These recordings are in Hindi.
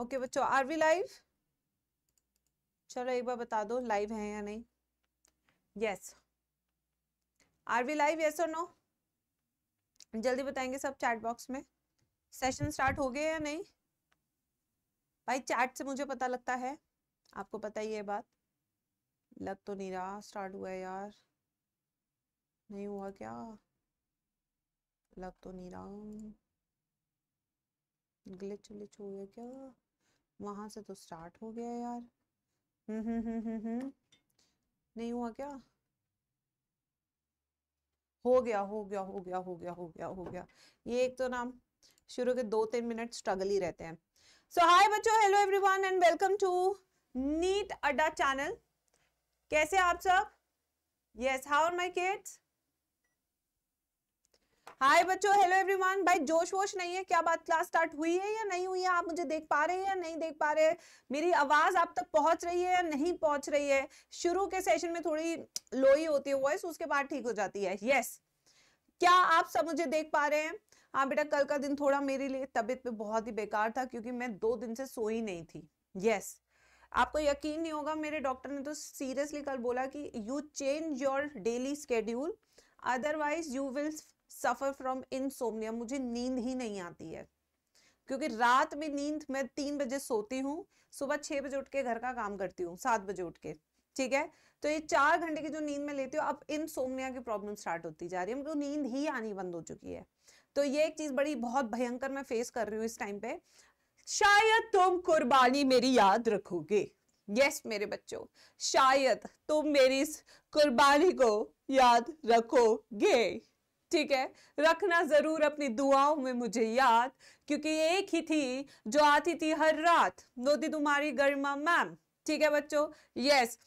ओके बच्चों आर वी लाइव चलो एक बार बता दो लाइव है या नहीं yes are we live yes और नो जल्दी बताएंगे सब चैट बॉक्स में सेशन स्टार्ट हो गए या नहीं भाई चैट से मुझे पता लगता है आपको पता ही है बात लग तो नहीं रहा स्टार्ट हुआ है यार नहीं हुआ क्या लग तो नहीं रहा ग्लिच व्लिच हो गया क्या वहां से तो स्टार्ट हो गया यार हम्म हम्म, हम्म, हम्म हम्म नहीं हुआ क्या हो गया हो गया हो गया हो गया हो गया हो गया ये एक तो नाम शुरू के दो तीन मिनट स्ट्रगल ही रहते हैं सो हाय बच्चों hello everyone and welcome to NEET Adda channel कैसे आप सब yes how are my kids hi बच्चों हेलो एवरीवन भाई जोश वोश नहीं है क्या बात क्लास स्टार्ट हुई है या नहीं हुई है आप मुझे देख पा रहे हैं या नहीं देख पा रहे मेरी आवाज आप तक पहुंच रही है या नहीं पहुंच रही है शुरू के सेशन में थोड़ी लोई होती है वॉइस उसके बाद ठीक हो जाती है यस क्या आप सब मुझे देख पा रहे हैं हाँ बेटा कल का दिन थोड़ा मेरे लिए तबियत पे बहुत ही बेकार था क्योंकि मैं दो दिन से सोई नहीं थी यस yes. आपको यकीन नहीं होगा मेरे डॉक्टर ने तो सीरियसली कल बोला कि you change your daily schedule otherwise you will suffer from insomnia मुझे नींद ही नहीं आती है क्योंकि रात में नींद मैं तीन बजे सोती हूँ सुबह छह बजे उठ के घर का काम करती हूँ सात बजे उठ के ठीक है तो ये चार घंटे की जो नींद में लेती हूँ अब इन सोमनिया की प्रॉब्लम स्टार्ट होती जा रही है मेरे नींद ही आनी बंद हो चुकी है तो ये एक चीज़ बड़ी बहुत भयंकर मैं फेस कर रही हूँ इस टाइम पे शायद तुम कुर्बानी मेरी याद रखोगे यस मेरे बच्चों शायद तुम मेरी इस कुर्बानी को याद रखोगे ठीक है रखना ज़रूर अपनी दुआओं में मुझे याद क्योंकि एक ही थी जो आती थी हर रात दो दी तुम्हारी गरिमा मैम ठीक है बच्चों यस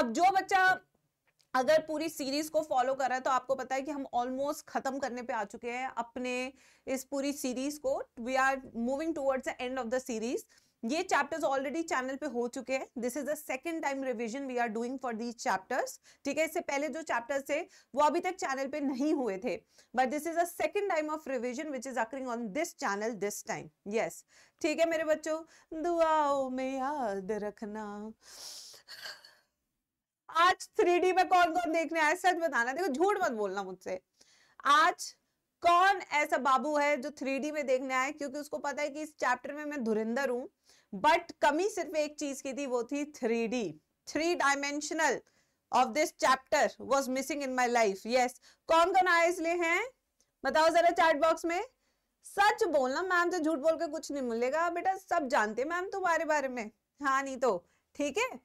अब जो बच्चा अगर पूरी सीरीज को फॉलो कर रहा है तो आपको पता है कि हम ऑलमोस्ट खत्म करने पे आ चुके हैं अपने इस पूरी सीरीज को we are moving towards the end of the series ये चैप्टर्स ऑलरेडी चैनल पे हो चुके हैं this is the second time revision we are doing for these chapters ठीक है इससे पहले जो चैप्टर्स थे वो अभी तक चैनल पे नहीं हुए थे but this is a second time of revision which is occurring on this channel this time yes ठीक है मेरे बच्चों दुआओं में याद रखना आज थ्री में कौन कौन देखने आया सच बताना देखो झूठ मत बोलना मुझसे आज कौन ऐसा बाबू है जो थ्री में देखने आया क्योंकि उसको पता है कि इस चैप्टर में मैं धुरिंदर हूँ बट कमी सिर्फ एक चीज की थी वो थी three D three dimensional of this chapter was missing in my life yes कौन कौन आए इसलिए हैं बताओ जरा चैट बॉक्स में सच बोलना मैम तो झूठ बोल के कुछ नहीं मिलेगा बेटा सब जानते मैम तुम्हारे बारे में हाँ नहीं तो ठीक है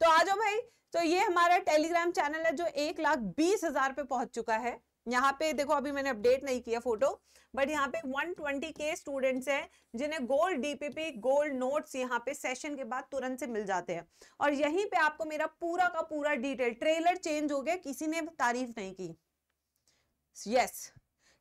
तो आ जाओ भाई तो ये हमारा टेलीग्राम चैनल है जो एक लाख बीस हजार पे पहुंच चुका है यहाँ पे देखो अभी मैंने अपडेट नहीं किया फोटो बट यहाँ पे 120 के स्टूडेंट्स हैं जिन्हें गोल्ड डीपीपी गोल्ड नोट्स यहाँ पे सेशन के बाद तुरंत से मिल जाते हैं और यहीं पे आपको मेरा पूरा का पूरा डिटेल ट्रेलर चेंज हो गया किसी ने तारीफ नहीं की यस yes.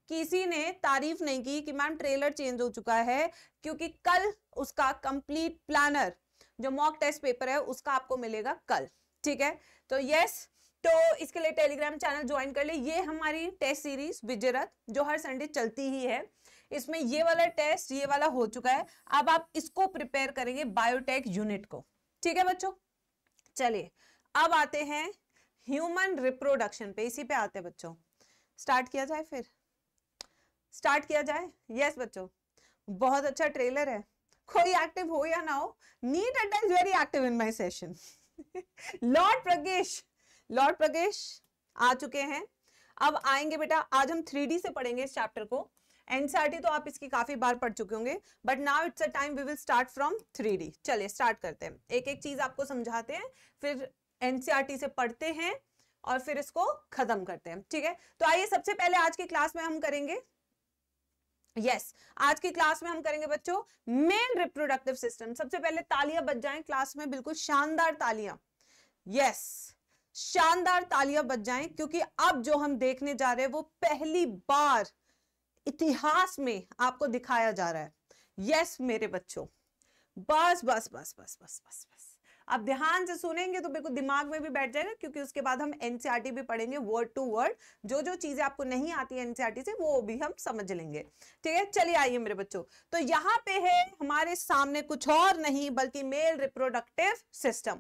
किसी ने तारीफ नहीं की कि मैम ट्रेलर चेंज हो चुका है क्योंकि कल उसका कंप्लीट प्लानर जो मॉक टेस्ट पेपर है उसका आपको मिलेगा कल ठीक है तो यस तो इसके लिए टेलीग्राम चैनल ज्वाइन कर ले ये हमारी टेस्ट सीरीज विजयरथ जो हर संडे चलती ही है इसमें ये वाला टेस्ट ये वाला हो चुका है अब आप इसको प्रिपेयर करेंगे बायोटेक यूनिट को ठीक है बच्चों चलिए अब आते हैं ह्यूमन रिप्रोडक्शन पे इसी पे आते हैं बच्चों स्टार्ट किया जाए फिर स्टार्ट किया जाए यस बच्चों बहुत अच्छा ट्रेलर है कोई एक्टिव हो या ना हो NEET attend very active in my session lord Pragesh lord Pragesh आ चुके हैं अब आएंगे बेटा आज हम थ्री से पढ़ेंगे इस चैप्टर को एनसीआरटी e तो आप इसकी काफी बार पढ़ चुके होंगे but now it's a time we will start from three चलिए स्टार्ट करते हैं एक एक चीज आपको समझाते हैं फिर एनसीआरटी e से पढ़ते हैं और फिर इसको खत्म करते हैं ठीक है तो आइए सबसे पहले आज की क्लास में हम करेंगे यस yes, आज की क्लास में हम करेंगे बच्चों मेन रिप्रोडक्टिव सिस्टम सबसे पहले तालियां बज जाएं क्लास में बिल्कुल शानदार तालियां यस yes. शानदार तालियां बज जाएं क्योंकि अब जो हम देखने जा रहे हैं वो पहली बार इतिहास में आपको दिखाया जा रहा है यस मेरे बच्चों बस बस बस बस बस बस बस आप ध्यान से सुनेंगे तो बिल्कुल दिमाग में भी बैठ जाएगा क्योंकि उसके बाद हम एनसीआरटी e भी पढ़ेंगे वर्ड टू वर्ड जो जो चीजें आपको नहीं आती एनसीआरटी e से वो भी हम समझ लेंगे ठीक है चलिए आइए मेरे बच्चों तो यहाँ पे है हमारे सामने कुछ और नहीं बल्कि मेल रिप्रोडक्टिव सिस्टम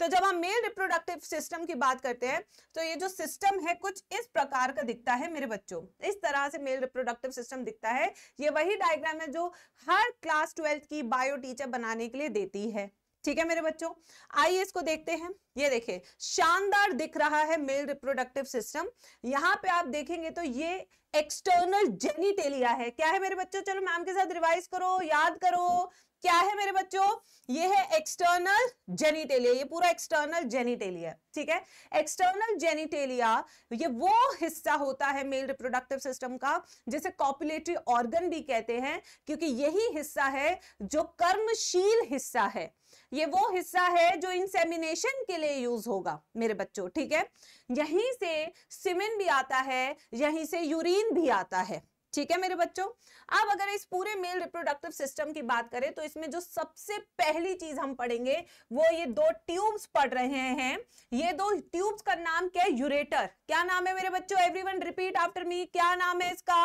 तो जब हम मेल रिप्रोडक्टिव सिस्टम की बात करते हैं तो ये जो सिस्टम है कुछ इस प्रकार का दिखता है मेरे बच्चों इस तरह से मेल रिप्रोडक्टिव सिस्टम दिखता है ये वही डायग्राम है जो हर क्लास ट्वेल्थ की बायो टीचर बनाने के लिए देती है ठीक है मेरे बच्चों आइए इसको देखते हैं ये देखिए शानदार दिख रहा है मेल रिप्रोडक्टिव सिस्टम यहां पे आप देखेंगे तो ये एक्सटर्नल जेनिटेलिया है क्या है मेरे बच्चों चलो मैम के साथ रिवाइज करो याद करो क्या है मेरे बच्चों ये है एक्सटर्नल जेनिटेलिया ये पूरा एक्सटर्नल जेनिटेलिया ठीक है एक्सटर्नल जेनिटेलिया ये वो हिस्सा होता है मेल रिप्रोडक्टिव सिस्टम का जिसे कॉपुलेटरी ऑर्गन भी कहते हैं क्योंकि यही हिस्सा है जो कर्मशील हिस्सा है ये वो हिस्सा है जो इंसेमिनेशन के लिए यूज होगा मेरे बच्चों ठीक है यहीं से सिमिन भी आता है यहीं से यूरिन भी आता है ठीक है मेरे बच्चों अब अगर इस पूरे मेल रिप्रोडक्टिव सिस्टम की बात करें तो इसमें जो सबसे पहली चीज हम पढ़ेंगे वो ये दो ट्यूब्स पढ़ रहे हैं ये दो ट्यूब्स का नाम क्या है यूरेटर क्या नाम है मेरे बच्चों एवरीवन रिपीट आफ्टर मी क्या नाम है इसका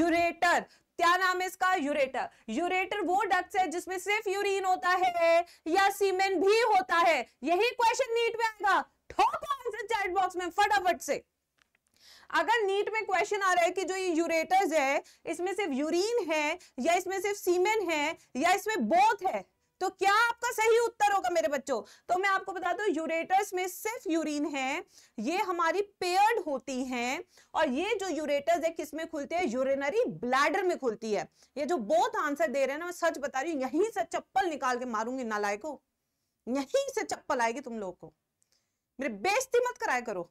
यूरेटर क्या नाम है इसका यूरेटर यूरेटर वो डक्ट है जिसमें सिर्फ यूरिन होता है या सीमेंट भी होता है यही क्वेश्चन नीट में आएगा ठोको आंसर चैट बॉक्स में फटाफट से अगर नीट में क्वेश्चन आ रहा है कि जो ये यूरेटर्स है इसमें सिर्फ यूरिन है या इसमें सिर्फ सीमेन है या इसमें बोथ है तो क्या आपका सही उत्तर होगा मेरे बच्चों तो मैं आपको बता दू यूरेटर्स में सिर्फ यूरिन है ये हमारी पेयर्ड होती हैं और ये जो यूरेटर्स है किसमें खुलते हैं यूरिनरी ब्लैडर में खुलती है ये जो बहुत आंसर दे रहे हैं ना मैं सच बता रही हूँ यहीं से चप्पल निकाल के मारूंगी नालाय को यहीं से चप्पल आएगी तुम लोगों को मेरे बेजती मत कराया करो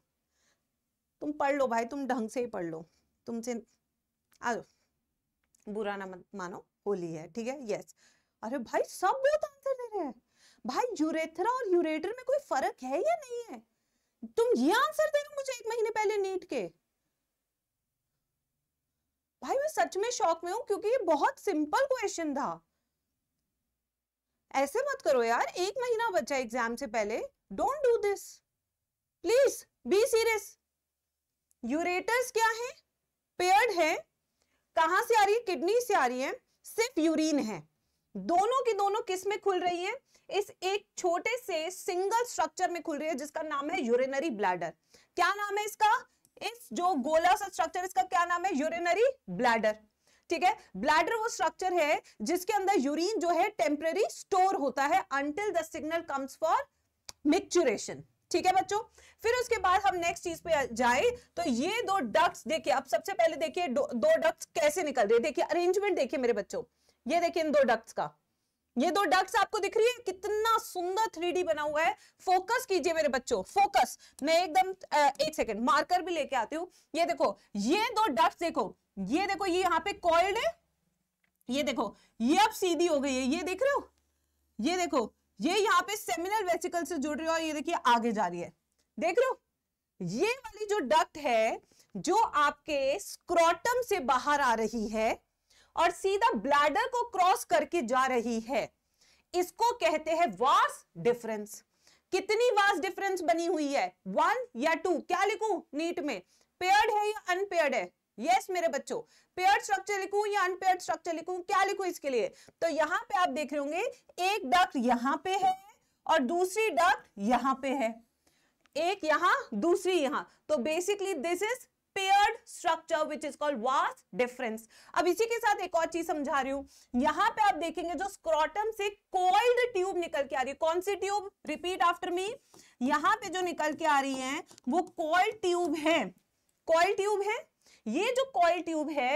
तुम पढ़ लो भाई तुम ढंग से ही पढ़ लो तुमसे आ बुरा ना मानो होली है ठीक है यस अरे भाई सब बहुत आंसर दे रहे हैं भाई यूरेथ्रा और यूरेटर में कोई फर्क है या नहीं है तुम ये आंसर दे रहे हो मुझे एक महीने पहले नीट के भाई मैं सच में शौक में हूं क्योंकि ये बहुत सिंपल क्वेश्चन था ऐसे मत करो यार एक महीना बचा एग्जाम से पहले don't do this please be serious ureters क्या है पेयर्ड है कहां से आ रही है किडनी से आ रही है सिर्फ यूरिन है दोनों की दोनों किस में खुल रही है इस एक छोटे से सिंगल स्ट्रक्चर में खुल रही है जिसका नाम है यूरिनरी ब्लैडर क्या नाम है इसका इस जो गोला सा स्ट्रक्चर इसका क्या नाम है यूरिनरी ब्लैडर ठीक है ब्लैडर वो स्ट्रक्चर है जिसके अंदर यूरिन जो है टेम्पररी स्टोर होता है until the signal comes for micturition ठीक है बच्चों फिर उसके बाद हम नेक्स्ट चीज पे जाए तो ये दो डक्ट्स देखिए अब सबसे पहले देखिए दो डक्ट्स कैसे निकल रहे देखिए अरेंजमेंट देखिए मेरे बच्चों ये देखिए इन दो डक्ट्स का ये दो डक्ट्स आपको दिख रही है कितना सुंदर थ्री बना हुआ है फोकस कीजिए मेरे बच्चों फोकस मैं एकदम एक सेकेंड मार्कर भी लेके आती हूँ ये देखो ये दो डक्ट देखो ये देखो ये यहाँ पे कॉइल्ड है ये देखो ये अब सीधी हो गई है ये देख रहे हो ये देखो ये यहाँ पे सेमिनल वेसिकल से जुड़ रही है और ये देखिए आगे जा रही है देख रहे हो ये वाली जो डक्ट है जो आपके स्क्रोटम से बाहर आ रही है और सीधा ब्लैडर को क्रॉस करके जा रही है इसको कहते हैं वास डिफरेंस कितनी वास डिफरेंस बनी हुई है वन या टू क्या लिखू नीट में पेयर्ड है या अनपेयर्ड है यस yes, मेरे बच्चों पेयर स्ट्रक्चर लिखूं या अनपेयर स्ट्रक्चर लिखूं क्या लिखूं इसके लिए तो यहां पे आप देख रहे होंगे एक डक यहां पे है और दूसरी डक यहां पे है एक यहां दूसरी यहां तो basically this is paired structure which is called vas deferens अब इसी के साथ एक और चीज समझा रही हूं यहां पे आप देखेंगे जो स्क्रॉटम से कोल्ड ट्यूब निकल के आ रही है कौन सी ट्यूब रिपीट आफ्टर मी यहां पे जो निकल के आ रही है वो कॉल ट्यूब है कॉल ट्यूब है ये जो कॉल ट्यूब है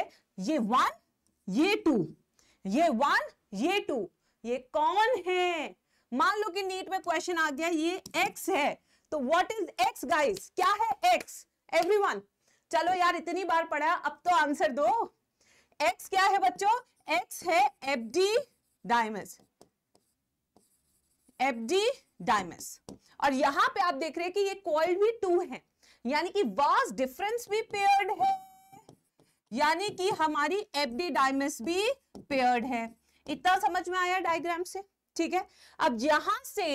ये वन ये टू ये वन ये टू ये कौन है मान लो कि नीट में क्वेश्चन आ गया ये एक्स है तो व्हाट इज एक्स गाइस क्या है एक्स एवरीवन चलो यार इतनी बार पढ़ा अब तो आंसर दो एक्स क्या है बच्चों एक्स है epididymis epididymis और यहां पे आप देख रहे हैं कि ये कॉइल भी टू है यानी कि वास डिफरेंस भी पेयर्ड है यानी कि हमारी एफ डी डायमस भी पेयर्ड है इतना समझ में आया डायग्राम से ठीक है अब यहां से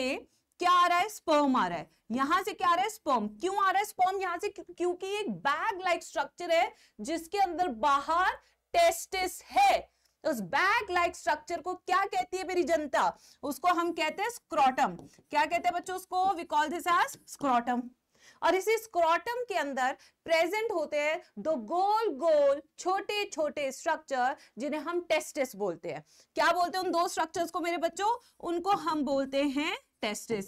क्या आ रहा है स्पर्म आ रहा है यहां से क्या आ रहा है स्पर्म क्यों आ रहा है स्पर्म यहां से क्योंकि एक बैग लाइक स्ट्रक्चर है जिसके अंदर बाहर टेस्टिस है उस बैग लाइक स्ट्रक्चर को क्या कहती है मेरी जनता उसको हम कहते हैं स्क्रॉटम क्या कहते हैं बच्चों उसको we call this as scrotum और इसी स्क्रॉटम के अंदर प्रेजेंट होते हैं दो गोल गोल छोटे छोटे स्ट्रक्चर जिन्हें हम टेस्टिस बोलते हैं क्या बोलते हैं उन दो स्ट्रक्चर्स को मेरे बच्चों उनको हम बोलते हैं टेस्टिस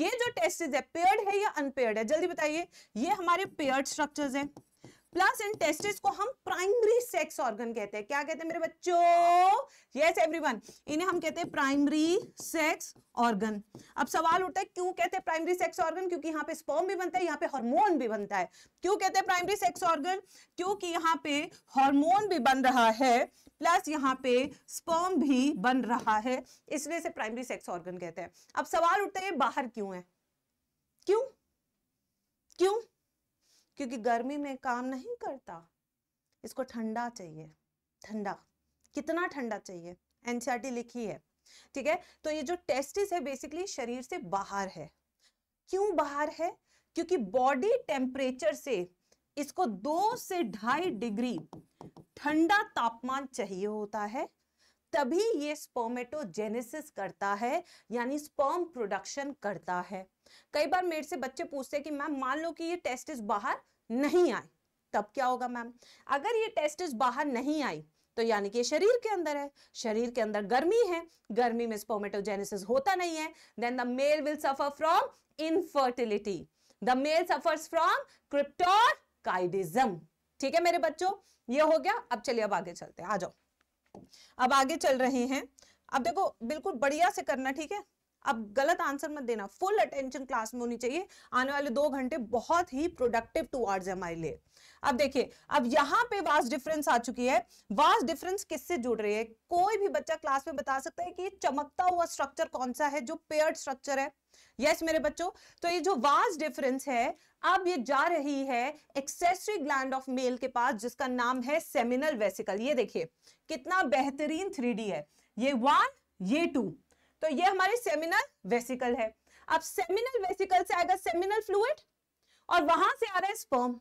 ये जो टेस्टिस है पेयर्ड है या अनपेयर्ड है जल्दी बताइए ये हमारे पेयर्ड स्ट्रक्चर्स हैं प्लस इन टेस्टिस को हम प्राइमरी सेक्स ऑर्गन कहते हैं क्या कहते हैं मेरे बच्चों यस एवरीवन इन्हें हम कहते हैं प्राइमरी सेक्स ऑर्गन अब सवाल उठता है क्यों कहते हैं प्राइमरी सेक्स ऑर्गन क्योंकि यहाँ पे स्पर्म भी बनता है यहाँ पे हार्मोन भी बनता है क्यों कहते हैं प्राइमरी सेक्स ऑर्गन क्योंकि यहाँ पे हॉर्मोन भी बन रहा है प्लस यहाँ पे स्पर्म भी बन रहा है इसलिए से प्राइमरी सेक्स ऑर्गन कहते हैं अब सवाल उठता है बाहर क्यों है क्यों क्यों क्योंकि गर्मी में काम नहीं करता इसको ठंडा चाहिए ठंडा कितना ठंडा चाहिए एनसीआरटी e लिखी है ठीक है तो ये जो टेस्टिस है बेसिकली शरीर से बाहर है क्यों बाहर है क्योंकि बॉडी टेम्परेचर से इसको दो से ढाई डिग्री ठंडा तापमान चाहिए होता है तभी ये स्पोमेटोजेनेसिस करता है यानी स्पर्म प्रोडक्शन करता है कई बार मेरे से बच्चे पूछते हैं कि मैम मान लो कि ये टेस्टिस बाहर नहीं आए तब क्या होगा मैम अगर ये टेस्टिस बाहर नहीं आई तो यानी कि शरीर के अंदर है शरीर के अंदर गर्मी है गर्मी में स्पोमेटोजेनेसिस होता नहीं है then the male will suffer from infertility the male suffer from cryptorchidism ठीक है मेरे बच्चों ये हो गया अब चलिए अब आगे चलते हैं आ जाओ अब आगे चल रहे हैं अब देखो बिल्कुल बढ़िया से करना ठीक है अब गलत आंसर मत देना फुल अटेंशन क्लास में होनी चाहिए आने वाले दो घंटे बहुत ही प्रोडक्टिव टू है हमारे लिए अब देखिए अब यहाँ पे वास्ट डिफरेंस आ चुकी है वास्ट डिफरेंस किससे जुड़ रही है कोई भी बच्चा क्लास में बता सकता है कि ये चमकता हुआ स्ट्रक्चर कौन सा है जो पेयर्ड स्ट्रक्चर है यस yes, मेरे बच्चों तो ये जो वास डिफरेंस है अब ये जा रही है एक्सेसरी ग्लैंड ऑफ मेल के पास जिसका नाम है सेमिनल वेसिकल ये देखिए कितना बेहतरीन थ्री है ये वन ये टू तो ये हमारे सेमिनल वेसिकल है अब सेमिनल वेसिकल से आएगा सेमिनल फ्लूड और वहां से आ रहा है स्पर्म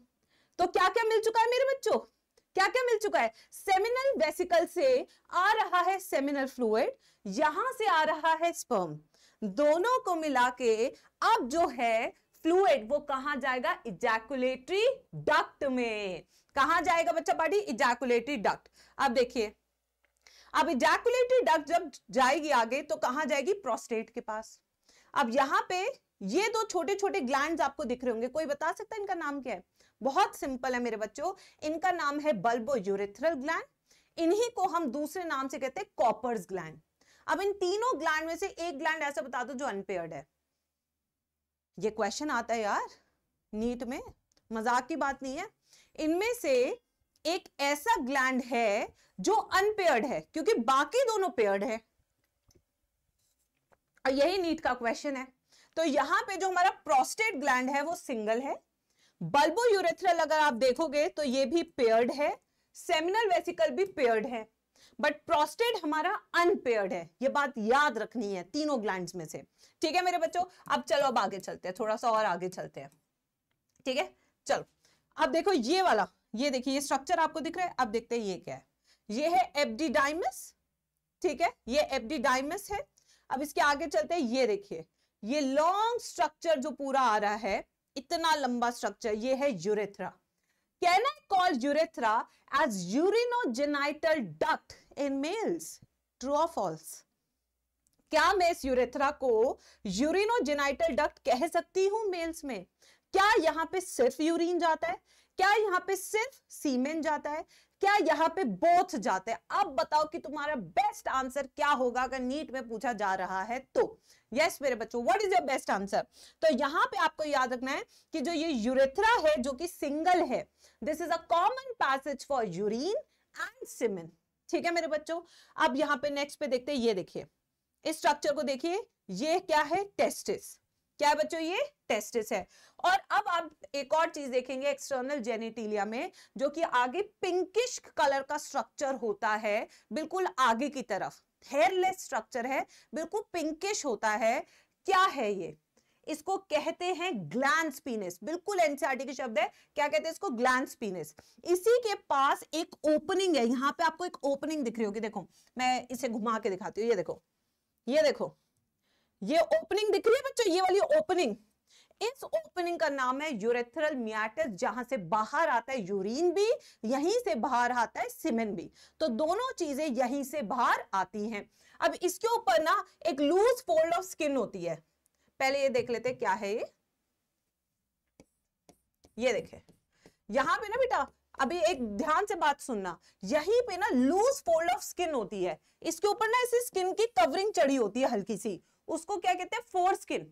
तो क्या क्या मिल चुका है मेरे बच्चों क्या क्या मिल चुका है सेमिनल वेसिकल से आ रहा है सेमिनल फ्लूड यहां से आ रहा है स्पर्म दोनों को मिला के अब जो है फ्लूड वो कहा जाएगा इजैकुलेटरी डक्ट में कहा जाएगा बच्चा पार्टी इजैकुलेटरी डक्ट अब देखिए अब इजैकुलेटरी डक्ट जब जाएगी आगे तो कहां जाएगी प्रोस्टेट के पास अब यहां पे ये दो छोटे छोटे ग्लैंड आपको दिख रहे होंगे कोई बता सकता है इनका नाम क्या है बहुत सिंपल है मेरे बच्चों इनका नाम है बल्बो यूरेथरल ग्लैंड इन्हीं को हम दूसरे नाम से कहते हैं कॉपर्स ग्लैंड अब इन तीनों ग्लैंड में से एक ग्लैंड ऐसा बता दो जो अनपेयर्ड है ये क्वेश्चन आता है यार नीट में मजाक की बात नहीं है इनमें से एक ऐसा ग्लैंड है जो अनपेयर्ड है क्योंकि बाकी दोनों पेयर्ड है और यही नीट का क्वेश्चन है तो यहां पे जो हमारा प्रोस्टेट ग्लैंड है वो सिंगल है बल्बो यूरेथ्रल अगर आप देखोगे तो ये भी पेयर्ड है सेमिनल वेसिकल भी पेयर्ड है बट प्रोस्टेट हमारा अनपेयर्ड है ये बात याद रखनी है तीनों ग्लैंड में से ठीक है मेरे बच्चों अब चलो अब आगे चलते हैं थोड़ा सा और आगे चलते हैं ठीक है चलो अब देखो ये वाला ये देखिए ये स्ट्रक्चर आपको दिख रहा है अब देखते हैं ये क्या है ये है एपडीडाइमस ठीक है ये एपडीडाइमस है अब इसके आगे चलते हैं ये देखिए ये लॉन्ग स्ट्रक्चर जो पूरा आ रहा है इतना लंबा स्ट्रक्चर ये है urethra can I call urethra as urinogenital duct in males true और फॉल्स क्या मैं इस यूरेथ्रा को यूरिनोजेनाइटल डक्ट कह सकती हूं मेल्स में क्या यहाँ पे सिर्फ यूरिन जाता है क्या यहाँ पे सिर्फ सीमेन जाता है क्या यहाँ पे बोथ जाते हैं अब बताओ कि तुम्हारा बेस्ट आंसर क्या होगा अगर नीट में पूछा जा रहा है तो यस मेरे बच्चों what is your best answer तो यहाँ पे आपको याद रखना है कि जो ये यूरेथ्रा है जो कि सिंगल है this is a common passage for urine and semen ठीक है मेरे बच्चों अब यहाँ पे नेक्स्ट पे देखते हैं ये देखिए इस स्ट्रक्चर को देखिए ये क्या है टेस्टिस क्या है बच्चों ये टेस्टिस है और अब आप एक और चीज देखेंगे एक्सटर्नल जेनिटिलिया में जो कि आगे पिंकिश कलर का स्ट्रक्चर होता है बिल्कुल आगे की तरफ हेयरलेस स्ट्रक्चर है बिल्कुल पिंकिश होता है क्या है ये इसको कहते हैं ग्लैंड पीनिस बिल्कुल एनसीआरटी e के शब्द है क्या कहते हैं इसको ग्लैंड पीनिस इसी के पास एक ओपनिंग है यहाँ पे आपको एक ओपनिंग दिख रही होगी देखो मैं इसे घुमा के दिखाती हूँ ये देखो ये देखो ये ओपनिंग दिख रही है बच्चों ये वाली ओपनिंग इस ओपनिंग का नाम है यूरेथरल मियाटिस जहां से बाहर आता है यूरिन भी यहीं से बाहर आता है सिमेन भी तो दोनों चीजें यहीं से बाहर आती हैं अब इसके ऊपर ना एक लूज फोल्ड ऑफ स्किन होती है पहले ये देख लेते क्या है ये ये देखे यहां पे ना बेटा अभी एक ध्यान से बात सुनना यहीं पे ना लूज फोल्ड ऑफ स्किन होती है इसके ऊपर ना इसे स्किन की कवरिंग चढ़ी होती है हल्की सी उसको क्या कहते हैं फोर स्किन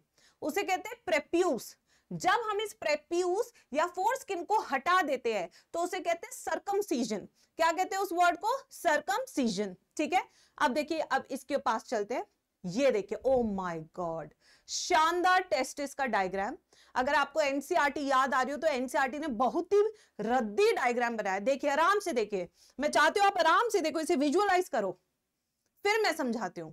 उसे कहते हैं प्रेप्यूस जब हम इस प्रेप्यूस या फोर स्किन को हटा देते हैं तो उसे कहते हैं सरकम सीजन क्या कहते हैं उस वर्ड को सरकम सीजन ठीक है अब देखिए अब इसके पास चलते हैं ये देखिए ओ माय गॉड शानदार टेस्टिस का डायग्राम अगर आपको एनसीआरटी e याद आ रही हो तो एनसीआरटी e ने बहुत ही रद्दी डायग्राम बनाया देखिए आराम से देखिए मैं चाहती हूं आप आराम से देखो इसे विजुअलाइज करो फिर मैं समझाती हूं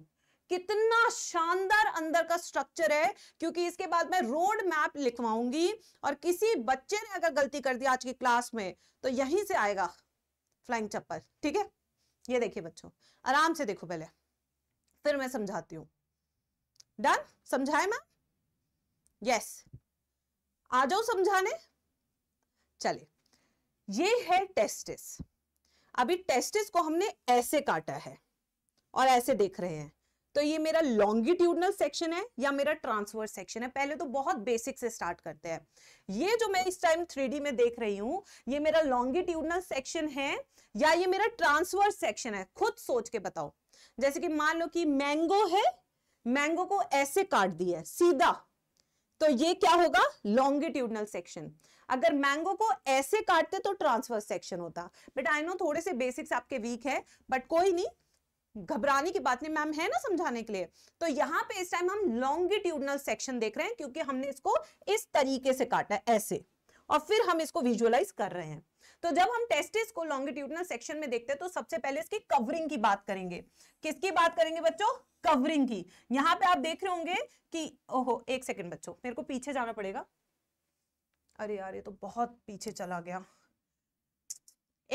कितना शानदार अंदर का स्ट्रक्चर है क्योंकि इसके बाद मैं रोड मैप लिखवाऊंगी और किसी बच्चे ने अगर गलती कर दी आज की क्लास में तो यहीं से आएगा फ्लाइंग चप्पल ठीक है ये देखिए बच्चों आराम से देखो पहले फिर मैं समझाती हूँ डन समझाए मैम यस आ जाओ समझाने चले ये है टेस्टिस अभी टेस्टिस को हमने ऐसे काटा है और ऐसे देख रहे हैं तो ये मेरा लॉन्गिट्यूडनल सेक्शन है या मेरा ट्रांसवर्स सेक्शन है पहले तो बहुत बेसिक से स्टार्ट करते हैं ये जो मैं इस टाइम थ्री में देख रही हूँ ये मेरा लॉन्गिट्यूडनल सेक्शन है या ये मेरा ट्रांसवर्स सेक्शन है खुद सोच के बताओ जैसे कि मान लो कि मैंगो है मैंगो को ऐसे काट दिया सीधा तो ये क्या होगा लॉन्गिट्यूडनल सेक्शन अगर मैंगो को ऐसे काटते तो ट्रांसवर्स सेक्शन होता बट आई नो थोड़े से बेसिक्स आपके वीक है बट कोई नहीं घबराने की बात नहीं मैम है ना समझाने के लिए तो यहाँ पे इस टाइम हम लॉन्गिट्यूडनल सेक्शन देख रहे हैं क्योंकि हमने इसको इस तरीके से काटा ऐसे और फिर हम इसको विजुअलाइज कर रहे हैं तो जब हम टेस्टिस को लॉन्गिट्यूडनल सेक्शन में देखते हैं तो सबसे पहले इसकी कवरिंग की बात करेंगे किसकी बात करेंगे बच्चों कवरिंग की यहाँ पे आप देख रहे होंगे कि ओहो एक सेकंड बच्चों मेरे को पीछे जाना पड़ेगा अरे यार ये तो बहुत पीछे चला गया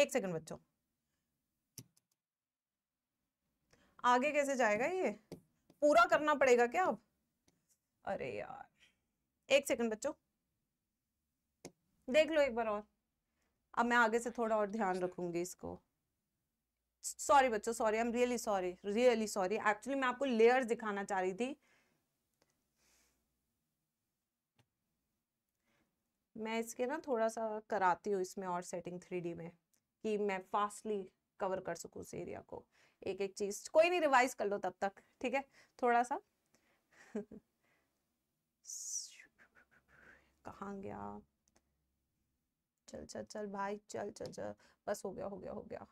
एक सेकंड बच्चों आगे कैसे जाएगा ये पूरा करना पड़ेगा क्या अब अरे यार एक सेकंड बच्चों देख लो एक बार और अब मैं आगे से थोड़ा और ध्यान रखूंगी इसको सॉरी बच्चों sorry I am really sorry really sorry actually मैं आपको लेयर्स दिखाना चाह रही थी मैं इसके ना थोड़ा सा कराती हूँ इसमें और सेटिंग थ्री में कि मैं फास्टली कवर कर सकूँ उस एरिया को एक एक चीज कोई नहीं रिवाइज कर लो तब तक ठीक है थोड़ा सा कहा गया चल चल चल भाई चल चल चल बस हो गया हो गया हो गया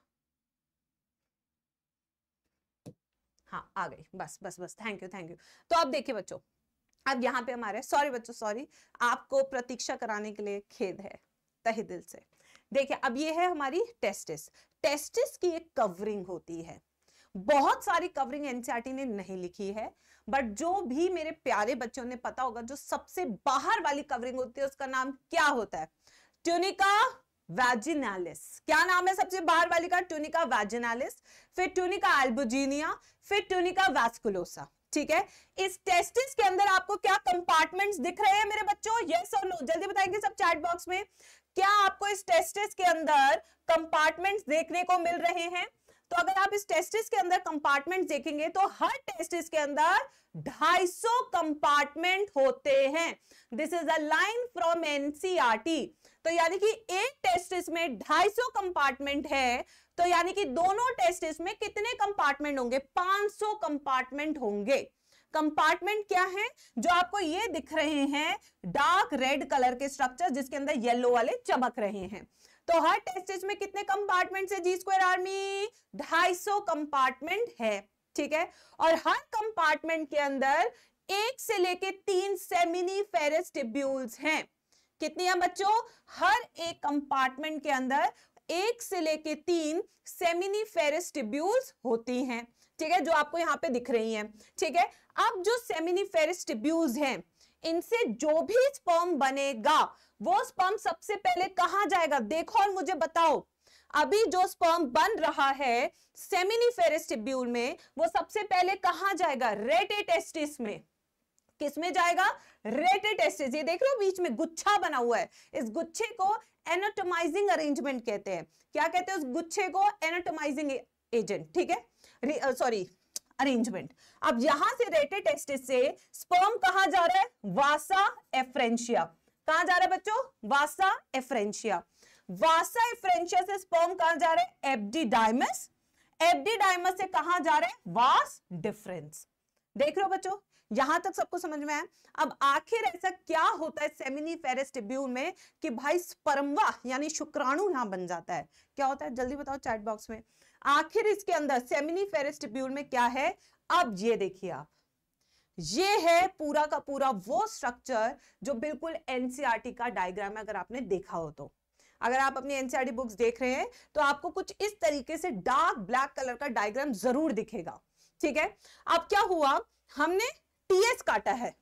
हाँ आ गई बस बस बस थैंक यू थैंक यू तो आप देखिए बच्चों अब यहाँ पे हमारे सॉरी बच्चों सॉरी आपको प्रतीक्षा कराने के लिए खेद है तहे दिल से देखिए अब ये है हमारी टेस्टिस टेस्टिस की एक कवरिंग होती है बहुत सारी कवरिंग एनसीआरटी e ने नहीं लिखी है बट जो भी मेरे प्यारे बच्चों ने पता होगा जो सबसे बाहर वाली कवरिंग होती है उसका नाम क्या होता है ट्यूनिका वैजिनालिस क्या नाम है सबसे बाहर वाली का ट्यूनिका वैजिनालिस फिर ट्यूनिका एल्बोजीनिया फिर ट्यूनिका वैस्कुलोसा ठीक है इस टेस्टिस के अंदर आपको क्या कंपार्टमेंट्स दिख रहे हैं मेरे बच्चों यस और नो जल्दी बताएंगे सब चैट बॉक्स में क्या आपको इस टेस्टिस के अंदर कंपार्टमेंट्स देखने को मिल रहे हैं तो अगर आप इस टेस्टिस के अंदर कंपार्टमेंट देखेंगे तो हर टेस्टिस के अंदर 250 कंपार्टमेंट होते हैं this is a line from NCERT तो यानी कि एक टेस्टिस में 250 कंपार्टमेंट है तो यानी कि दोनों टेस्टिस में कितने कंपार्टमेंट होंगे 500 कंपार्टमेंट होंगे कंपार्टमेंट क्या है जो आपको ये दिख रहे हैं डार्क रेड कलर के स्ट्रक्चर जिसके अंदर येलो वाले चमक रहे हैं तो हर टेस्ट स्टेज में कितने कंपार्टमेंट है जी स्क्वायर आर्मी ढाई सौ कंपार्टमेंट है ठीक है और हर कंपार्टमेंट के अंदर एक से लेके तीन सेमिनी फेरस टिब्यूल्स हैं कितनी है बच्चों हर एक कंपार्टमेंट के अंदर एक से लेके तीन सेमिनी फेरस टिब्यूल्स होती हैं ठीक है जो आपको यहाँ पे दिख रही हैं ठीक है अब जो सेमिनी फेरस टिब्यूल्स हैं इनसे जो भी स्पर्म बनेगा वो स्पर्म सबसे पहले कहा जाएगा देखो और मुझे बताओ अभी जो स्पर्म बन रहा है सेमिनी फेरेस्टिब्यूल में वो सबसे पहले कहा जाएगा रेटे टेस्टिस में में जाएगा रेटे टेस्टिस ये देख लो बीच में गुच्छा बना हुआ है इस गुच्छे को एनाटोमाइजिंग अरेंजमेंट कहते हैं क्या कहते हैं उस गुच्छे को एनाटोमाइजिंग एजेंट ठीक है सॉरी अरेंजमेंट uh, अब यहां से रेटे टेस्टिस से स्पर्म कहा जा रहा है वासा एफ्रेंशिया कहा जा रहा है बच्चों वासा एफरेंशिया वासा एफरेंशिया से स्पर्म कहा जा रहा है एब्डीडाइमस एब्डीडाइमस से कहा जा रहे हैं वास डिफरेंस देख रहे हो बच्चों यहां तक सबको समझ में आया अब आखिर ऐसा क्या होता है सेमिनी फेरेस टिब्यू में कि भाई स्पर्मवा यानी शुक्राणु यहां बन जाता है क्या होता है जल्दी बताओ चैट बॉक्स में आखिर इसके अंदर सेमिनी फेरेस टिब्यूल में क्या है अब ये देखिए आप ये है पूरा का पूरा वो स्ट्रक्चर जो बिल्कुल एनसीआरटी e का डायग्राम है अगर आपने देखा हो तो अगर आप अपनी एनसीआरटी बुक्स e देख रहे हैं तो आपको कुछ इस तरीके से डार्क ब्लैक कलर का डायग्राम जरूर दिखेगा ठीक है अब क्या हुआ हमने टीएस काटा है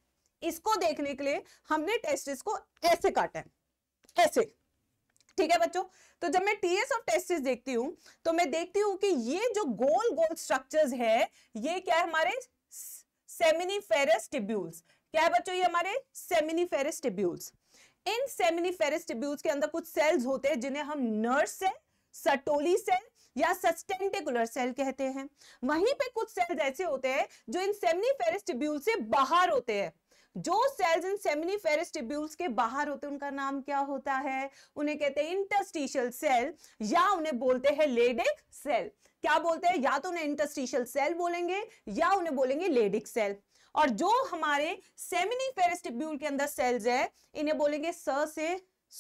इसको देखने के लिए हमने टेस्टिस को ऐसे काटा है ऐसे ठीक है बच्चों तो जब मैं टीएस ऑफ टेस्टिस देखती हूँ तो मैं देखती हूँ कि ये जो गोल गोल स्ट्रक्चर्स है ये क्या है हमारे सेमिनिफेरस टिब्यूल्स क्या है बच्चों ये हमारे सेमिनिफेरस टिब्यूल्स इन सेमिनिफेरस टिब्यूल्स के अंदर कुछ सेल्स होते हैं जिन्हें हम नर्स सेल सटोली सेल या सस्टेंटिकुलर सेल कहते हैं वहीं पे कुछ सेल्स ऐसे होते हैं जो इन सेमिनिफेरस टिब्यूल से बाहर होते हैं जो सेल्स इन सेमिनिफेरस टिब्यूल्स के बाहर होते हैं उनका नाम क्या होता है उन्हें कहते हैं इंटस्टिशियल सेल या उन्हें बोलते हैं लेडिक सेल क्या बोलते हैं या तो उन्हें इंटस्टिशियल सेल बोलेंगे या उन्हें बोलेंगे लेडिक सेल और जो हमारे सेमिनिफेरस टिब्यूल के अंदर सेल्स है इन्हें बोलेंगे स से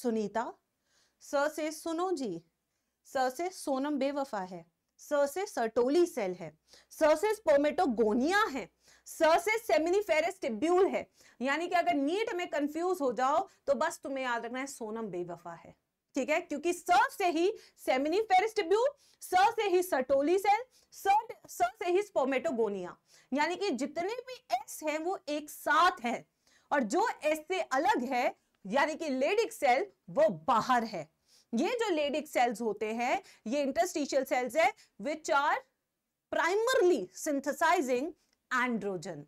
सुनीता स से सुनो जी स से सोनम बेवफा है स से सर्टोली सेल है स से स्पोमेटोगोनिया है स से सेमिनिफेरस टिब्यूल है यानी कि अगर नीट में कंफ्यूज हो जाओ तो बस तुम्हें याद रखना है सोनम बेवफा है ठीक है क्योंकि सर से ही सेमिनिफेरस टिब्यूल सर से ही सटोली सेल सर सर से ही स्पोमेटोगोनिया यानी कि जितने भी एस हैं वो एक साथ हैं और जो एस से अलग है यानी कि लेडिक सेल वो बाहर है ये जो लेडिक सेल्स होते हैं ये इंटरस्टिशियल सेल्स है which are primarily synthesising androgen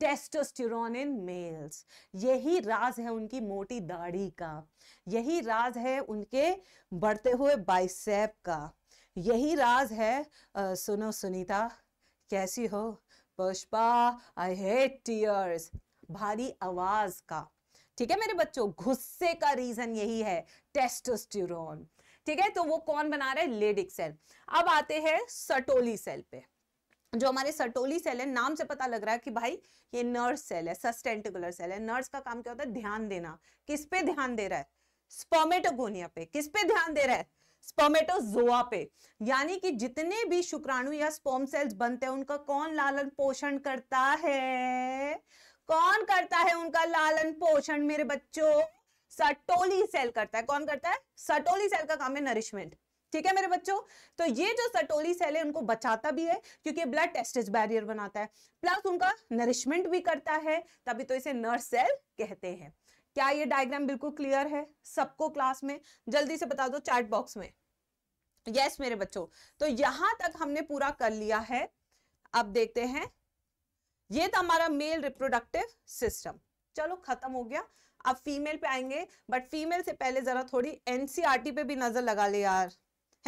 testosterone in males यही राज है उनकी मोटी दाढ़ी का यही राज है उनके बढ़ते हुए बाइसेप का यही राज है आ, सुनो सुनीता कैसी हो पुष्पा आई हेट टीयर्स भारी आवाज का ठीक है मेरे बच्चों गुस्से का रीजन यही है टेस्टोस्टेरोन ठीक है तो वो कौन बना रहे लेडिक सेल अब आते हैं सटोली सेल पे जो हमारे सटोली सेल है नाम से पता लग रहा है कि भाई ये नर्स सेल है सस्टेंटिकुलर सेल है नर्स का काम क्या होता है ध्यान देना किस पे ध्यान दे रहा है स्पोमेटोगोनिया पे किस पे ध्यान दे रहा है स्पोमेटोजोआ पे यानी कि जितने भी शुक्राणु या स्पोम सेल्स बनते हैं उनका कौन लालन पोषण करता है कौन करता है उनका लालन पोषण मेरे बच्चों सटोली सेल करता है कौन करता है सटोली सेल का काम है नरिशमेंट ठीक है मेरे बच्चों तो ये जो सटोली सेल है उनको बचाता भी है क्योंकि ब्लड टेस्टेज बैरियर बनाता है प्लस उनका नरिशमेंट भी करता है तभी तो इसे नर्स सेल कहते हैं क्या ये डायग्राम बिल्कुल क्लियर है सबको क्लास में जल्दी से बता दो चैट बॉक्स में यस yes, मेरे बच्चों तो यहां तक हमने पूरा कर लिया है अब देखते हैं ये था हमारा मेल रिप्रोडक्टिव सिस्टम चलो खत्म हो गया अब फीमेल पे आएंगे बट फीमेल से पहले जरा थोड़ी एनसीआरटी पे भी नजर लगा ले यार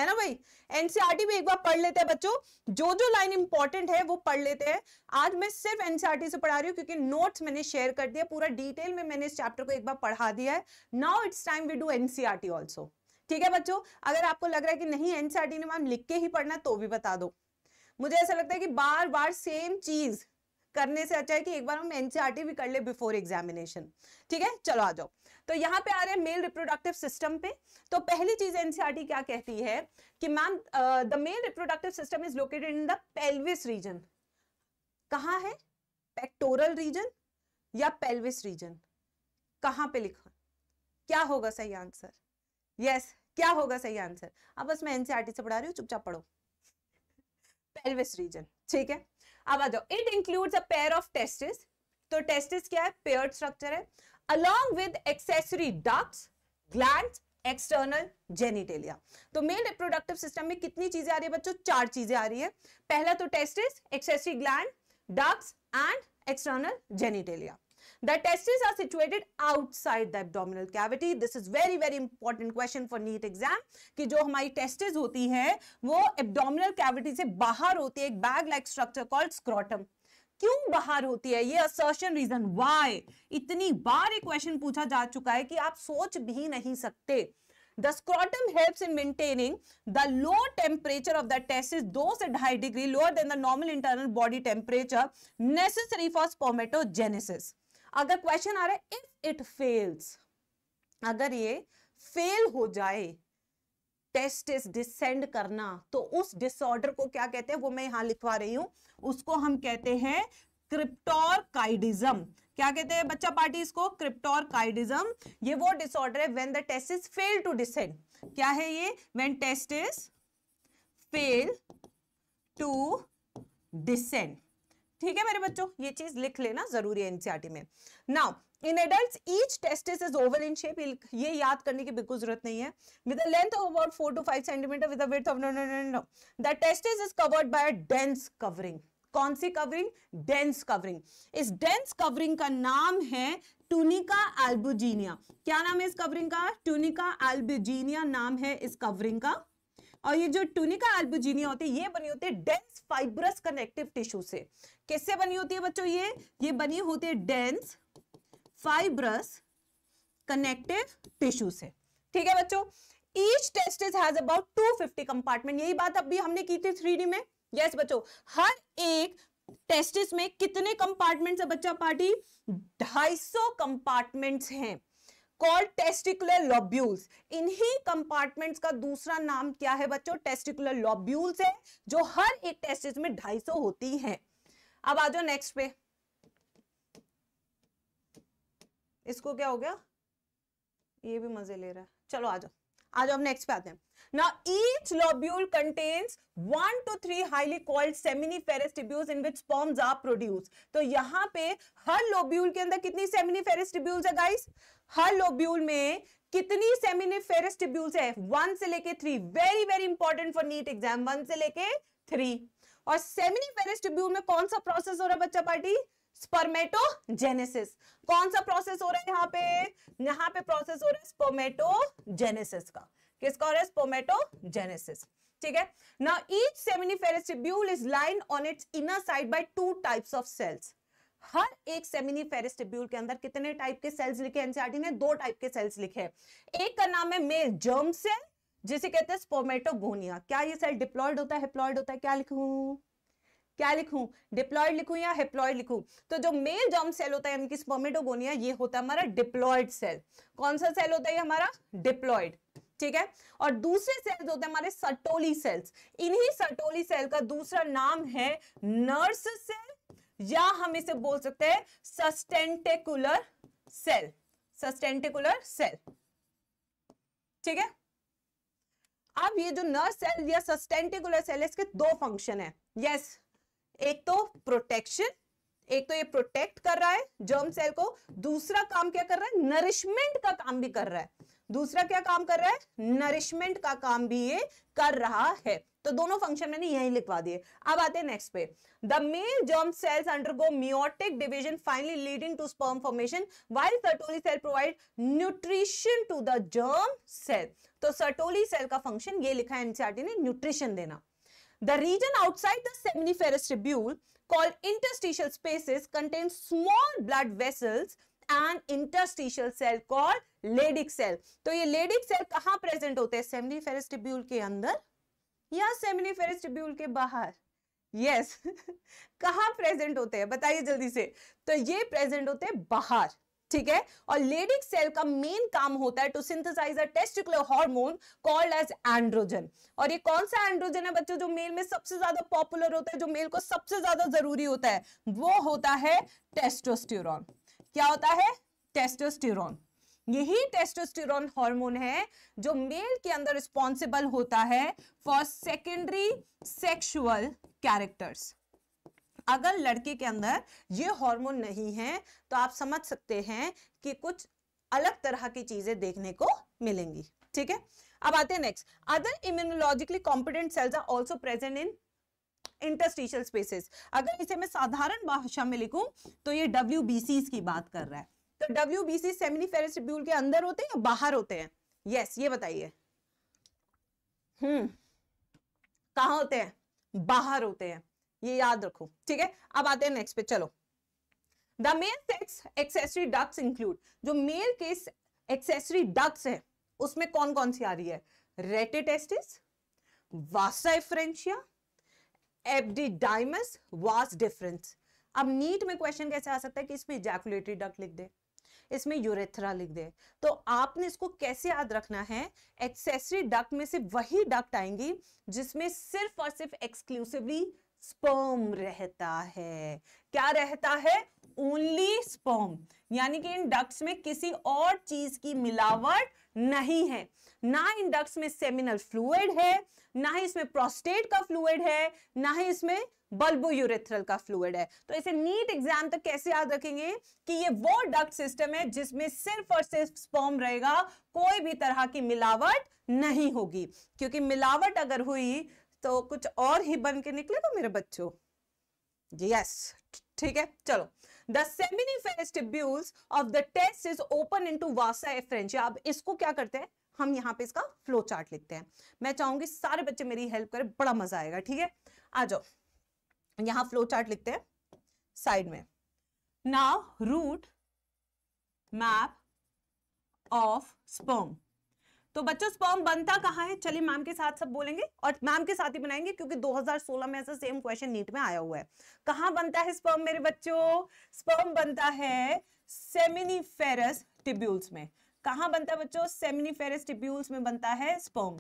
है ना भाई एनसीआरटी e भी एक बार पढ़ लेते हैं बच्चों जो जो लाइन इंपॉर्टेंट है वो पढ़ लेते हैं आज मैं सिर्फ एनसीआरटी e से पढ़ा रही हूँ क्योंकि नोट्स मैंने शेयर कर दिया पूरा डिटेल में मैंने इस चैप्टर को एक बार पढ़ा दिया है now it's time we do NCERT also ठीक है बच्चों अगर आपको लग रहा है कि नहीं एनसीआरटी e ने मैम लिख के ही पढ़ना तो भी बता दो मुझे ऐसा लगता है कि बार बार सेम चीज करने से अच्छा है कि एक बार हम एनसीआरटी भी कर ले बिफोर एग्जामिनेशन ठीक है चलो आ जाओ तो यहाँ पे आ रहे हैं मेल रिप्रोडक्टिव सिस्टम पे तो पहली चीज एनसीआर e क्या कहती है कि ma'am the male reproductive system is located in the pelvis region कहा है पेक्टोरल रीजन या पेल्विस रीजन कहाँ पे लिखा क्या होगा सही आंसर यस yes, क्या होगा सही आंसर अब बस मैं एनसीआरटी e से पढ़ा रही हूँ चुपचाप पढ़ो पेल्विस रीजन ठीक है अब आ जाओ it includes a pair of testis तो टेस्टिस क्या है पेयर स्ट्रक्चर है along with accessory ducts, glands, external genitalia तो मेल रिप्रोडक्टिव सिस्टम में कितनी चीजें आ रही है बच्चों चार चीजें आ रही है पहला तो testis accessory gland ducts and external genitalia The testes are situated outside the abdominal cavity. This is very very important question for NEET exam. कि जो हमारी testes होती है वो abdominal cavity से बाहर होती है एक bag like structure called scrotum. क्यों बाहर होती है ये असर्शन रीजन वाई इतनी बार ये क्वेश्चन पूछा जा चुका है कि आप सोच भी नहीं सकते The scrotum helps in maintaining the low temperature of the testis, दो से ढाई degree lower than the normal internal body temperature necessary for spermatogenesis. अगर क्वेश्चन आ रहा है if it fails, अगर ये फेल हो जाए टेस्टिस डिसेंड करना तो उस डिसऑर्डर को क्या कहते हैं वो मैं यहां लिखवा रही हूं उसको हम कहते हैं क्रिप्टोरकाइडिज्म क्या कहते हैं बच्चा पार्टी इसको क्रिप्टोरकाइडिज्म ये वो डिसऑर्डर है when the test is fail to descend क्या है ये when test is fail to descend ठीक है मेरे बच्चों ये चीज लिख लेना जरूरी है एनसीआरटी में now in adult each testis is oval in shape ये याद करने की बिल्कुल जरूरत नहीं है with length of about four to five centimetre with width of no no no no the testis is covered by dense covering कौन सी कवरिंग डेंस कवरिंग इस डेंस कवरिंग का नाम है टूनिका एल्बुजीनिया क्या नाम है इस कवरिंग का टूनिका एल्बुजीनिया नाम है इस कवरिंग का और ये जो टूनिका एल्बुजीनिया होती है ये बनी होती है डेंस फाइब्रस कनेक्टिव टिश्यू से किससे बनी होती है बच्चों ये ये बनी होती है डेंस फाइब्रस कनेक्टिव टिश्यू से ठीक है बच्चों each testis has about 250 compartment यही बात अभी हमने की थी थ्री में यस yes, बच्चों हर एक टेस्टिस में कितने कंपार्टमेंट्स है बच्चा पार्टी 250 कंपार्टमेंट्स हैं कॉल्ड टेस्टिकुलर लॉब्यूल्स इन्हीं कंपार्टमेंट्स का दूसरा नाम क्या है बच्चों टेस्टिकुलर लॉब्यूल्स है जो हर एक टेस्टिस में 250 होती हैं अब आ जाओ नेक्स्ट पे इसको क्या हो गया ये भी मजे ले रहा है चलो आ जाओ आज हम नेक्स्ट पे आते हैं ना each lobule contains one two three highly called seminiferous tubules in which sperms are produce तो यहाँ पे हर लोब्यूल के अंदर कितनी सेमिनिफेरस टिब्यूल्स है गाइस हर लोब्यूल में कितनी सेमिनिफेरस टिब्यूल्स है वन से लेके three very very important for NEET exam one से लेके थ्री और सेमिनिफेरस टिब्यूल में कौन सा प्रोसेस हो रहा है बच्चा पार्टी स्पर्मेटोजेनेसिस कौन सा प्रोसेस हो रहा है यहाँ पे यहाँ पे प्रोसेस हो रहा है स्पर्मेटोजेनेसिस का किसका हो रहा है स्पर्मेटोजेनेसिस ठीक है ना each seminiferous tubule is line on its inner side by two types of cells हर एक सेमिनिफेरस ट्यूब्यूल के अंदर कितने टाइप के सेल्स लिखे एनसीआरटी e ने दो टाइप के सेल्स लिखे हैं एक का नाम है मेल जर्म सेल जिसे कहते हैं स्पोमेटोगोनिया क्या ये सेल डिप्लॉयड होता है हेप्लॉयड होता है क्या लिखूं क्या लिखूं डिप्लॉयड लिखूं या हेप्लॉयड लिखूं तो जो मेल जर्म सेल होता है यानी कि स्पर्मेटोगोनिया ये होता है हमारा डिप्लॉयड सेल कौन सा सेल होता है हमारा डिप्लॉयड ठीक है और दूसरे सेल्स होते हैं हमारे सटोली सेल्स इन्हीं सटोली सेल का दूसरा नाम है नर्स सेल या हम इसे बोल सकते हैं सस्टेंटेकुलर सेल सस्टेंटिकुलर सेल ठीक है अब ये जो नर्स सेल या सस्टेंटिकुलर सेल है इसके दो फंक्शन है यस yes, एक तो प्रोटेक्शन एक तो ये प्रोटेक्ट कर रहा है जर्म सेल को दूसरा काम क्या कर रहा है नरिशमेंट का काम भी कर रहा है दूसरा क्या काम कर रहा है नरिशमेंट का काम भी ये कर रहा है तो दोनों फंक्शन मैंने यही लिखवा दिए अब आते हैं नेक्स्ट पे the male germ cells undergo meiotic division finally leading to sperm formation while Sertoli cell provide nutrition to the germ cell तो सर्टोली सेल का फंक्शन ये लिखा है एनसीआरटी e ने न्यूट्रिशन देना The region outside the seminiferous tubule called interstitial spaces contains small blood vessels and interstitial cell called Leydig cell to ye Leydig cell कहाँ present hote hai seminiferous tubule ke andar ya seminiferous tubule ke bahar yes. कहाँ present hote hai bataiye jaldi se to ye present hote hai bahar ठीक है और लेडिक सेल का मेन काम होता है to synthesise a testicular hormone called as androgen और ये कौन सा एंड्रोजन है बच्चों जो मेल में सबसे ज्यादा पॉपुलर होता है जो मेल को सबसे ज्यादा जरूरी होता है वो होता है टेस्टोस्टेरॉन क्या होता है टेस्टोस्टेरॉन यही टेस्टोस्टेरॉन हार्मोन है जो मेल के अंदर रिस्पॉन्सिबल होता है फॉर सेकेंडरी सेक्सुअल कैरेक्टर्स अगर लड़के के अंदर ये हार्मोन नहीं है तो आप समझ सकते हैं कि कुछ अलग तरह की चीजें देखने को मिलेंगी ठीक है अब आते हैं next other immunologically competent cells are also present in interstitial spaces अगर इसे मैं साधारण भाषा में लिखू तो ये डब्ल्यू की बात कर रहा है तो W B C seminiferous tubule के अंदर होते हैं या बाहर होते हैं यस yes, ये बताइए हम्म कहा होते हैं बाहर होते हैं ये याद रखो ठीक है अब आते हैं नेक्स्ट पे चलो the male sex accessory ducts include जो मेल के एक्सेसरी डक्स है उसमें कौन कौन सी आ रही है रेटेटेस्टिस वास्टाइफ्रेंशिया इफ्रेंशिया एबडीडाइमस वास डिफरेंस अब नीट में क्वेश्चन कैसे आ सकता है कि इसमें इजैकुलेटरी डक लिख दे इसमें यूरेथ्रा लिख दे तो आपने इसको कैसे याद रखना है एक्सेसरी डक्ट में से वही डक्ट आएंगी जिसमें सिर्फ और सिर्फ एक्सक्लूसिवली स्पर्म रहता है क्या रहता है ओनली स्पर्म यानी कि इन डक्स में किसी और चीज की मिलावट नहीं है ना इन डक्स में सेमिनल फ्लूड है ना ही इसमें प्रोस्टेट का फ्लूड है ना ही इसमें बल्बो यूरेथ्रल का फ्लूड है तो इसे नीट एग्जाम तक कैसे याद रखेंगे कि ये वो डक्ट सिस्टम है जिसमें सिर्फ और सिर्फ स्पर्म रहेगा कोई भी तरह की मिलावट नहीं होगी क्योंकि मिलावट अगर हुई तो कुछ और ही बन के निकलेगा तो मेरे बच्चों यस ठीक है चलो द सेमिनी tubules of the test is open अब इसको क्या करते हैं हम यहाँ पे इसका फ्लो चार्ट लिखते हैं मैं चाहूंगी सारे बच्चे मेरी हेल्प करें बड़ा मजा आएगा ठीक है आ जाओ यहाँ फ्लो चार्ट लिखते हैं साइड में now route map of sperm तो बच्चों स्पर्म बनता कहाँ है चलिए मैम के साथ सब बोलेंगे और मैम के साथ ही बनाएंगे क्योंकि 2016 में ऐसा सेम क्वेश्चन नीट में आया हुआ है कहाँ बनता है स्पर्म मेरे बच्चों स्पर्म बनता है सेमिनिफेरस टिब्यूल्स में कहाँ बनता है बच्चों सेमिनिफेरस टिब्यूल्स में बनता है स्पर्म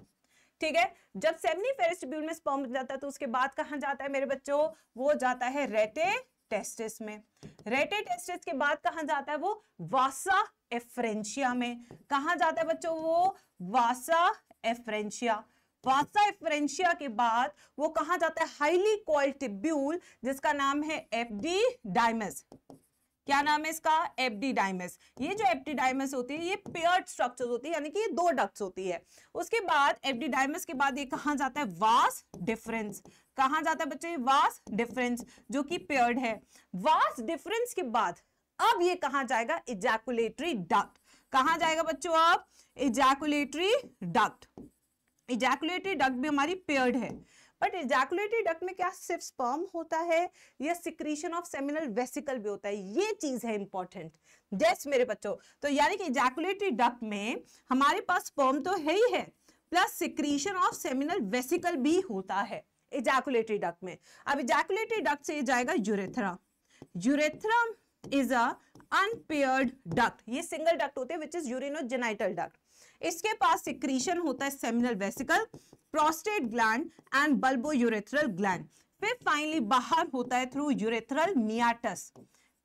ठीक है जब सेमिनिफेरस टिब्यूल में स्पर्म बन जाता है तो उसके बाद कहाँ जाता है मेरे बच्चों वो जाता है रेटे टेस्टिस में रेटे टेस्टिस के बाद कहा जाता है वो वासा एफ्रेंशिया में कहा जाता है बच्चों वो वासा एफ्रेंशिया वासा एफ्रेंशिया के बाद वो कहा जाता है हाईली कॉल टिब्यूल जिसका नाम है एफडी डायमस क्या नाम है इसका डायमस ये जो डायमस होती है ये पेयर स्ट्रक्चर होती है यानी कि ये दो डक्ट होती है उसके बाद डायमस के बाद ये कहा जाता है वास डिफरेंस कहा जाता है बच्चों ये वास डिफरेंस जो कि पेयर्ड है वास डिफरेंस के बाद अब ये कहा जाएगा इजैकुलेटरी डक्ट कहा जाएगा बच्चों अब इजैकुलेटरी डक्ट इजैकुलेटरी डक्ट भी हमारी पेयर्ड है बट इजैकुलेटरी डक्ट में क्या सिर्फ स्पर्म होता है या सिक्रीशन ऑफ सेमिनल वेसिकल भी होता है ये चीज है इंपॉर्टेंट जैस मेरे बच्चों तो यानी कि इजैकुलेटरी डक्ट में हमारे पास स्पर्म तो है ही है plus secretion of seminal vesicle भी होता है इजैकुलेटरी डक्ट में अब इजैकुलेटरी डक्ट से जाएगा urethra urethra is a unpaired duct ये सिंगल डक्ट होते हैं विच इज यूरिनोजेनाइटल डक्ट इसके पास सिक्रीशन होता है seminal vesicle prostate gland and bulbourethral gland फिर फाइनली बाहर होता है थ्रू यूरेथरल मियाटस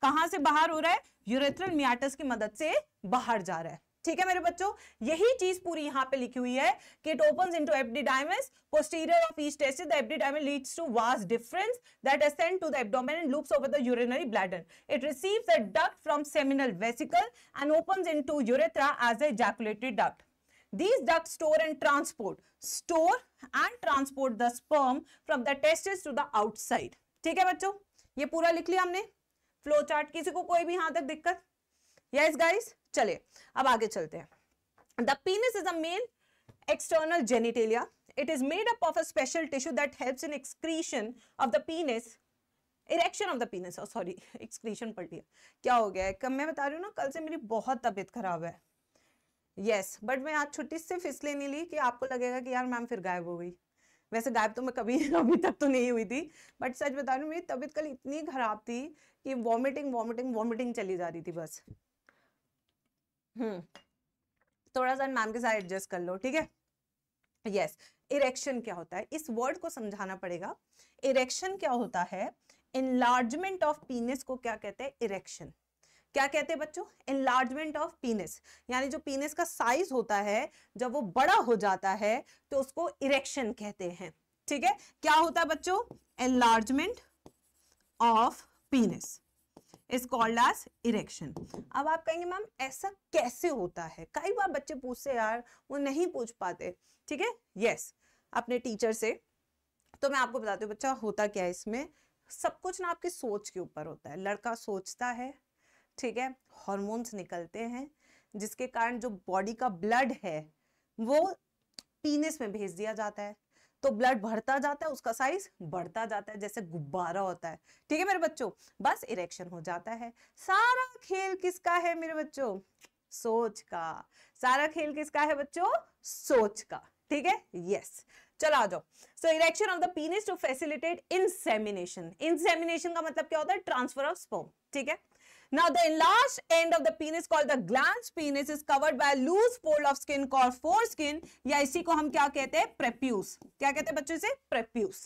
कहां से बाहर हो रहा है यूरेथरल मियाटस की मदद से बाहर जा रहा है ठीक है मेरे बच्चों यही चीज पूरी यहाँ पे लिखी हुई है कि it open into epididymis posterior of each testis the abdomen leads to vas difference that ascend to the abdomen and loops over the urinary bladder it receives a duct from seminal vesicle and opens into urethra as a ejaculatory duct these ducts store and transport store and transport the sperm from the testis to the outside theek hai bachcho ye pura likh liya humne flow chart kisi ko koi bhi yahan tak dikkat yes guys चलिए अब आगे चलते हैं the penis is a main external genitalia it is made up of a special tissue that helps in excretion of the penis erection of the penis और सॉरी एक्सक्रीशन पढ़ लिया क्या हो गया है कब मैं बता रही हूँ ना कल से मेरी बहुत तबीयत खराब है यस yes, बट मैं आज छुट्टी सिर्फ इसलिए नहीं ली कि आपको लगेगा कि यार मैम फिर गायब हो गई वैसे गायब तो मैं कभी अभी तक तो नहीं हुई थी बट सच बता रही हूँ मेरी तबीयत कल इतनी खराब थी कि वॉमिटिंग वॉमिटिंग वॉमिटिंग चली जा रही थी बस हम्म। थोड़ा सा मैम के साथ एडजस्ट कर लो ठीक है यस इरेक्शन क्या होता है इस वर्ड को समझाना पड़ेगा इरेक्शन क्या होता है इनलार्जमेंट ऑफ पीनिस को क्या कहते हैं इरेक्शन क्या कहते हैं बच्चों इनलार्जमेंट ऑफ पीनिस यानी जो पीनिस का साइज होता है जब वो बड़ा हो जाता है तो उसको इरेक्शन कहते हैं ठीक है क्या होता है बच्चों enlargement of penis is called आज इरेक्शन अब आप कहेंगे मैम ऐसा कैसे होता है कई बार बच्चे पूछते यार वो नहीं पूछ पाते ठीक है यस अपने टीचर से तो मैं आपको बताती हूँ बच्चा होता क्या है इसमें सब कुछ ना आपकी सोच के ऊपर होता है लड़का सोचता है ठीक है हॉर्मोन्स निकलते हैं जिसके कारण जो बॉडी का ब्लड है वो पीनेस में भेज दिया जाता है तो ब्लड भरता जाता है उसका साइज बढ़ता जाता है जैसे गुब्बारा होता है ठीक है मेरे बच्चों बस इरेक्शन हो जाता है सारा खेल किसका है मेरे बच्चों सोच का सारा खेल किसका है बच्चों सोच का ठीक है यस चलो आ जाओ so erection of the penis to facilitate insemination insemination का मतलब क्या होता है ट्रांसफर ऑफ स्पर्म ठीक है Now the enlarged end of the penis called the glans penis is covered by a loose fold of skin called foreskin ya isi ko hum kya kehte hai prepuce kya kehte hai bachche से prepuce.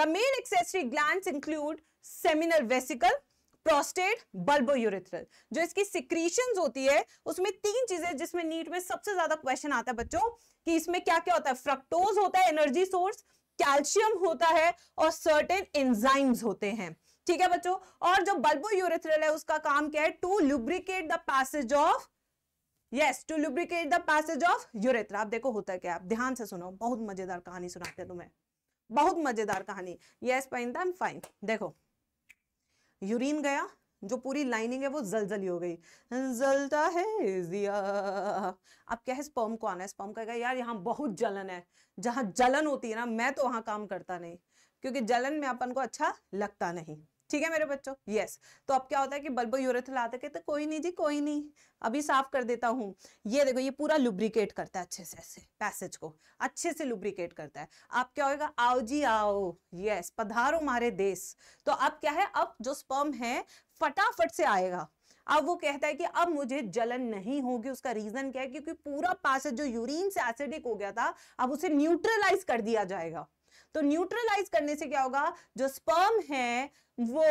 The main accessory glands include seminal vesicle prostate bulbourethral जो इसकी सिक्रीशन होती है उसमें तीन चीजें जिसमें नीट में सबसे ज्यादा क्वेश्चन आता है बच्चों कि इसमें क्या क्या होता है फ्रक्टोज होता है एनर्जी सोर्स कैल्शियम होता है और सर्टेन एंजाइम्स होते हैं ठीक है बच्चों और जो बल्बो यूरेथ्रल है उसका काम क्या है to lubricate the passage of yes to lubricate the passage of urethra आप देखो होता है क्या आप ध्यान से सुनो बहुत मजेदार कहानी सुनाते हैं तुम्हें बहुत मजेदार कहानी यस पाइंदा एम फाइन देखो यूरिन गया जो पूरी लाइनिंग है वो जलजली हो गई जलता है जिया अब क्या है स्पर्म को आना है स्पर्म का यार यहाँ बहुत जलन है जहां जलन होती है ना मैं तो वहां काम करता नहीं क्योंकि जलन में अपन को अच्छा लगता नहीं ठीक है मेरे बच्चों यस तो अब क्या होता है कि बल्बो यूरेथल आता कहते कोई नहीं जी कोई नहीं अभी साफ कर देता हूँ ये देखो ये पूरा लुब्रिकेट करता है अच्छे से ऐसे पैसेज को अच्छे से लुब्रिकेट करता है आप क्या होगा आओ जी आओ यस पधारो मारे देश तो अब क्या है अब जो स्पर्म है फटाफट से आएगा अब वो कहता है कि अब मुझे जलन नहीं होगी उसका रीजन क्या है क्योंकि पूरा पैसेज जो यूरिन से एसिडिक हो गया था अब उसे न्यूट्रलाइज कर दिया जाएगा तो न्यूट्रलाइज करने से क्या होगा जो स्पर्म है वो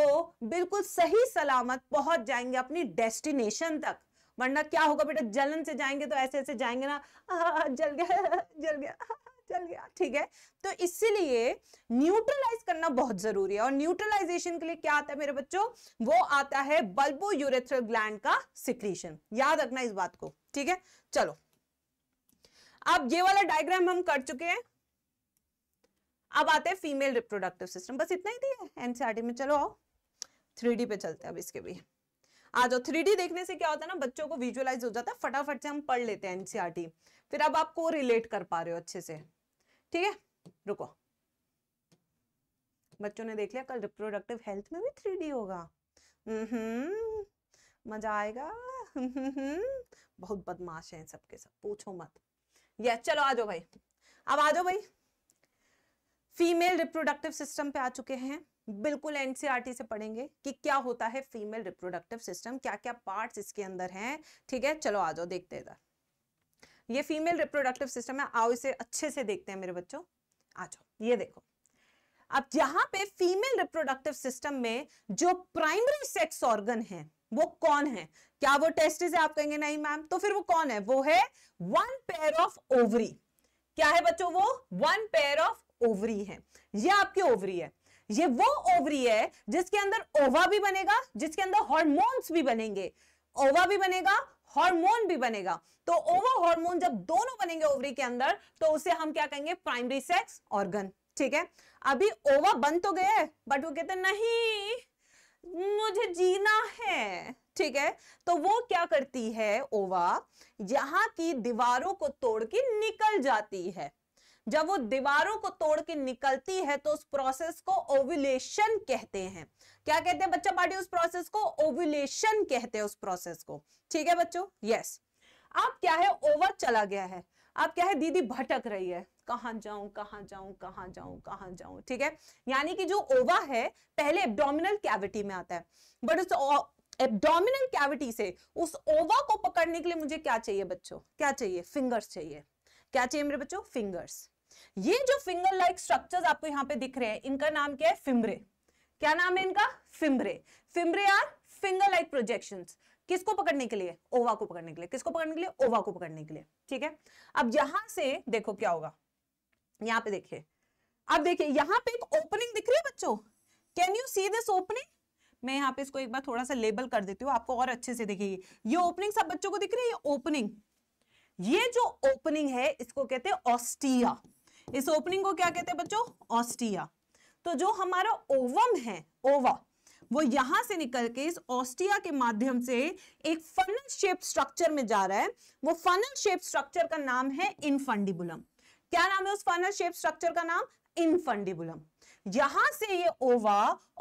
बिल्कुल सही सलामत पहुंच जाएंगे अपनी डेस्टिनेशन तक वरना क्या होगा बेटा जलन से जाएंगे तो ऐसे ऐसे जाएंगे ना जल गया जल गया चल गया ठीक है तो इसीलिए न्यूट्रलाइज करना बहुत जरूरी है और न्यूट्रलाइजेशन के लिए क्या आता है मेरे बच्चों वो आता है बल्बो यूरेथ्रल ग्लैंड का सिक्रीशन याद रखना इस बात को ठीक है चलो अब ये वाला डायग्राम हम कर चुके हैं अब आते हैं फीमेल रिप्रोडक्टिव सिस्टम बस इतना ही थी एनसीआरटी e में चलो आओ थ्री पे चलते हैं अब इसके भी आ जाओ थ्री देखने से क्या होता है ना बच्चों को विजुअलाइज हो जाता है फटाफट से हम पढ़ लेते हैं एनसीआरटी e फिर अब आप को रिलेट कर पा रहे हो अच्छे से ठीक है रुको बच्चों ने देख लिया कल रिप्रोडक्टिव हेल्थ में भी थ्री होगा हम्म, हम्म, मजा आएगा हम्म, बहुत बदमाश है सबके सब पूछो मत यस चलो आ जाओ भाई अब आ जाओ भाई फीमेल रिप्रोडक्टिव सिस्टम पे आ चुके हैं बिल्कुल एनसीआरटी से पढ़ेंगे कि क्या होता है फीमेल रिप्रोडक्टिव सिस्टम क्या क्या पार्ट्स इसके अंदर हैं ठीक है चलो आ जाओ देखते इधर ये फीमेल रिप्रोडक्टिव सिस्टम है आओ इसे अच्छे से देखते हैं मेरे बच्चों आ जाओ ये देखो अब यहां पे फीमेल रिप्रोडक्टिव सिस्टम में जो प्राइमरी सेक्स ऑर्गन है वो कौन है क्या वो टेस्टिस है आप कहेंगे नहीं मैम तो फिर वो कौन है वो है वन पेयर ऑफ ओवरी क्या है बच्चों वो वन पेयर ऑफ ओवरी है ये आपकी ओवरी है ये वो ओवरी है जिसके अंदर ओवा भी बनेगा जिसके अंदर हॉर्मोन्स भी बनेंगे ओवा भी बनेगा हार्मोन भी बनेगा तो ओवा हार्मोन जब दोनों बनेंगे ओवरी के अंदर तो उसे हम क्या कहेंगे प्राइमरी सेक्स ऑर्गन ठीक है अभी ओवा बन तो गया है बट वो कहते नहीं मुझे जीना है ठीक है तो वो क्या करती है ओवा यहाँ की दीवारों को तोड़ के निकल जाती है जब वो दीवारों को तोड़ के निकलती है तो उस प्रोसेस को ओव्यूलेशन कहते हैं क्या कहते हैं बच्चा पार्टी उस प्रोसेस को ओव्यूलेशन कहते हैं उस प्रोसेस को ठीक है बच्चों यस अब क्या है ओवर चला गया है अब क्या है दीदी भटक रही है कहा जाऊं कहा जाऊं कहा जाऊं कहा जाऊं ठीक है यानी कि जो ओवा है पहले एब्डोमिनल कैविटी में आता है बट उस एब्डोमिनल कैविटी से उस ओवा को पकड़ने के लिए मुझे क्या चाहिए बच्चों क्या चाहिए फिंगर्स चाहिए क्या चाहिए मेरे बच्चों फिंगर्स ये जो फिंगर लाइक स्ट्रक्चर्स आपको यहाँ पे दिख रहे हैं इनका नाम क्या है फिम्बरे क्या नाम है इनका fimbriae fimbriae are finger like projection किसको पकड़ने के लिए ओवा को पकड़ने के लिए किसको पकड़ने के लिए ओवा को पकड़ने के लिए ठीक है अब यहां से देखो क्या होगा यहाँ पे देखिए अब देखिए यहाँ पे एक ओपनिंग दिख रही है बच्चों can you see this opening मैं यहाँ पे इसको एक बार थोड़ा सा लेबल कर देती हूँ आपको और अच्छे से देखिए ये ओपनिंग सब बच्चों को दिख रही है ये ओपनिंग ये जो ओपनिंग है इसको कहते हैं ऑस्टिया इस ओपनिंग को क्या कहते हैं बच्चों ऑस्टिया तो जो हमारा ओवम है ओवा वो यहां से निकल के इस ऑस्टिया के माध्यम से एक फनल शेप स्ट्रक्चर में जा रहा है वो फनल शेप स्ट्रक्चर का नाम है इनफंडिबुलम क्या नाम है उस फनल शेप स्ट्रक्चर का नाम इनफंडिबुलम यहां से ये ओवा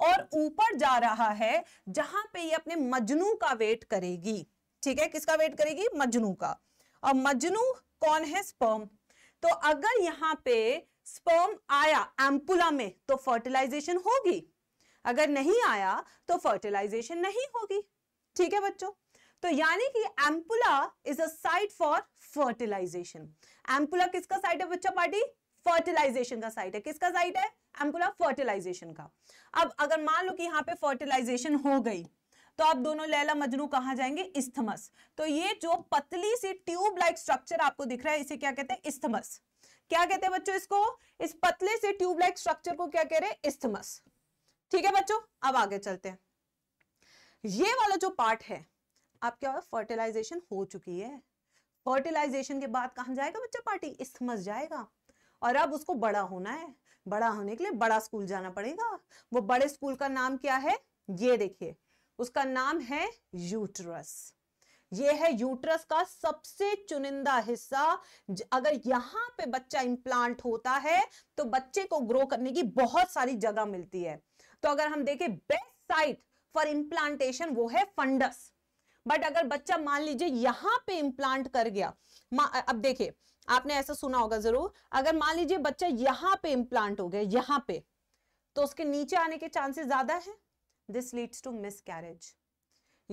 और ऊपर जा रहा है जहां पे ये अपने मजनू का वेट करेगी ठीक है किसका वेट करेगी मजनू का और मजनू कौन है स्पर्म तो अगर यहाँ पे स्पर्म आया एम्पुला में तो फर्टिलाइजेशन होगी अगर नहीं आया तो फर्टिलाइजेशन नहीं होगी ठीक है बच्चों तो यानी कि ampulla is a site for fertilization ampulla किसका साइट है बच्चा पार्टी फर्टिलाइजेशन का साइट है किसका साइट है एम्पुला फर्टिलाइजेशन का अब अगर मान लो कि यहाँ पे फर्टिलाइजेशन हो गई तो आप दोनों लैला मजनू कहा जाएंगे इस्थमस तो ये जो पतली सी ट्यूब लाइक स्ट्रक्चर आपको दिख रहा है इसे क्या कहते हैं इस्थमस क्या कहते हैं बच्चों इसको इस पतले से ट्यूब लाइक स्ट्रक्चर को क्या कह रहे हैं इस्थमस ठीक है बच्चों अब आगे चलते हैं ये वाला जो पार्ट है आप क्या फर्टिलाइजेशन हो चुकी है फर्टिलाइजेशन के बाद कहा जाएगा बच्चा पार्टी इस्थमस जाएगा और अब उसको बड़ा होना है बड़ा होने के लिए बड़ा स्कूल जाना पड़ेगा वो बड़े स्कूल का नाम क्या है ये देखिए उसका नाम है यूट्रस ये है यूट्रस का सबसे चुनिंदा हिस्सा अगर यहां पे बच्चा इम्प्लांट होता है तो बच्चे को ग्रो करने की बहुत सारी जगह मिलती है तो अगर हम देखें बेस्ट साइट फॉर इम्प्लांटेशन वो है फंडस बट अगर बच्चा मान लीजिए यहां पे इम्प्लांट कर गया अब देखिए आपने ऐसा सुना होगा जरूर अगर मान लीजिए बच्चा यहां पे इम्प्लांट हो गया यहां पे तो उसके नीचे आने के चांसेस ज्यादा है दिस लीड्स टू मिसकैरेज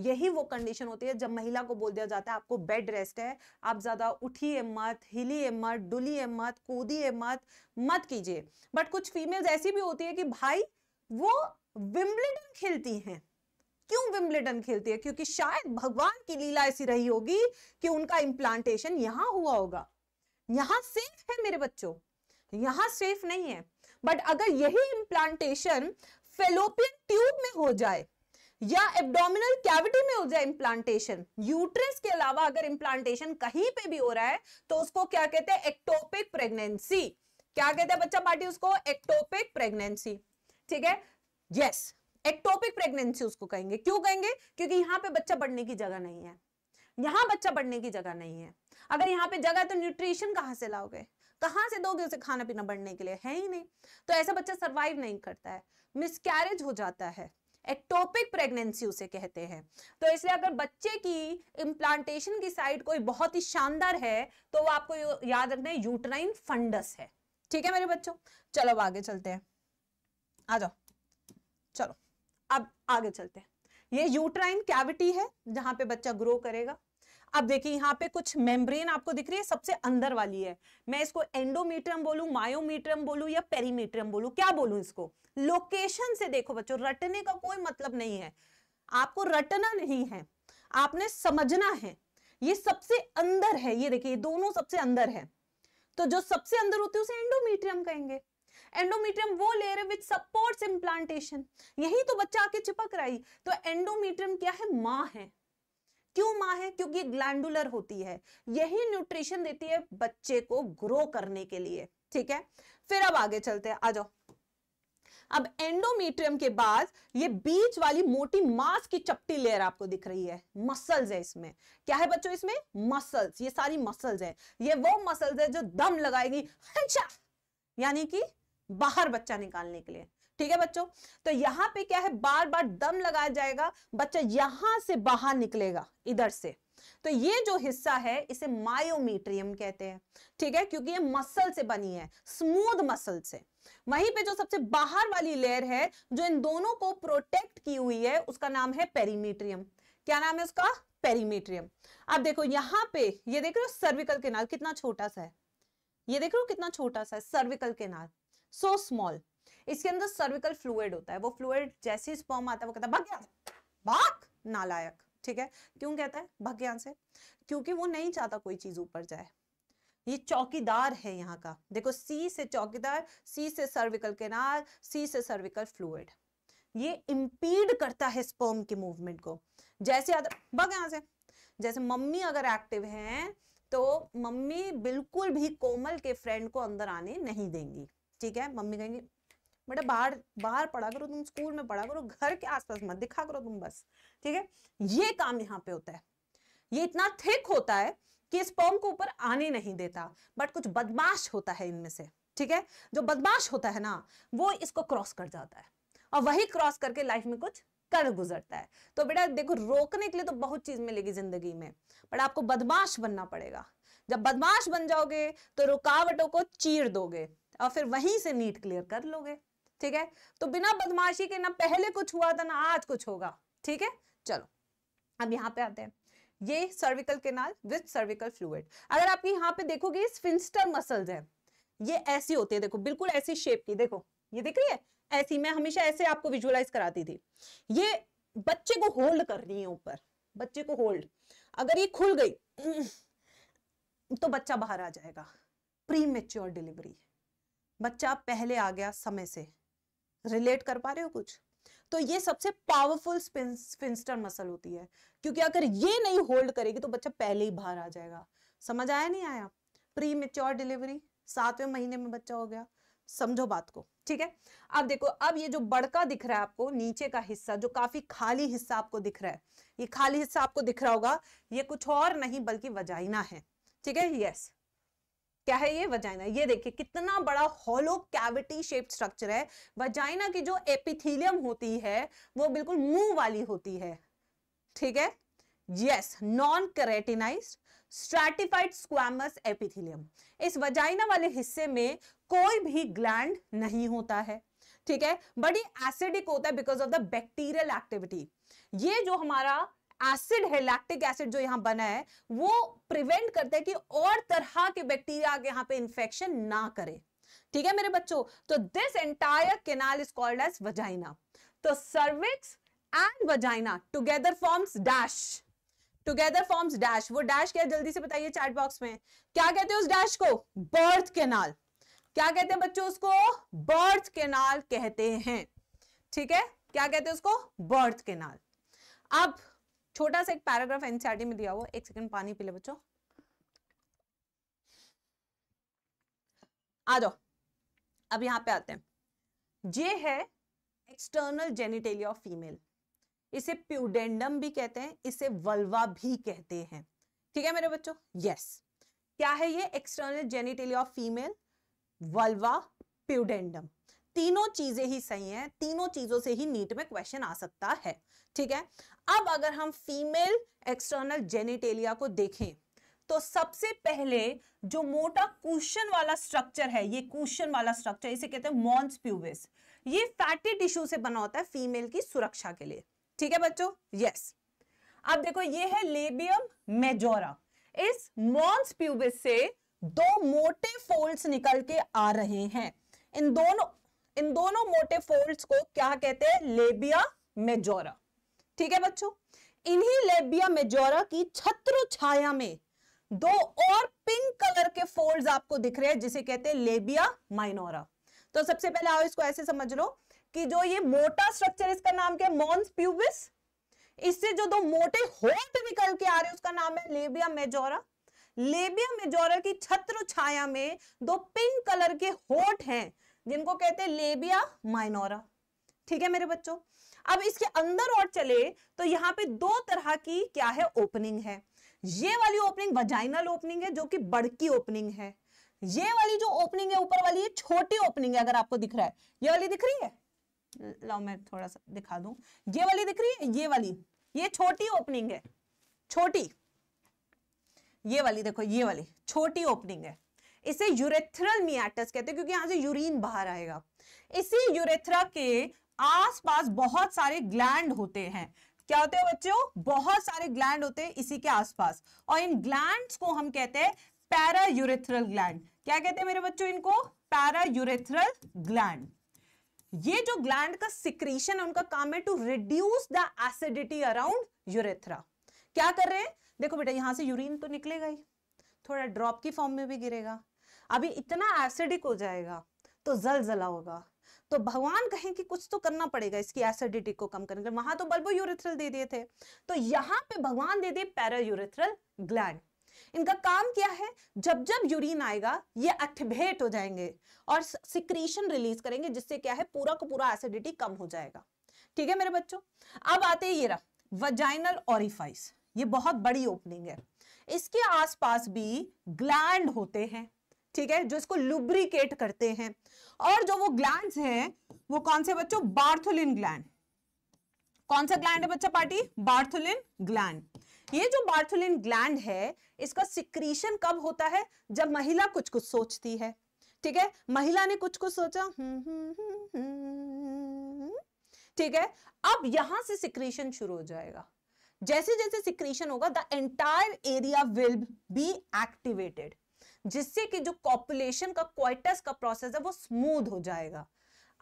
यही वो कंडीशन होती है जब महिला को बोल दिया जाता है आपको बेड रेस्ट है आप ज्यादा उठिए मत हिलिए मत डुलिए मत कूदिए मत मत कीजिए बट कुछ फीमेल्स ऐसी भी होती है कि भाई वो विम्बलिडन खेलती हैं क्यों विम्बलिडन खेलती है क्योंकि शायद भगवान की लीला ऐसी रही होगी कि उनका इम्प्लांटेशन यहाँ हुआ होगा यहाँ सेफ है मेरे बच्चों यहाँ सेफ नहीं है बट अगर यही इम्प्लांटेशन फेलोपियन ट्यूब में हो जाए या एब्डोमिनल कैविटी में हो जाए इम्प्लांटेशन यूट्रस के अलावा अगर इम्प्लांटेशन कहीं पे भी हो रहा है तो उसको क्या कहते हैं एक्टोपिक प्रेगनेंसी क्या कहते हैं बच्चा पार्टी उसको एक्टोपिक प्रेगनेंसी ठीक है यस एक्टोपिक प्रेगनेंसी उसको कहेंगे क्यों कहेंगे क्योंकि यहाँ पे बच्चा बढ़ने की जगह नहीं है यहाँ बच्चा बढ़ने की जगह नहीं है अगर यहाँ पे जगह है तो न्यूट्रिशन कहाँ से लाओगे कहाँ से दोगे उसे खाना पीना बढ़ने के लिए है ही नहीं तो ऐसा बच्चा सर्वाइव नहीं करता है मिसकैरेज हो जाता है एक्टोपिक प्रेगनेंसी उसे कहते हैं तो इसलिए अगर बच्चे की इम्प्लांटेशन की साइड कोई बहुत ही शानदार है तो वो आपको याद रखना है यूटराइन फंडस है ठीक है मेरे बच्चों चलो आगे चलते हैं आ जाओ चलो अब आगे चलते हैं ये यूट्राइन कैविटी है जहां पे बच्चा ग्रो करेगा अब देखिए यहाँ पे कुछ मेम्ब्रेन आपको दिख रही है सबसे अंदर वाली है मैं इसको एंडोमीट्रियम बोलू मायोमीट्रियम बोलू या पेरीमीट्रियम बोलू क्या बोलू इसको लोकेशन से देखो बच्चों रटने का कोई मतलब नहीं है आपको रटना नहीं है आपने समझना है ये सबसे अंदर है ये देखिए दोनों सबसे अंदर है तो जो सबसे अंदर होती है उसे एंडोमीट्रियम कहेंगे एंडोमीट्रियम वो लेयर है विच सपोर्ट्स इम्प्लांटेशन यही तो बच्चा आके चिपक रही तो एंडोमीट्रियम क्या है माँ है क्यों माँ है क्योंकि ग्लैंडुलर होती है यही न्यूट्रिशन देती है बच्चे को ग्रो करने के लिए ठीक है फिर अब आगे चलते हैं आ जाओ अब एंडोमीट्रियम के बाद ये बीच वाली मोटी मांस की चपटी लेयर आपको दिख रही है मसल्स है इसमें क्या है बच्चों इसमें मसल्स ये सारी मसल्स है ये वो मसल्स है जो दम लगाएगी अच्छा! यानी कि बाहर बच्चा निकालने के लिए ठीक है बच्चों तो यहाँ पे क्या है बार बार दम लगाया जाएगा बच्चा यहां से बाहर निकलेगा इधर से तो ये जो हिस्सा है इसे मायोमीट्रियम कहते हैं ठीक है क्योंकि ये मसल से बनी है स्मूथ मसल से वहीं पे जो सबसे बाहर वाली लेयर है जो इन दोनों को प्रोटेक्ट की हुई है उसका नाम है पेरीमीट्रियम क्या नाम है उसका पेरीमीट्रियम आप देखो यहाँ पे ये देख रहे हो सर्विकल केनाल कितना छोटा सा है ये देख रहे हो कितना छोटा सा है सर्विकल केनाल सो स्मॉल इसके अंदर सर्विकल फ्लूड होता है वो फ्लूड जैसे स्पर्म आता है वो कहता है भाग भाग नालायक ठीक है क्यों कहता है भाग से क्योंकि वो नहीं चाहता कोई चीज ऊपर जाए ये चौकीदार है यहाँ का देखो सी से चौकीदार सी से सर्विकल केनाल सी से सर्विकल फ्लूड ये इम्पीड करता है स्पर्म के मूवमेंट को जैसे भाग यहां से जैसे मम्मी अगर एक्टिव हैं तो मम्मी बिल्कुल भी कोमल के फ्रेंड को अंदर आने नहीं देंगी ठीक है मम्मी कहेंगी बेटा बाहर बाहर पढ़ा करो तुम स्कूल में पढ़ा करो घर के आसपास मत दिखा करो तुम बस ठीक है ये काम यहाँ पे होता है ये इतना थिक होता है कि स्पर्म को ऊपर आने नहीं देता बट कुछ बदमाश होता है इनमें से ठीक है जो बदमाश होता है ना वो इसको क्रॉस कर जाता है और वही क्रॉस करके लाइफ में कुछ कर गुजरता है तो बेटा देखो रोकने के लिए तो बहुत चीज मिलेगी जिंदगी में बट आपको बदमाश बनना पड़ेगा जब बदमाश बन जाओगे तो रुकावटों को चीर दोगे और फिर वहीं से नीट क्लियर कर लोगे ठीक है तो बिना बदमाशी के ना पहले कुछ हुआ था ना आज कुछ होगा ठीक है चलो अब यहाँ पे आते हैं ये cervical canal with cervical fluid अगर आप यहाँ पे देखोगे स्फिंस्टर मसल्स हैं ये ऐसी होती है देखो बिल्कुल ऐसी शेप की देखो ये दिख रही है ऐसी मैं हमेशा ऐसे आपको विजुअलाइज कराती थी ये बच्चे को होल्ड कर रही है ऊपर बच्चे को होल्ड अगर ये खुल गई तो बच्चा बाहर आ जाएगा प्री मेच्योर डिलीवरी बच्चा पहले आ गया समय से रिलेट कर पा रहे हो कुछ तो ये सबसे पावरफुल स्पिंस्टर मसल होती है क्योंकि अगर ये नहीं होल्ड करेगी तो बच्चा पहले ही बाहर आ जाएगा समझ आया नहीं आया प्री मेच्योर डिलीवरी सातवें महीने में बच्चा हो गया समझो बात को ठीक है अब देखो अब ये जो बड़का दिख रहा है आपको नीचे का हिस्सा जो काफी खाली हिस्सा आपको दिख रहा है ये खाली हिस्सा आपको दिख रहा होगा ये कुछ और नहीं बल्कि वजाइना है ठीक है यस क्या है ये वजाइना ये देखिए कितना बड़ा हॉलो कैविटी शेप स्ट्रक्चर है वजाइना की जो एपिथीलियम होती है वो बिल्कुल मुंह वाली होती है ठीक है yes non keratinize stratified squamous epithelium इस वजाइना वाले हिस्से में कोई भी ग्लैंड नहीं होता है ठीक है बड़ी एसिडिक होता है because of the bacterial activity ये जो हमारा एसिड है लैक्टिक एसिड जो यहां बना है वो प्रिवेंट करता है कि और तरह के बैक्टीरिया आगे यहां पे इंफेक्शन ना करे ठीक है मेरे बच्चों तो this entire canal is called as vagina तो cervix and vagina together forms dash together forms dash वो डैश क्या जल्दी से बताइए चैट बॉक्स में क्या कहते हैं उस डैश को बर्थ केनाल क्या कहते हैं बच्चों उसको बर्थ केनाल कहते हैं ठीक है क्या कहते हैं उसको बर्थ केनाल अब छोटा सा एक पैराग्राफ एनसीआरटी e में दिया हुआ एक सेकंड पानी पी ले बच्चों आ जाओ अब यहाँ पे आते हैं ये है एक्सटर्नल जेनिटेलिया ऑफ फीमेल इसे प्यूडेंडम भी कहते हैं इसे वल्वा भी कहते हैं ठीक है मेरे बच्चों यस yes. क्या है ये external genitalia of female vulva pudendum तीनों चीजें ही सही हैं तीनों चीजों से ही नीट में क्वेश्चन आ सकता है ठीक है अब अगर हम फीमेल एक्सटर्नल जेनिटेलिया को देखें तो सबसे पहले जो मोटा कुशन वाला स्ट्रक्चर है ये कुशन वाला स्ट्रक्चर इसे कहते हैं मॉन्स प्यूबिस ये फैटी टिश्यू से बना होता है फीमेल की सुरक्षा के लिए ठीक है बच्चों यस अब देखो ये है लेबियम मेजोरा इस मॉन्स प्यूबिस से दो मोटे फोल्ड्स निकल के आ रहे हैं इन दोनों इन दोनों मोटे फोल्ड्स को क्या कहते हैं लेबिया मेजोरा ठीक है बच्चों इन्हीं लेबिया मेजोरा की छत्र छाया में दो और पिंक कलर के फोल्ड्स आपको दिख रहे हैं जिसे कहते हैं लेबिया माइनोरा तो सबसे पहले आओ इसको ऐसे समझ लो कि जो ये मोटा स्ट्रक्चर इसका नाम क्या है मॉन्स प्यूबिस इससे जो दो मोटे होट निकल के आ रहे हैं उसका नाम है लेबिया मेजोरा लेबिया मेजोरा की छत्र छाया में दो पिंक कलर के होट हैं जिनको कहते हैं लेबिया माइनोरा ठीक है मेरे बच्चों अब इसके अंदर और चले तो यहाँ पे दो तरह की क्या है ओपनिंग है ये वाली ओपनिंग वजाइनल ओपनिंग है जो कि बड़की ओपनिंग है ये वाली जो ओपनिंग है ऊपर वाली ये छोटी ओपनिंग है अगर आपको दिख रहा है ये वाली दिख रही है लाओ मैं थोड़ा सा दिखा दू ये वाली दिख रही है ये वाली ये छोटी ओपनिंग है छोटी ये वाली देखो ये वाली छोटी ओपनिंग है इसे यूरेथ्रल मियाटस कहते हैं क्योंकि यहां से यूरिन बाहर आएगा इसी यूरेथ्रा के आसपास बहुत सारे ग्लैंड होते हैं क्या होते हैं बच्चों बहुत सारे ग्लैंड होते हैं इसी के आसपास और इन ग्लैंड्स को हम कहते हैं पैरा यूरेथरल ग्लैंड क्या कहते हैं मेरे बच्चों इनको पैरा यूरेथरल ग्लैंड ये जो ग्लैंड का सिक्रीशन है उनका काम है to reduce the acidity around urethra क्या कर रहे हैं देखो बेटा यहां से यूरिन तो निकलेगा ही थोड़ा ड्रॉप की फॉर्म में भी गिरेगा अभी इतना एसिडिक हो जाएगा तो जलजला होगा तो भगवान कहें कि कुछ तो करना पड़ेगा इसकी एसिडिटी को कम करने के वहां तो बल्बो यूरिथ्रल दे दिए थे तो यहाँ पे भगवान दे दिए पैरा यूरिथ्रल ग्लैंड इनका काम क्या है जब जब यूरिन आएगा ये एक्टिवेट हो जाएंगे और सिक्रीशन रिलीज करेंगे जिससे क्या है पूरा का पूरा एसिडिटी कम हो जाएगा ठीक है मेरे बच्चों अब आते हैं ये रहा वजाइनल ऑरिफाइस ये बहुत बड़ी ओपनिंग है इसके आसपास भी ग्लैंड होते हैं ठीक है जो इसको लुब्रिकेट करते हैं और जो वो ग्लैंड हैं वो कौन से बच्चों बार्थोलिन ग्लैंड कौन सा ग्लैंड है बच्चा पार्टी बार्थोलिन ग्लैंड ये जो बार्थोलिन ग्लैंड है इसका सिक्रीशन कब होता है जब महिला कुछ कुछ सोचती है ठीक है महिला ने कुछ कुछ सोचा हम्म, हम्म, हम्म, ठीक है अब यहां से सिक्रीशन शुरू हो जाएगा जैसे जैसे सिक्रीशन होगा the entire area will be activated जिससे कि जो कॉपुलेशन का क्वाइटस का प्रोसेस है वो स्मूथ हो जाएगा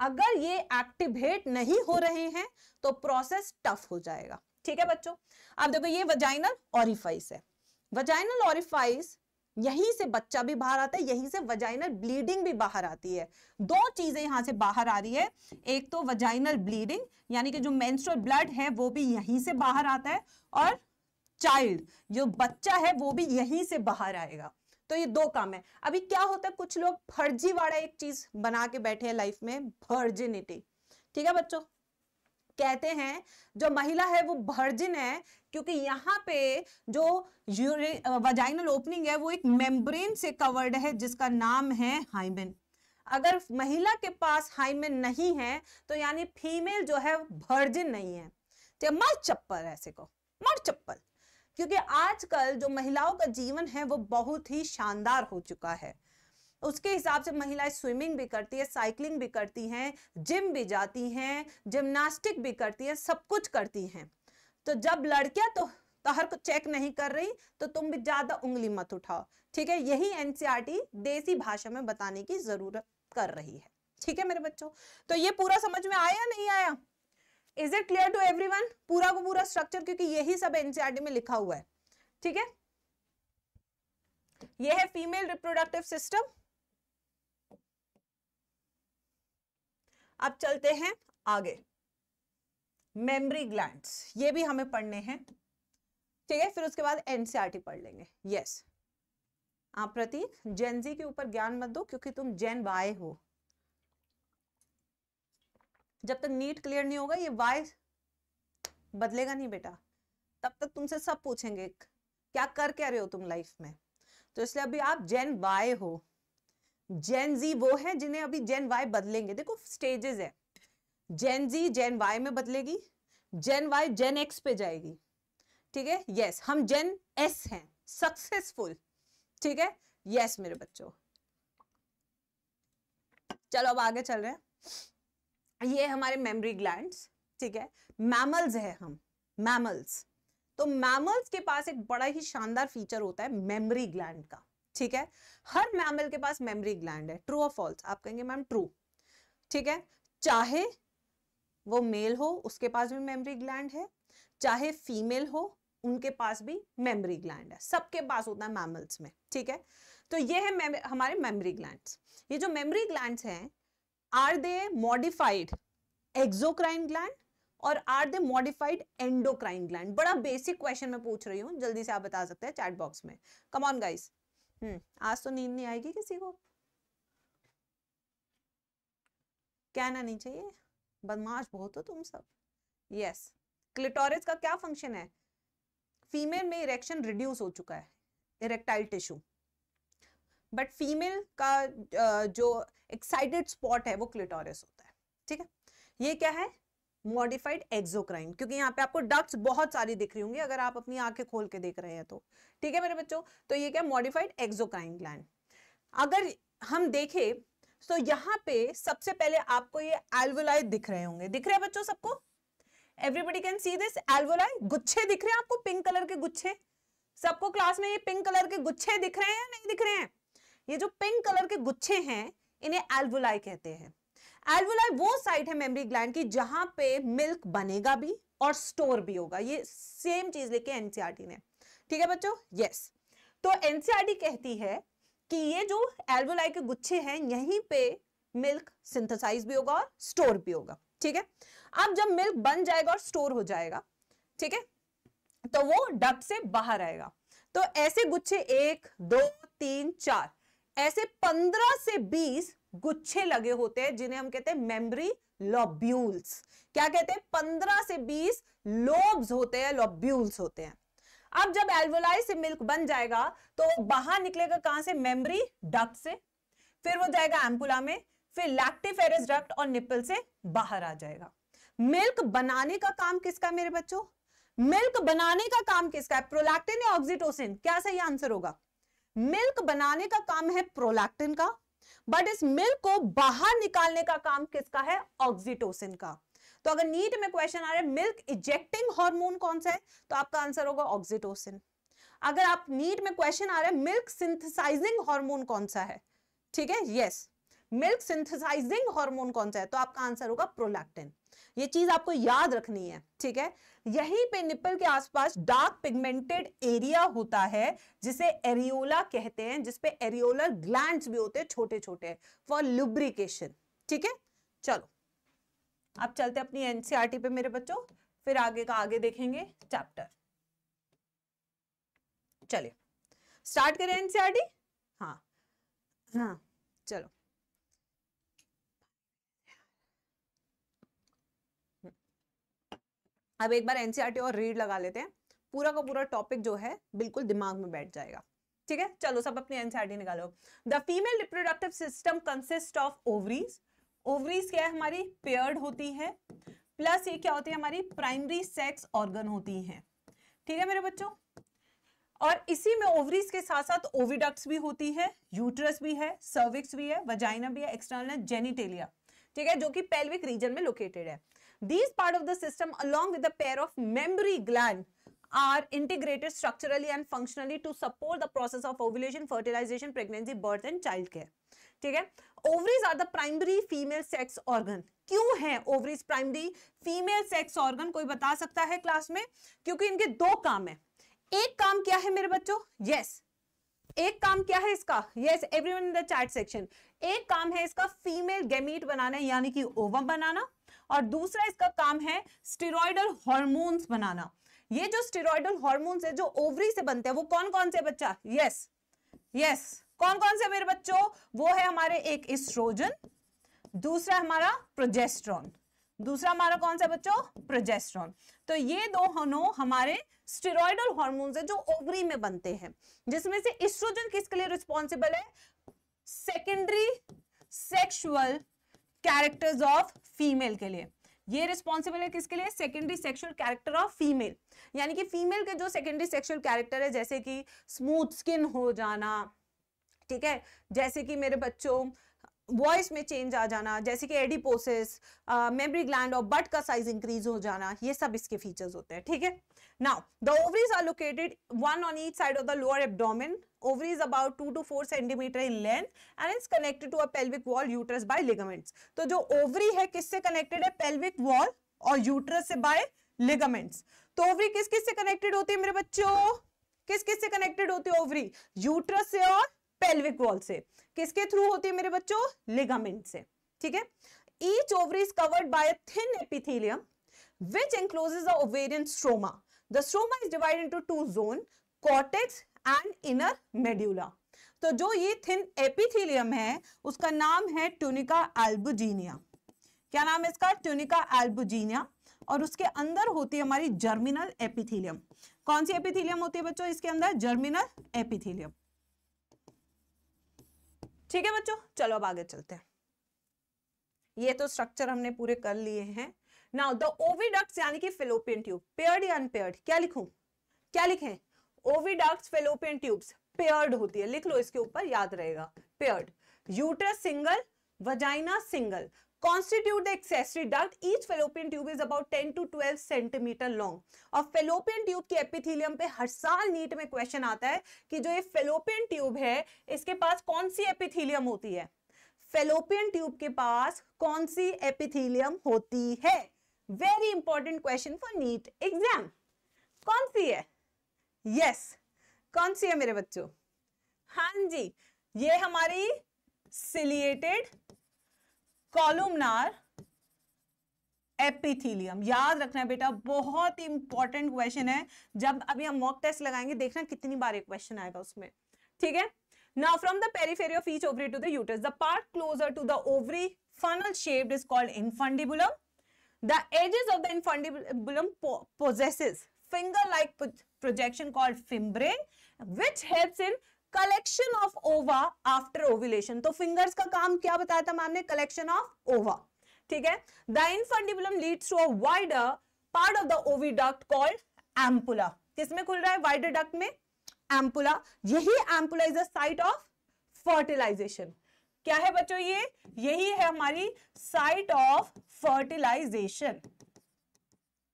अगर ये एक्टिवेट नहीं हो रहे हैं तो प्रोसेस टफ हो जाएगा ठीक है बच्चों अब देखो ये वजाइनल ऑरिफाइस है वजाइनल ऑरिफाइस यहीं से बच्चा भी बाहर आता है यहीं से वजाइनल ब्लीडिंग भी बाहर आती है दो चीजें यहां से बाहर आ रही है एक तो वजाइनल ब्लीडिंग यानी कि जो मेंस्ट्रुअल ब्लड है वो भी यहीं से बाहर आता है और चाइल्ड जो बच्चा है वो भी यहीं से बाहर आएगा तो ये दो काम है अभी क्या होता है कुछ लोग फर्जी वाला एक चीज बना के बैठे हैं लाइफ में वर्जिनिटी ठीक है बच्चों कहते हैं जो महिला है वो वर्जिन है क्योंकि यहाँ पे जो वजाइनल ओपनिंग है वो एक मेम्ब्रेन से कवर्ड है जिसका नाम है हाइमेन अगर महिला के पास हाइमेन नहीं है तो यानी फीमेल जो है वर्जिन नहीं है तो मर चप्पल ऐसे को मर चप्पल क्योंकि आजकल जो महिलाओं का जीवन है वो बहुत ही शानदार हो चुका है उसके हिसाब से महिलाएं स्विमिंग भी करती है साइकिलिंग भी करती हैं जिम भी जाती हैं जिम्नास्टिक भी करती हैं सब कुछ करती हैं तो जब लड़कियां तो तहर को चेक नहीं कर रही तो तुम भी ज्यादा उंगली मत उठाओ ठीक है यही एनसीआरटी देसी भाषा में बताने की जरूरत कर रही है ठीक है मेरे बच्चों तो ये पूरा समझ में आया नहीं आया is it clear to everyone पूरा को पूरा स्ट्रक्चर क्योंकि यही सब एनसीआरटी e में लिखा हुआ है ठीक है यह है फीमेल रिप्रोडक्टिव सिस्टम अब चलते हैं आगे मेमरी ग्लैंड्स ये भी हमें पढ़ने हैं ठीक है फिर उसके बाद एनसीआरटी e पढ़ लेंगे यस आप प्रतीक जेनजी के ऊपर ज्ञान मत दो क्योंकि तुम जेन वाई हो जब तक नीट क्लियर नहीं होगा ये वाई बदलेगा नहीं बेटा तब तक तुमसे सब पूछेंगे क्या कर क्या रहे हो तुम लाइफ में तो इसलिए अभी आप जेन वाई हो जेन जी वो है जिन्हें अभी जेन वाई बदलेंगे देखो स्टेजेस है जेन जी जेन वाई में बदलेगी जेन वाई जेन एक्स पे जाएगी ठीक है यस हम जेन एस हैं सक्सेसफुल ठीक है यस मेरे बच्चों चलो अब आगे चल रहे हैं ये हमारे मेमरी ग्लैंड्स ठीक है मैमल्स है हम मैमल्स तो मैमल्स के पास एक बड़ा ही शानदार फीचर होता है मेमरी ग्लैंड का ठीक है हर मैमल के पास मेमरी ग्लैंड है ट्रू और फॉल्स आप कहेंगे मैम ट्रू ठीक है चाहे वो मेल हो उसके पास भी मेमरी ग्लैंड है चाहे फीमेल हो उनके पास भी मेमरी ग्लैंड है सबके पास होता है मैमल्स में ठीक है तो ये है हमारे मेमरी ग्लैंड ये जो मेमरी ग्लैंड हैं are they modified exocrine gland और are they modified endocrine gland बड़ा बेसिक क्वेश्चन मैं पूछ रही हूँ जल्दी से आप बता सकते हैं चैट बॉक्स में कम ऑन गाइस हम्म आज तो नींद नहीं आएगी किसी को कहना नहीं चाहिए बदमाश बहुत हो तुम सब यस क्लिटोरिस का क्या फंक्शन है फीमेल में इरेक्शन रिड्यूस हो चुका है इरेक्टाइल टिश्यू बट फीमेल का जो एक्साइटेड स्पॉट है वो क्लिटोरिस होता है ठीक है ये क्या है मॉडिफाइड एक्सोक्राइन क्योंकि यहाँ पे आपको डक्ट्स बहुत सारी दिख रही होंगी अगर आप अपनी आंखें खोल के देख रहे हैं तो ठीक है मेरे बच्चों तो ये क्या मॉडिफाइड एक्सोक्राइन ग्लैंड अगर हम देखें तो यहाँ पे सबसे पहले आपको ये एल्वोलाई दिख रहे होंगे दिख रहे हैं बच्चों सबको everybody can see this alveoli गुच्छे दिख रहे हैं आपको पिंक कलर के गुच्छे सबको क्लास में ये पिंक कलर के गुच्छे दिख रहे हैं या नहीं दिख रहे हैं ये जो पिंक कलर के गुच्छे हैं इन्हें एल्वुलाई कहते हैं एल्वुलाई वो साइट है मेमरी ग्लैंड की जहां पे मिल्क बनेगा भी और स्टोर भी होगा ये सेम चीज लेके एनसीआरटी e ने ठीक है बच्चों यस तो एनसीआरटी e कहती है कि ये जो एल्वोलाई के गुच्छे हैं यहीं पे मिल्क सिंथेसाइज भी होगा और स्टोर भी होगा ठीक है अब जब मिल्क बन जाएगा और स्टोर हो जाएगा ठीक है तो वो डक से बाहर आएगा तो ऐसे गुच्छे एक दो तीन चार ऐसे 15 से 20 गुच्छे लगे होते हैं जिन्हें हम कहते हैं मेमरी लॉब्यूल्स क्या कहते हैं 15 से 20 लोब्स होते हैं लॉब्यूल्स होते हैं अब जब एल्वोलाई से मिल्क बन जाएगा तो बाहर निकलेगा कहां से मेमरी डक्ट से फिर वो जाएगा एम्पुला में फिर लैक्टिफेरस डक्ट और निपल से बाहर आ जाएगा मिल्क बनाने का काम किसका मेरे बच्चों मिल्क बनाने का काम किसका है प्रोलैक्टिन या ऑक्सीटोसिन क्या सही आंसर होगा मिल्क बनाने का काम है प्रोलैक्टिन का बट इस मिल्क को बाहर निकालने का काम किसका है ऑक्सीटोसिन का तो अगर नीट में क्वेश्चन आ रहा है मिल्क इजेक्टिंग हार्मोन कौन सा है तो आपका आंसर होगा ऑक्सीटोसिन अगर आप नीट में क्वेश्चन आ रहा है मिल्क सिंथेसाइजिंग हार्मोन कौन सा है ठीक है यस मिल्क सिंथेसाइजिंग हार्मोन कौन सा है तो आपका आंसर होगा प्रोलैक्टिन ये चीज आपको याद रखनी है ठीक है यहीं पे निप्पल के आसपास डार्क पिगमेंटेड एरिया होता है जिसे एरियोला कहते हैं जिसपे एरियोलर ग्लैंड भी होते हैं छोटे छोटे फॉर लुब्रिकेशन ठीक है चलो आप चलते अपनी एनसीआरटी e पे मेरे बच्चों फिर आगे का आगे देखेंगे चैप्टर चलिए स्टार्ट करें एनसीआरटी e हाँ हाँ चलो अब एक बार एनसीआरटी e और रीड लगा लेते हैं पूरा का पूरा टॉपिक जो है बिल्कुल दिमाग में बैठ जाएगा ठीक है चलो सब अपनी एनसीआरटी e निकालो the female reproductive system consist of ovaries ovaries क्या है हमारी पेयर्ड होती है प्लस ये क्या होती है हमारी प्राइमरी सेक्स ऑर्गन होती है ठीक है मेरे बच्चों और इसी में ओवरीज के साथ साथ ओविडक्ट्स भी होती है यूट्रस भी है सर्विक्स भी है वजाइना भी है एक्सटर्नल जेनिटेलिया ठीक है जो कि पेल्विक रीजन में लोकेटेड है These part of the system along with a pair of memory gland are integrated structurally and functionally to support the process of ovulation, fertilization, pregnancy, birth and child care. ठीक है ovaries are the primary female sex organ क्यों है ovaries primary female sex organ कोई बता सकता है क्लास में क्योंकि इनके दो काम है एक काम क्या है मेरे बच्चों यस yes. एक काम क्या है इसका yes everyone in the chat section एक काम है इसका फीमेल गेमीट बनाना यानी कि ओवम बनाना और दूसरा इसका काम है स्टीरोडल हॉर्मोन्स बनाना ये जो स्टेरॉइडल हॉर्मोन्स है जो ओवरी से बनते हैं वो कौन कौन से बच्चा यस यस कौन कौन से मेरे बच्चों वो है हमारे एक इस्ट्रोजन दूसरा हमारा प्रोजेस्ट्रॉन दूसरा हमारा कौन सा बच्चों प्रोजेस्ट्रॉन तो ये दो हनो हमारे स्टेरॉइडल हॉर्मोन्स है जो ओवरी में बनते हैं जिसमें से इस्ट्रोजन किसके लिए रिस्पॉन्सिबल है secondary sexual characters of female के लिए ये रिस्पॉन्सिबल है किसके लिए secondary sexual character of female यानी कि फीमेल के जो सेकेंडरी सेक्सुअल कैरेक्टर है जैसे कि स्मूथ स्किन हो जाना ठीक है जैसे कि मेरे बच्चों वॉइस में चेंज आ जाना जैसे कि एडिपोसिस मेमरी ग्लैंड और बट का साइज इंक्रीज हो जाना ये सब इसके फीचर्स होते हैं ठीक है now the ovaries are located one on each side of the lower abdomen ovary is about 2 to 4 cm in length and it's connected to a pelvic wall uterus by ligaments to jo ovary है किससे connected hai pelvic wall aur uterus se by ligaments to ovary kis kis se connected hoti hai mere bachcho kis kis se connected hoti hai ovary uterus se aur pelvic wall se किसके थ्रू होती है मेरे बच्चों लिगामेंट से ठीक है each ovary is covered by a thin epithelium which encloses the ovarian stroma. The stroma is divided into two zones, cortex and inner medulla तो जो ये थिन एपिथीलियम है उसका नाम है ट्यूनिका एल्बुजीनिया क्या नाम है इसका ट्यूनिका एल्बुजीनिया और उसके अंदर होती है हमारी जर्मिनल एपिथीलियम कौन सी एपिथीलियम होती है बच्चों इसके अंदर जर्मिनल एपिथीलियम ठीक है बच्चों चलो अब आगे चलते हैं ये तो स्ट्रक्चर हमने पूरे कर लिए हैं नाउ द ओविडक्ट यानी कि फिलोपियन ट्यूब पेयर्ड या अनपेयर्ड क्या लिखूं क्या लिखें ओविडक्ट फेलोपियन ट्यूब्स पेयर्ड होती है लिख लो इसके ऊपर याद रहेगा paired uterus single vagina single constitute the accessory duct each fallopian tube is about 10 to 12 cm long of fallopian tube के epithelium pe har saal NEET mein question aata hai ki जो ye fallopian tube है इसके पास kaun si epithelium होती है fallopian tube ke paas kaun si epithelium hoti hai very important question for NEET exam कौन सी है यस कौन सी है मेरे बच्चों हां जी ये हमारी सिलिएटेड कॉलोमनार एपिथीलियम याद रखना बेटा बहुत इंपॉर्टेंट क्वेश्चन है जब अभी हम मॉक टेस्ट लगाएंगे देखना कितनी बार एक क्वेश्चन आएगा उसमें ठीक है now from the periphery of each ovary to the uterus the part closer to the ovary funnel shaped is called infundibulum the edges of the infundibulum possesses finger like projection called fimbriae which helps in collection of ova after ovulation to fingers ka kaam kya bataya tha ma'am ने collection of ova theek hai the infundibulum leads to a wider part of the oviduct called ampulla kisme khul raha hai wider duct mein ampulla yahi ampulla is the site of fertilization क्या है बच्चों ये यही है हमारी साइट ऑफ फर्टिलाइजेशन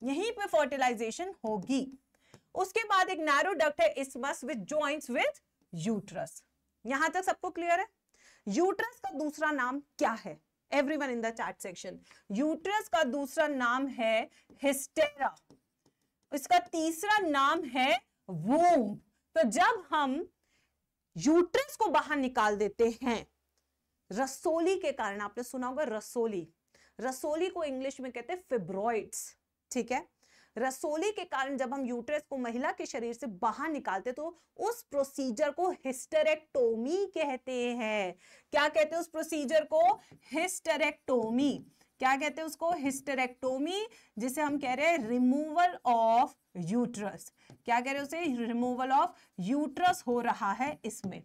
यहीं पे फर्टिलाइजेशन होगी उसके बाद एक नैरो डक्ट है isthmus which joint with uterus यहां तक सबको क्लियर है यूट्रस का दूसरा नाम क्या है everyone in the chat section uterus का दूसरा नाम है हिस्टेरा इसका तीसरा नाम है वोम तो जब हम यूट्रस को बाहर निकाल देते हैं रसोली के कारण आपने सुना होगा रसोली रसोली को इंग्लिश में कहते हैं फिब्रॉइड्स ठीक है रसोली के कारण जब हम यूट्रस को महिला के शरीर से बाहर निकालते तो उस प्रोसीजर को हिस्टरेक्टोमी कहते हैं क्या कहते हैं उस प्रोसीजर को हिस्टरेक्टोमी क्या कहते हैं उसको हिस्टरेक्टोमी जिसे हम कह रहे हैं रिमूवल ऑफ यूट्रस क्या कह रहे हैं उसे रिमूवल ऑफ यूट्रस हो रहा है इसमें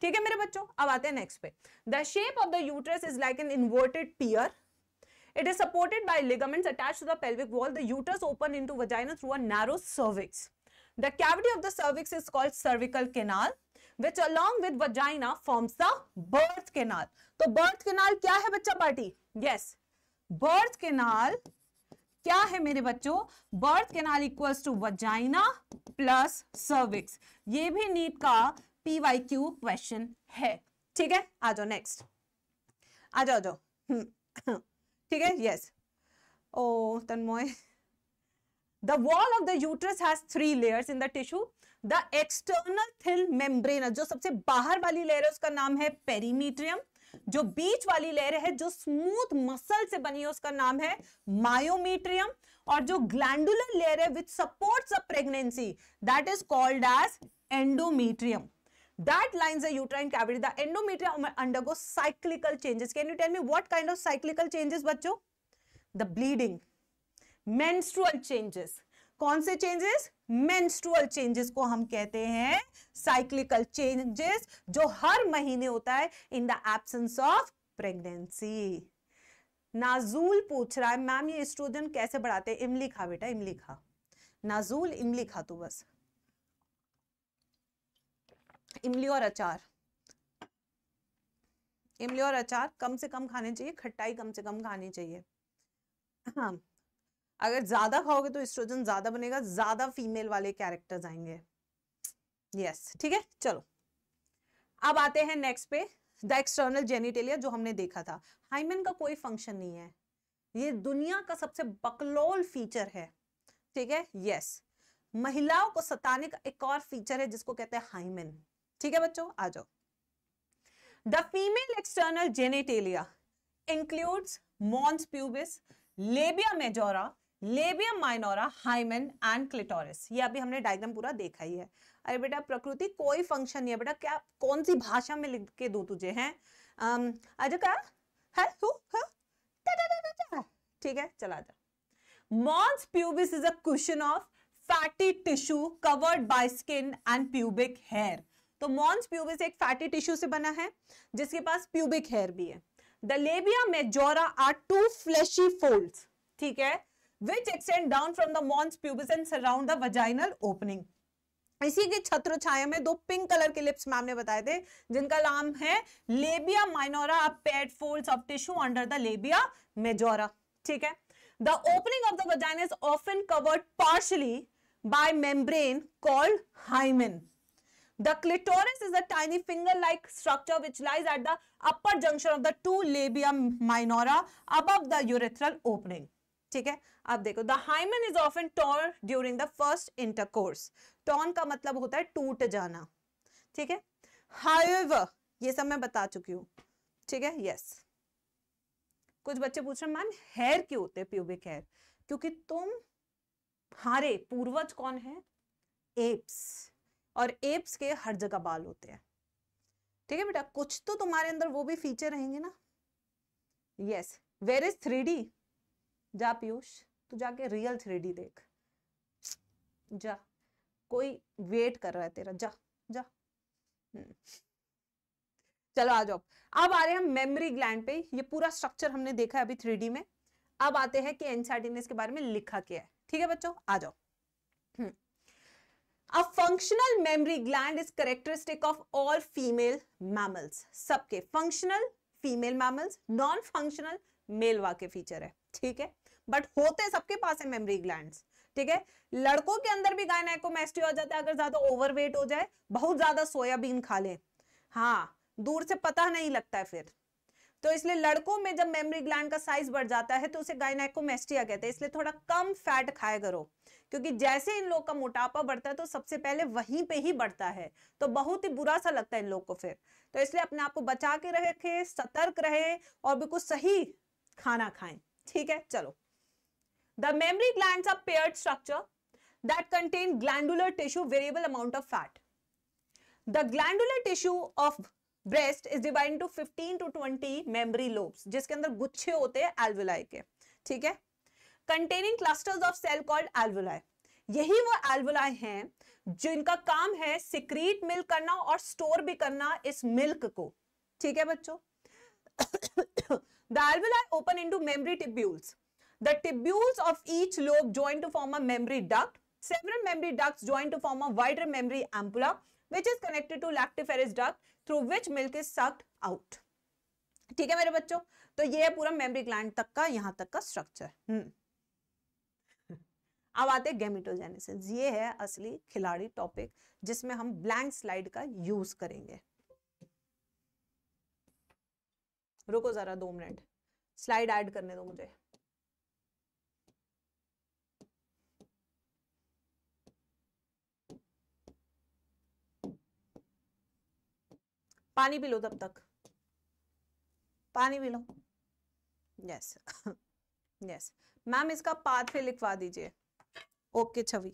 ठीक है मेरे बच्चों अब आते हैं नेक्स्ट पे the shape of the uterus is like an inverted pear It is supported by ligaments attached to the pelvic wall. The uterus open into vagina through a narrow cervix. The cavity of the cervix is called cervical canal, which along with vagina forms the birth canal. तो birth canal क्या है बच्चा पार्टी? Yes, birth canal क्या है मेरे बच्चों birth canal equals to vagina plus cervix ये भी नीट का पीवाईक्यू क्वेश्चन है ठीक है आ जाओ नेक्स्ट आ जाओ जाओ ठीक है यस ओ Tanmoy the wall of the uterus has three layers in the tissue the external thin membrane जो सबसे बाहर वाली लेयर है उसका नाम है perimetrium. जो बीच वाली लेयर है जो स्मूथ मसल से बनी है उसका नाम है मायोमीट्रियम और जो ग्लैंडुलर लेयर है which supports a pregnancy that is called as endometrium that lines the uterine cavity the endometrium undergo cyclical changes can you tell me what kind of cyclical changes bachcho the bleeding menstrual changes कौन से चेंजेस मेंस्ट्रुअल चेंजेस को हम कहते हैं साइक्लिकल चेंजेस जो हर महीने होता है in the absence of pregnancy Nazul पूछ रहा है मैम ये एस्ट्रोजन कैसे बढ़ाते हैं इमली खा बेटा इमली खा नाजूल इमली खा तू बस इमली और अचार इमली और अचार कम से कम खाने चाहिए खट्टाई कम से कम खानी चाहिए हाँ अगर ज्यादा खाओगे तो स्ट्रोजन ज्यादा बनेगा ज्यादा फीमेल वाले कैरेक्टर्स आएंगे यस ठीक है चलो अब आते हैं नेक्स्ट पे द एक्सटर्नल जेनिटेलिया जो हमने देखा था हाइमेन का कोई फंक्शन नहीं है ये दुनिया का सबसे बकलोल फीचर है ठीक है यस महिलाओं को सताने का एक और फीचर है जिसको कहते हैं हाइमेन ठीक है बच्चों आ जाओ the female external genitalia includes mons pubis labia majora labium minora hymen and clitoris ये अभी हमने डायग्राम पूरा देखा ही है अरे बेटा प्रकृति कोई फंक्शन नहीं है बेटा क्या कौन सी भाषा में लिख के दो तुझे हैं है ठीक है चला जा mons pubis is a question of fatty tissue covered by skin and pubic hair तो मॉन्स प्यूबिस एक फैटी टिश्यू से बना है जिसके पास प्यूबिक हेयर भी है the labia majora are two fleshy fold ठीक है which extend down from the mons pubis and surround the vaginal opening इसी के छत्र छाया में दो पिंक कलर के लिप्स मैम ने बताए थे जिनका नाम है labia minora paired fold of tissue under the labia majora ठीक है the opening of the vagina is often covered partially by membrane called hymen The clitoris is a tiny finger-like structure which lies at the upper junction of the two labia minora above the urethral opening. ठीक है अब देखो the hymen is often torn during the first intercourse torn का मतलब होता है टूट जाना ठीक है हाउएवर ये सब मैं बता चुकी हूं ठीक है यस yes. कुछ बच्चे पूछ रहे हैं मैम हेयर क्यों होते हैं प्यूबिक हेयर क्योंकि तुम हारे पूर्वज कौन है एप्स और एप्स के हर जगह बाल होते हैं ठीक है बेटा कुछ तो तुम्हारे अंदर वो भी फीचर रहेंगे ना yes where is three D जा पीयूष तू जाके रियल थ्री डी देख जा कोई वेट कर रहा है तेरा जा जा हम्म। चलो आ जाओ अब आ रहे हैं हम मेमोरी ग्लैंड पे ये पूरा स्ट्रक्चर हमने देखा है अभी थ्री में अब आते हैं कि ने e के बारे में लिखा क्या है ठीक है बच्चों आ जाओ हम्म। A functional mammary gland is characteristic of all female mammals. सबके functional female mammals, non-functional male वाके फीचर है ठीक है बट होते सबके पास है मेमरी ग्लैंड ठीक है लड़कों के अंदर भी गायनाकोमेस्ट्री हो जाता है अगर ज्यादा ओवरवेट हो जाए बहुत ज्यादा सोयाबीन खा ले हाँ दूर से पता नहीं लगता है फिर तो इसलिए लड़कों में जब मेमरी ग्लैंड का साइज बढ़ जाता है तो उसे गाइनाइकोमेस्टिया कहते हैं इसलिए थोड़ा कम फैट खाया करो क्योंकि जैसे इन लोग का मोटापा बढ़ता है तो सबसे पहले वहीं पे ही बढ़ता है तो बहुत ही बुरा सा लगता है इन लोग को फिर तो इसलिए अपने आप को बचा के रखें सतर्क रहे और बिल्कुल सही खाना खाएं ठीक है चलो the mammary gland paired structure that contain glandular tissue variable amount of fat the glandular tissue of breast is divide to 15 to 20 mammary lobes जिसके अंदर गुच्छे होते हैं एल्वुलाई के ठीक है containing clusters of cell called alveoli यही वो एल्वुलाई हैं जिनका काम है सिक्रीट मिल्क करना और स्टोर भी करना इस मिल्क को ठीक है बच्चों the alveoli open into mammary tubules the tubules of each lobe join to form a memory duct several memory ducts join to form a wider memory ampulla which is connected to lactiferous duct through which milk is sucked out ठीक है मेरे बच्चों तो ये है पूरा मेमरी ग्लैंड तक का यहाँ तक का स्ट्रक्चर हम्म। अब आते हैं गेमिटोजेनेसिस ये है असली खिलाड़ी टॉपिक जिसमें हम ब्लैंक स्लाइड का यूज करेंगे रुको जरा दो मिनट स्लाइड ऐड करने दो मुझे पानी पी लो तब तक पानी पी लो यस यस मैम इसका पाथवे लिखवा दीजिए ओके छवि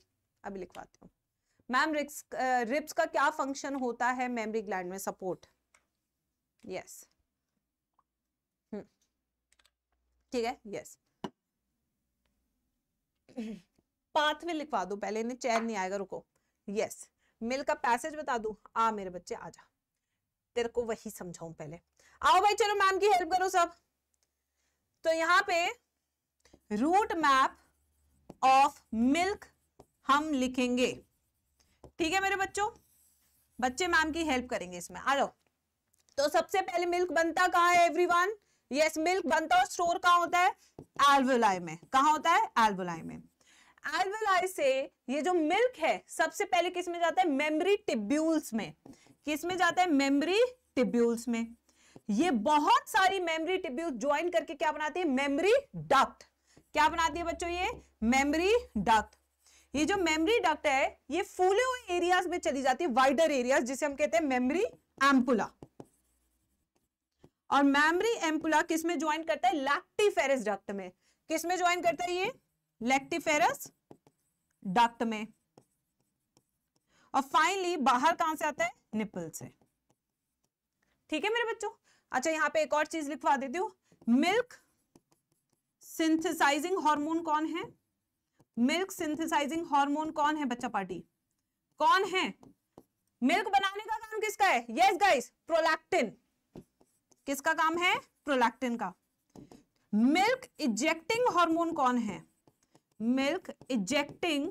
अभी लिखवाती हूँ मैम रिप्स रिप्स का क्या फंक्शन होता है मेमोरी ग्लैंड में सपोर्ट यस hmm. ठीक है यस पाथवे लिखवा दो पहले इन्हें चैन नहीं आएगा रुको यस मिल का पैसेज बता दू आ मेरे बच्चे आ जा तेरे को वही समझाऊं पहले आओ भाई चलो मैम की हेल्प करो सब तो यहाँ पे रूट मैप ऑफ मिल्क हम लिखेंगे ठीक है मेरे बच्चों बच्चे मैम की हेल्प करेंगे इसमें आ जाओ तो सबसे पहले मिल्क बनता कहाँ है एवरीवन यस मिल्क बनता और स्टोर कहाँ होता है एल्वोलाई में कहा होता है एल्वोलाई में एल्वोलाई से ये जो मिल्क है सबसे पहले किस में जाता है मेमरी टिब्यूल्स में किस में जाता है मेमरी टिब्यूल्स में ये बहुत सारी मेमरी टिब्यूल ज्वाइन करके क्या बनाती है मेमरी डक्ट क्या बनाती है बच्चों ये मेमरी डक्ट ये जो मेमरी डक्ट है ये फूले हुए एरियाज में चली जाती है वाइडर एरियाज जिसे हम कहते हैं मेमरी एम्पुला और मेमरी एम्पुला किस में ज्वाइन करता है लैक्टिफेरस डक्ट में किस में ज्वाइन करता है ये लैक्टिफेरस डक्ट में और फाइनली बाहर कहां से आता है निपल से ठीक है मेरे बच्चों अच्छा यहाँ पे एक और चीज लिखवा देती हूँ मिल्क सिंथेसाइजिंग हार्मोन कौन है मिल्क सिंथेसाइजिंग हार्मोन कौन है बच्चा पार्टी कौन है मिल्क बनाने का काम किसका है यस गाइस प्रोलैक्टिन किसका काम है प्रोलैक्टिन का मिल्क इजेक्टिंग हार्मोन कौन है मिल्क इजेक्टिंग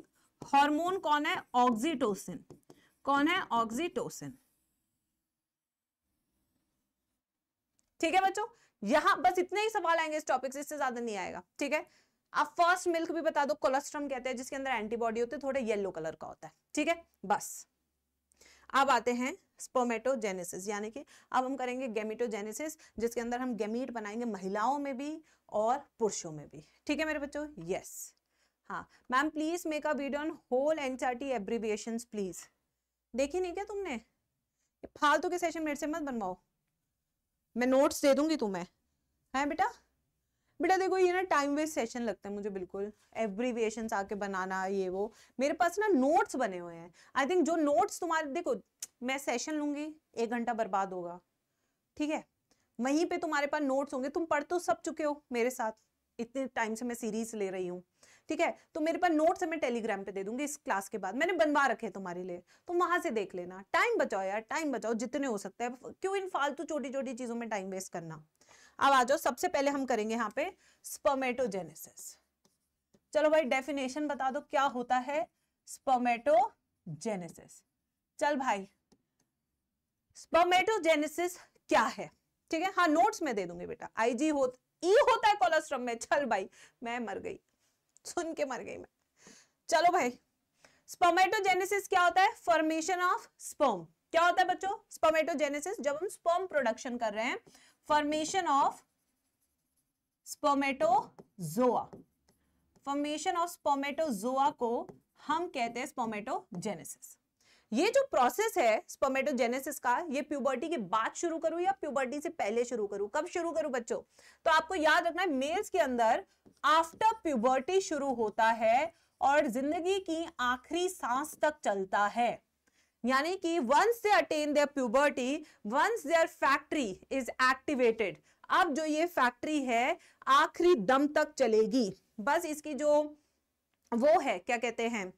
हार्मोन कौन है ऑक्सीटोसिन कौन है ऑक्सीटोसिन ठीक है बच्चों यहां बस इतने ही सवाल आएंगे इस टॉपिक से इससे ज्यादा नहीं आएगा ठीक है अब फर्स्ट मिल्क भी बता दो कोलेस्ट्रम कहते हैं जिसके अंदर एंटीबॉडी होती है येलो कलर का होता है ठीक है बस अब आते हैं स्पर्मेटोजेनेसिस यानी कि अब हम करेंगे गेमिटोजेनेसिस जिसके अंदर हम गेमीट बनाएंगे महिलाओं में भी और पुरुषों में भी ठीक है मेरे बच्चों यस हाँ ma'am please make a video on whole NCERT abbreviation please देखी नहीं क्या तुमने फालतू के सेशन मेरे से मत बनवाओ मैं नोट्स दे दूंगी तुम्हें है बेटा बेटा देखो ये ना टाइम वेस्ट सेशन लगता है मुझे बिल्कुल एब्रीविएशन आके बनाना ये वो मेरे पास ना नोट्स बने हुए हैं आई थिंक जो नोट्स तुम्हारे देखो मैं सेशन लूंगी एक घंटा बर्बाद होगा ठीक है वहीं पे तुम्हारे पास नोट्स होंगे तुम पढ़ तो सब चुके हो मेरे साथ इतने टाइम से मैं सीरीज ले रही हूँ ठीक है तो मेरे पास नोट्स मैं टेलीग्राम पे दे दूंगी इस क्लास के बाद मैंने बनवा रखे तुम्हारे लिए तुम वहां से देख लेना टाइम बचाओ यार टाइम बचाओ जितने हो सकता है क्यों इन फालतू छोटी छोटी चीजों में टाइम वेस्ट करना अब आ जाओ सबसे पहले हम करेंगे यहाँ पे स्पर्मेटोजेनेसिस चलो भाई डेफिनेशन बता दो क्या होता है स्पर्मेटोजेनेसिस चल भाई स्पर्मेटोजेनेसिस क्या है ठीक है हाँ नोट्स में दे दूंगी बेटा आईजी हो ई e होता है कोलेस्ट्रॉम में चल भाई मैं मर गई सुन के मर गई मैं चलो भाई स्पोमेटोजेनेसिस क्या होता है फॉर्मेशन ऑफ स्पर्म क्या होता है बच्चों स्पोमेटोजेनेसिस जब हम स्पर्म प्रोडक्शन कर रहे हैं formation of spermatozoa formation of spermatozoa को हम कहते हैं स्पोमेटोजेनेसिस ये जो प्रोसेस है स्पर्मेटोजेनेसिस का ये प्यूबर्टी के बाद शुरू करूं या प्यूबर्टी से पहले शुरू करूं कब शुरू करूं बच्चों तो आपको याद रखना है मेल्स के अंदर आफ्टर प्यूबर्टी शुरू होता है और जिंदगी की आखिरी सांस तक चलता है यानी कि once they attain their puberty once their factory is activated अब जो ये फैक्ट्री है आखिरी दम तक चलेगी बस इसकी जो वो है क्या कहते हैं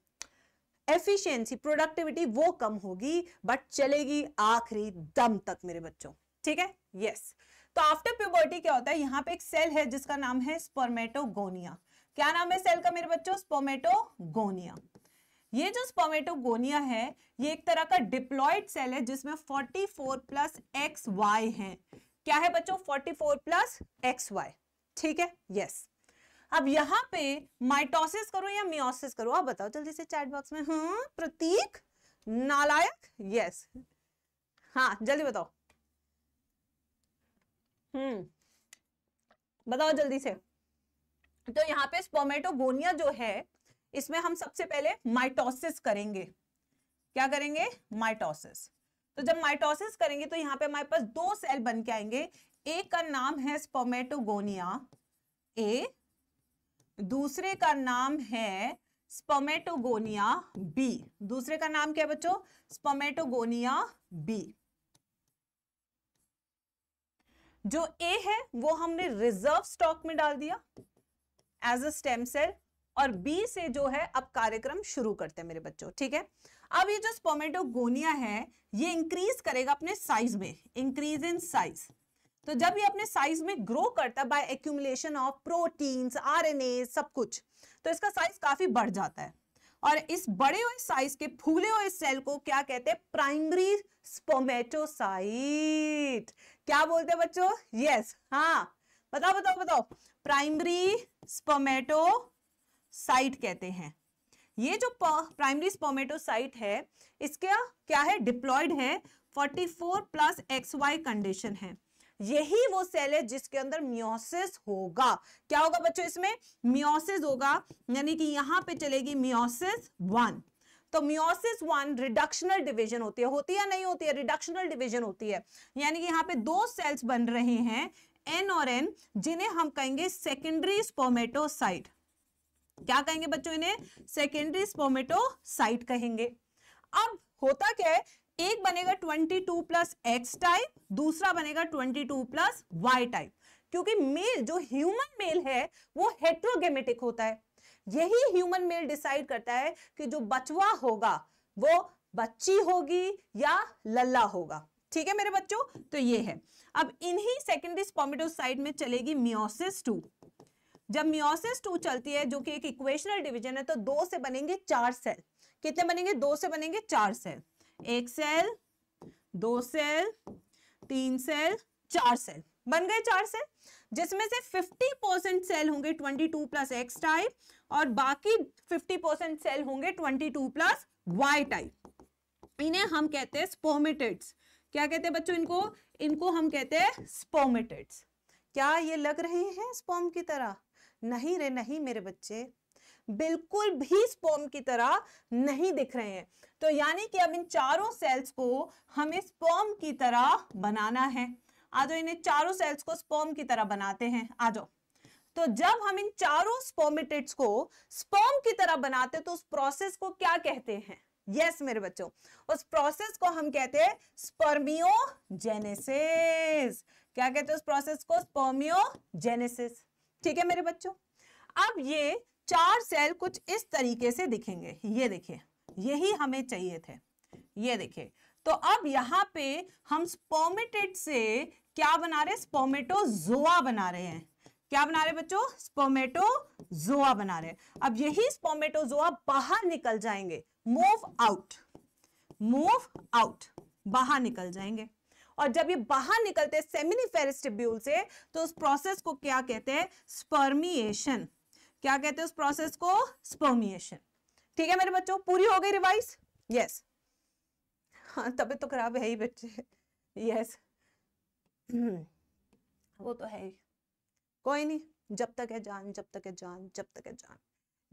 एफिशिएंसी प्रोडक्टिविटी वो कम होगी बट चलेगी आखिरी दम तक मेरे बच्चों ठीक है यस तो आफ्टर प्यूबर्टी क्या होता है यहाँ पे एक सेल है जिसका नाम है स्पर्मेटोगोनिया क्या नाम है सेल का मेरे बच्चों स्पोमेटोगोनिया ये जो स्पोमेटोगोनिया है ये एक तरह का डिप्लॉयड सेल है जिसमें 44 प्लस एक्स वाई है क्या है बच्चों 44 प्लस एक्स वाई ठीक है यस अब यहाँ पे माइटोसिस करो या मियोसिस करो आप बताओ जल्दी से चैट बॉक्स में हम हम्म, प्रतीक नालायक यस हाँ जल्दी बताओ हम्म बताओ जल्दी से तो यहाँ पे स्पोमेटोगोनिया जो है इसमें हम सबसे पहले माइटोसिस करेंगे क्या करेंगे माइटोसिस तो जब माइटोसिस करेंगे तो यहाँ पे हमारे पास दो सेल बन के आएंगे एक का नाम है स्पोमेटोगोनिया ए दूसरे का नाम है स्पोमेटोगोनिया बी दूसरे का नाम क्या बच्चों स्पोमेटोगोनिया बी जो ए है वो हमने रिजर्व स्टॉक में डाल दिया एज अ स्टेम सेल और बी से जो है अब कार्यक्रम शुरू करते हैं मेरे बच्चों ठीक है अब ये जो स्पोमेटोगोनिया है ये इंक्रीज करेगा अपने साइज में इंक्रीज इन साइज तो जब ये अपने साइज में ग्रो करता है by accumulation of proteins RNA सब कुछ तो इसका साइज काफी बढ़ जाता है और इस बड़े हुए साइज के फूले हुए सेल को क्या कहते हैं प्राइमरी स्पोमेटोसाइट क्या बोलते हैं बच्चों यस हाँ बताओ बताओ बताओ प्राइमरी स्पोमेटोसाइट कहते हैं ये जो प्राइमरी स्पोमेटोसाइट है इसका क्या है डिप्लॉयड है 44 प्लस एक्स वाई कंडीशन है यही वो सेल है जिसके अंदर म्योसिस होगा क्या होगा बच्चों इसमें म्योसिस होगा यानी कि यहां पे चलेगी म्योसिस वन तो म्योसिस वन रिडक्शनल डिवीजन होती है होती है नहीं होती है रिडक्शनल डिवीजन होती है यानी कि यहाँ पे दो सेल्स बन रहे हैं एन और एन जिन्हें हम कहेंगे सेकेंडरी स्पोमेटोसाइट क्या कहेंगे बच्चों इन्हें सेकेंडरी स्पोमेटोसाइट कहेंगे अब होता क्या है एक बनेगा 22 टू प्लस एक्स टाइप दूसरा बनेगा 22 टू प्लस वाई टाइप क्योंकि मेल जो ह्यूमन मेल है वो हेट्रोगेमेटिक होता है यही ह्यूमन मेल डिसाइड करता है कि जो बचवा होगा वो बच्ची होगी या लल्ला होगा ठीक है मेरे बच्चों तो ये है अब इन्हीं सेकेंडरी स्पॉमिटोसाइड में चलेगी मियोसिस टू जब मियोसिस टू चलती है जो कि एक इक्वेशनल डिवीजन है तो दो से बनेंगे चार सेल कितने बनेंगे दो से बनेंगे चार सेल एक सेल दो सेल तीन सेल चार सेल बन गए चार सेल जिसमें से 50 परसेंट सेल होंगे 22 प्लस एक्स टाइप और बाकी 50 परसेंट सेल होंगे 22 प्लस वाई टाइप इन्हें हम कहते हैं स्पोमिटेड्स क्या कहते हैं बच्चों इनको इनको हम कहते हैं स्पोमिटेड्स क्या ये लग रहे हैं स्पोम की तरह नहीं रे नहीं मेरे बच्चे बिल्कुल भी स्पोम की तरह नहीं दिख रहे हैं तो यानी कि अब इन चारों सेल्स को हमें स्पोम की तरह बनाना है आ जाओ इन्हें चारों सेल्स को स्पोम की तरह बनाते हैं आ जाओ तो जब हम इन चारों स्पोमिटेट्स को स्पोम की तरह बनाते हैं तो उस प्रोसेस को क्या कहते हैं यस yes, मेरे बच्चों उस प्रोसेस को हम कहते हैं स्पर्मियोजेनेसिस क्या कहते हैं उस प्रोसेस को स्पर्मियोजेनेसिस ठीक है मेरे बच्चों अब ये चार सेल कुछ इस तरीके से दिखेंगे ये देखिए यही हमें चाहिए थे ये देखिए तो अब यहाँ पे हम स्पोमेटेड से क्या बना रहे स्पोमेटोजोआ बना रहे हैं क्या बना रहे बच्चों स्पोमेटोजोआ बना रहे अब यही स्पोमेटोजोआ बाहर निकल जाएंगे मूव आउट मूव आउट बाहर निकल जाएंगे और जब ये बाहर निकलते हैं सेमिनिफेरिस्टिब्यूल से तो उस प्रोसेस को क्या कहते हैं स्पर्मिएशन क्या कहते हैं उस प्रोसेस को स्पर्मिएशन ठीक है मेरे बच्चों पूरी हो गई रिवाइज यस हाँ तबियत तो खराब है ही बच्चे यस वो तो है ही कोई नहीं जब तक है जान जब तक है जान जब तक है जान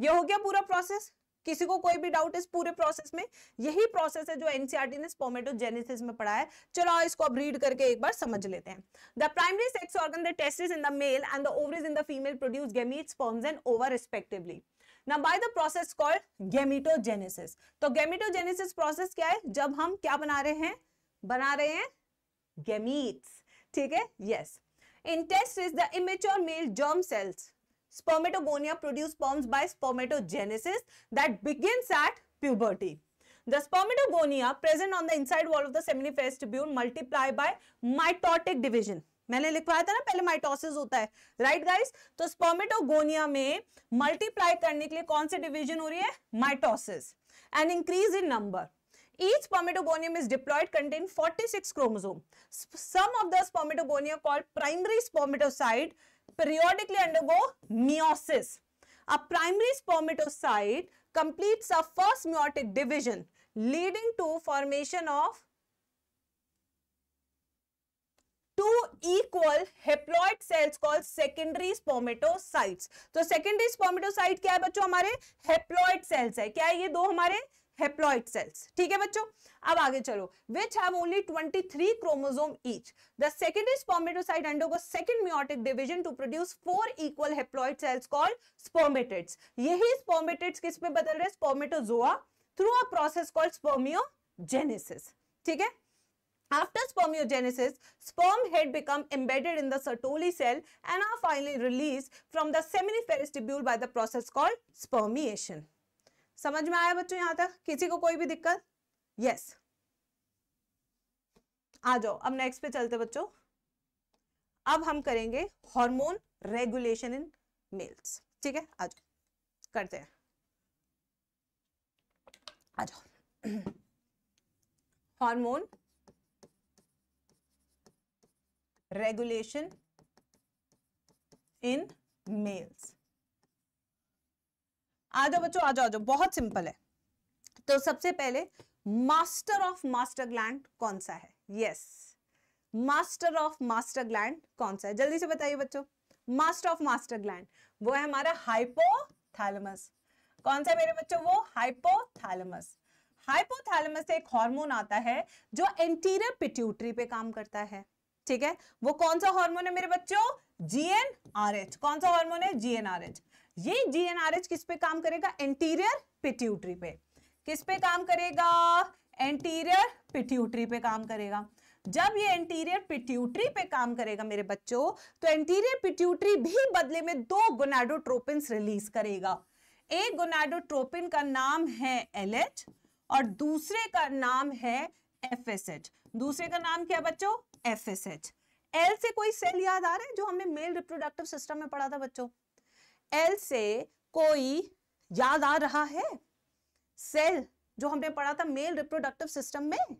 ये हो गया पूरा प्रोसेस किसी को कोई भी डाउट इस पूरे प्रोसेस में यही प्रोसेस है जो एनसीआरटी e ने स्पोमेटोजेनेसिस में पढ़ा है चलो इसको अब रीड करके एक बार समझ लेते हैं the primary sex organ the testis in the male and the ovaries in the female produce gamete sperms and ova respectively ना by the process called gametogenesis तो गेमिटोजेनेसिस प्रोसेस क्या है जब हम क्या बना रहे हैं बना रहे हैं गेमीट्स ठीक है yes in testis the immature male germ cells Spermatogonia produce sperms by spermatogenesis that begins at puberty. The spermatogonia present on the inside wall of the seminiferous tubule multiply by mitotic division. मैंने लिखवाया था ना पहले माइटोसिस होता है राइट right गाइस तो स्पर्मेटोगोनिया में मल्टीप्लाई करने के लिए कौन सी डिवीजन हो रही है mitosis and increase in number Each spermatogonium is diploid contain 46 chromosomes. Some of the spermatogonia called primary spermatocyte periodically undergo meiosis. A primary spermatocyte completes a first meiotic division leading to formation of two equal haploid cells called secondary spermatocytes. so secondary spermatocyte kya hai bachcho hamare haploid cells hai kya hai ye do hamare haploid cells ठीक है बच्चों अब आगे चलो which have only 23 chromosome each the secondary spermatocyte undergo second meiotic division to produce four equal haploid cells called spermatids यही स्पर्मेटेड्स किस पे बदल रहे spermatozoa through a process called spermiogenesis ठीक है After spermiogenesis, sperm head become embedded in the Sertoli cell and are finally released from the seminiferous tubule by the process called spermiation. समझ में आया बच्चों यहां तक किसी को कोई भी दिक्कत यस yes. आ जाओ अब नेक्स्ट पे चलते बच्चों अब हम करेंगे हार्मोन रेगुलेशन इन मेल्स ठीक है आ जाओ करते हैं आ जाओ हार्मोन रेगुलेशन इन मेल्स आ जाओ बच्चों आ जाओ आ जाओ बहुत सिंपल है तो सबसे पहले मास्टर ऑफ मास्टर ग्लैंड कौन सा है yes master of master gland कौन सा है जल्दी से बताइए बच्चों मास्टर ऑफ मास्टर ग्लैंड वो है हमारा हाइपोथैलेमस कौन सा मेरे बच्चों वो हाइपोथैलेमस हाइपोथैलेमस से एक हार्मोन आता है जो एंटीरियर पिट्यूटरी पे काम करता है ठीक है वो कौन सा हार्मोन है मेरे बच्चों जीएनआरएच कौन सा हार्मोन है जीएनआरएच ये जीएनआरएच किस पे काम करेगा एंटीरियर पिट्यूटरी पे किस पे काम करेगा एंटीरियर पिट्यूटरी पे काम करेगा जब ये एंटीरियर पिट्यूटरी पे काम करेगा मेरे बच्चों तो एंटीरियर पिट्यूटरी भी बदले में दो गोनाडोट्रोपिन रिलीज करेगा एक गोनाडोट्रोपिन का नाम है एल और दूसरे का नाम है एफ दूसरे का नाम क्या बच्चों एफ एल से कोई सेल याद आ रहा है जो हमने मेल रिप्रोडक्टिव सिस्टम में पढ़ा था बच्चों एल से कोई याद आ रहा है सेल जो हमने पढ़ा था मेल रिप्रोडक्टिव सिस्टम में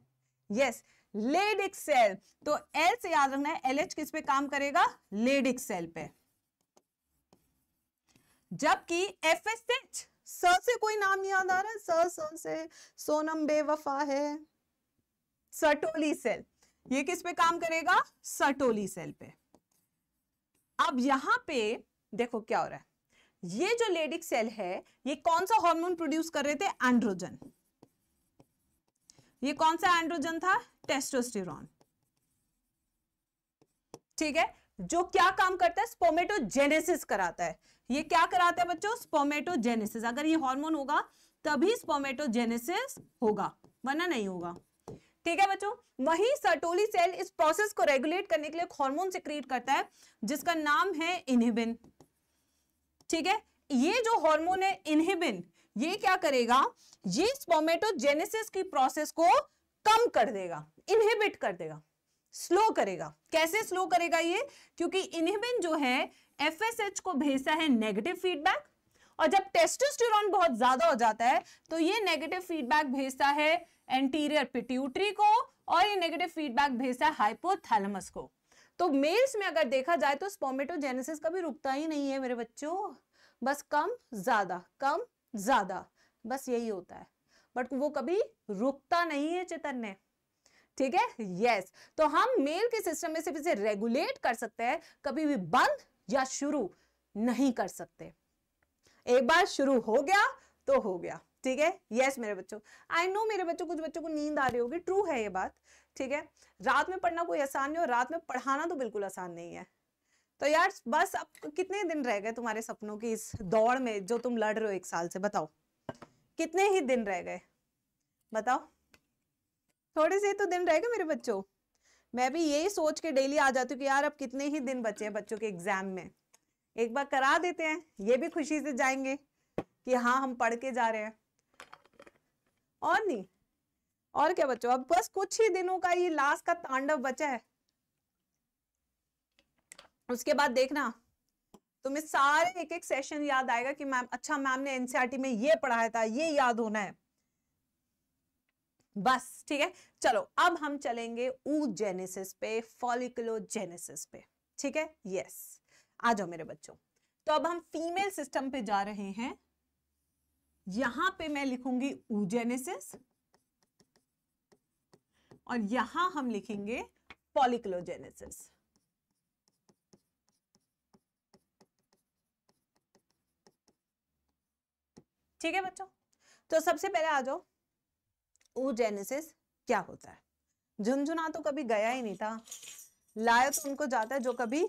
यस लेडिक सेल तो एल से याद रखना है एल एच किस पे काम करेगा लेडिक सेल पे जबकि एफ एस एच सर से कोई नाम याद आ रहा है सर सर से सोनम बेवफा है सटोली सेल ये किस पे काम करेगा सटोली सेल पे अब यहां पे देखो क्या हो रहा है ये जो लेडिक सेल है ये कौन सा हार्मोन प्रोड्यूस कर रहे थे एंड्रोजन ये कौन सा एंड्रोजन था टेस्टोस्टेरॉन ठीक है जो क्या काम करता है स्पोमेटोजेनेसिस कराता है ये क्या कराता है बच्चों स्पोमेटोजेनेसिस अगर ये हार्मोन होगा तभी स्पोमेटोजेनेसिस होगा वरना नहीं होगा ठीक है बच्चों वही सर्टोली सेल इस प्रोसेस को रेगुलेट करने के लिए हार्मोन सिक्रीट करता है जिसका नाम है इनहिबिन ठीक है ये जो हार्मोन है इनहिबिन ये क्या करेगा ये स्पोमेटोजेनेसिस की प्रोसेस को कम कर देगा इनहिबिट कर देगा स्लो करेगा कैसे स्लो करेगा ये क्योंकि इनहिबिन जो है एफएसएच को भेजता है नेगेटिव फीडबैक और जब टेस्टोस्टेरोन बहुत ज्यादा हो जाता है तो ये नेगेटिव फीडबैक भेजता है एंटीरियर पिट्यूटरी को और ये नेगेटिव फीडबैक भेजता है हाइपोथैलेमस को तो मेल्स में अगर देखा जाए तो स्पोमेटोजेनेसिस कभी रुकता ही नहीं है मेरे बच्चों बस कम ज्यादा कम ज्यादा बस यही होता है बट वो कभी रुकता नहीं है ने ठीक है यस तो हम मेल के सिस्टम में सिर्फ इसे रेगुलेट कर सकते हैं कभी भी बंद या शुरू नहीं कर सकते एक बार शुरू हो गया तो हो गया ठीक है यस मेरे बच्चों आई नो मेरे बच्चों कुछ बच्चों को नींद आ रही होगी ट्रू है ये बात ठीक है रात में पढ़ना कोई आसान नहीं और रात में पढ़ाना तो बिल्कुल आसान नहीं है तो यार बस अब कितने दिन रह गए तुम्हारे सपनों की इस दौड़ में जो तुम लड़ रहे हो एक साल से बताओ कितने ही दिन रह गए बताओ थोड़े से तो दिन रह गए मेरे बच्चों मैं भी यही सोच के डेली आ जाती हूँ कि यार अब कितने ही दिन बचे हैं बच्चों के एग्जाम में एक बार करा देते हैं ये भी खुशी से जाएंगे कि हाँ हम पढ़ के जा रहे हैं और नहीं और क्या बच्चों अब बस कुछ ही दिनों का ये लास्ट का तांडव बचा है उसके बाद देखना तुम्हें सारे एक एक सेशन याद आएगा कि मैम अच्छा मैम ने एनसीआरटी e में ये पढ़ाया था ये याद होना है बस ठीक है चलो अब हम चलेंगे ऊ जेनेसिस पे फॉलिकुलोजेनेसिस पे ठीक है यस आ जाओ मेरे बच्चों तो अब हम फीमेल सिस्टम पे जा रहे हैं यहां पे मैं लिखूंगी जेनेसिस और यहां हम लिखेंगे पॉलिक्लोजेनेसिस ठीक है बच्चों तो सबसे पहले आ जाओ ओजेनेसिस क्या होता है झुंझुना तो कभी गया ही नहीं था लाया तो उनको जाता है जो कभी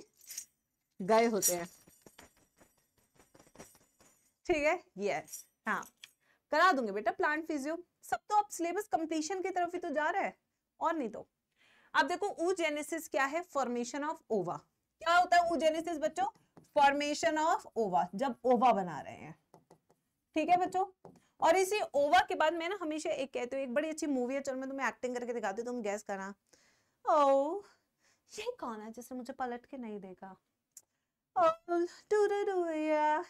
गए होते हैं ठीक है यस हाँ करा दूंगे बेटा प्लांट फिजियो सब तो अब सिलेबस कंप्लीशन की तरफ ही तो जा रहा है और नहीं तो अब देखो ऊजेनेसिस क्या है फॉर्मेशन ऑफ ओवा क्या होता है ऊजेनेसिस बच्चों फॉर्मेशन ऑफ ओवा जब ओवा बना रहे हैं ठीक है बच्चों और इसी ओवा के बाद मैं ना हमेशा एक कहती हूँ एक बड़ी अच्छी मूवी है चलो मैं तुम्हें एक्टिंग करके दिखाती हूँ तुम गैस करना ओ oh, ये कौन है जिसने मुझे पलट के नहीं देखा ओ, oh,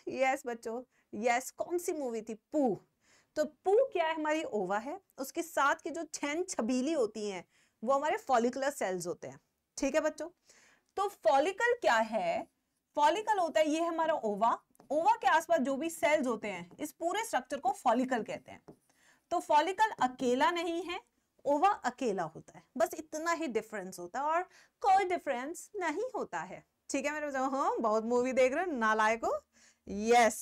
यस बच्चों यस कौन सी मूवी थी पू तो पू क्या है हमारी ओवा है उसके साथ की जो छेन छबीली होती हैं वो हमारे फॉलिकुलर सेल्स होते हैं ठीक है बच्चों तो फॉलिकल क्या है फॉलिकल होता है ये है हमारा ओवा ओवा के आसपास जो भी सेल्स होते हैं इस पूरे स्ट्रक्चर को फॉलिकल कहते हैं तो फॉलिकल अकेला नहीं है ओवा अकेला होता है बस इतना ही डिफरेंस होता है और कोई डिफरेंस नहीं होता है ठीक है मेरे हाँ बहुत मूवी देख रहे हो नालायको यस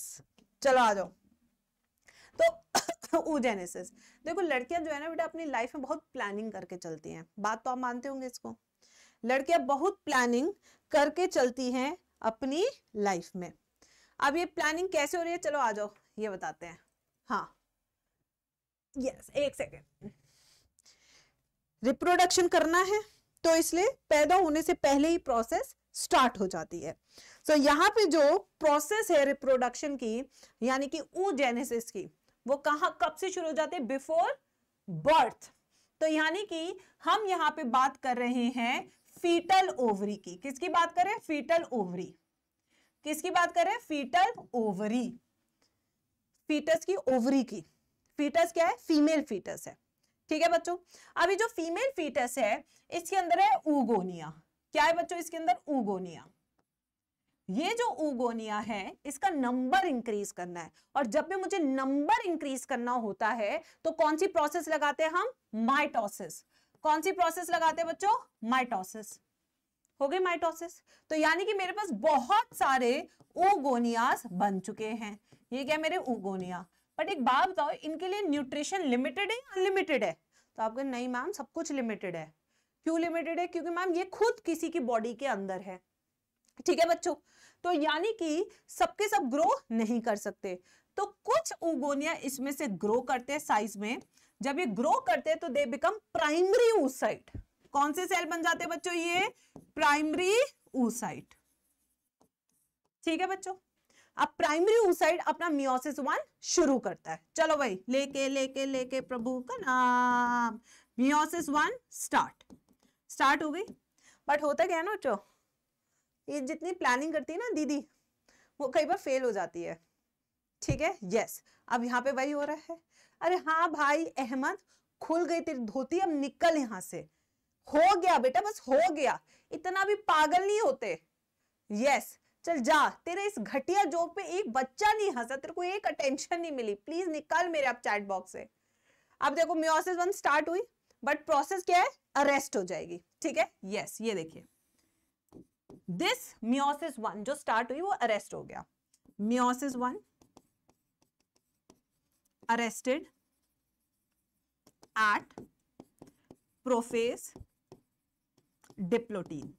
चलो आ जाओ तो ओजेनेसिस देखो लड़कियां जो है ना बेटा अपनी लाइफ में बहुत प्लानिंग करके चलती हैं बात तो आप मानते होंगे इसको लड़कियां बहुत प्लानिंग करके चलती हैं अपनी लाइफ में अब ये प्लानिंग कैसे हो रही है चलो आ जाओ ये बताते हैं हाँ यस एक सेकेंड रिप्रोडक्शन करना है तो इसलिए पैदा होने से पहले ही प्रोसेस स्टार्ट हो जाती है सो so, यहाँ पे जो प्रोसेस है रिप्रोडक्शन की यानी कि जेनेसिस की वो कहा कब से शुरू हो जाते बिफोर बर्थ तो यानी कि हम यहाँ पे बात कर रहे हैं फीटल ओवरी की किसकी बात कर रहे हैं फीटल ओवरी किसकी बात कर रहे हैं फीटल ओवरी फीटस की ओवरी की फीटस क्या है फीमेल फीटस है ठीक है बच्चों अभी जो फीमेल फीटस है इसके अंदर है उगोनिया क्या है बच्चों इसके अंदर उगोनिया ये जो उगोनिया है इसका नंबर इंक्रीज करना है और जब भी मुझे नंबर इंक्रीज करना होता है तो कौन सी प्रोसेस लगाते हैं हम माइटोसिस कौन सी प्रोसेस लगाते हैं बच्चों माइटोसिस हो गई माइटोसिस तो यानी कि मेरे पास बहुत सारे उगोनियास बन चुके हैं ये क्या मेरे उगोनिया बट एक बात बताओ इनके लिए न्यूट्रिशन लिमिटेड है अनलिमिटेड है तो आप नहीं मैम सब कुछ लिमिटेड है क्यों लिमिटेड है क्योंकि मैम ये खुद किसी की बॉडी के अंदर है ठीक है बच्चों तो यानी कि सबके सब ग्रो नहीं कर सकते तो कुछ उगोनिया इसमें से ग्रो करते हैं साइज में जब ये ग्रो करते हैं तो दे बिकम प्राइमरी ऊसाइट कौन से सेल बन जाते हैं बच्चों ये प्राइमरी ऊसाइट ठीक है बच्चों अब प्राइमरी ऊसाइट अपना मियोसिस वन शुरू करता है चलो भाई लेके लेके लेके प्रभु का नाम मियोसिस वन स्टार्ट स्टार्ट हो गई बट होता क्या ना बच्चों ये जितनी प्लानिंग करती है ना दीदी वो कई बार फेल हो जाती है ठीक है यस अब यहाँ पे वही हो रहा है अरे हाँ भाई अहमद खुल गई तेरी धोती अब निकल यहाँ से हो गया बेटा बस हो गया इतना भी पागल नहीं होते यस चल जा तेरे इस घटिया जोक पे एक बच्चा नहीं हंसा तेरे को एक अटेंशन नहीं मिली प्लीज निकाल मेरे आप चैट बॉक्स से अब देखो म्योसिस वन स्टार्ट हुई बट प्रोसेस क्या है अरेस्ट हो जाएगी ठीक है यस ये देखिए दिस म्योसिस वन जो स्टार्ट हुई वो अरेस्ट हो गया meiosis one arrested at prophase diplotene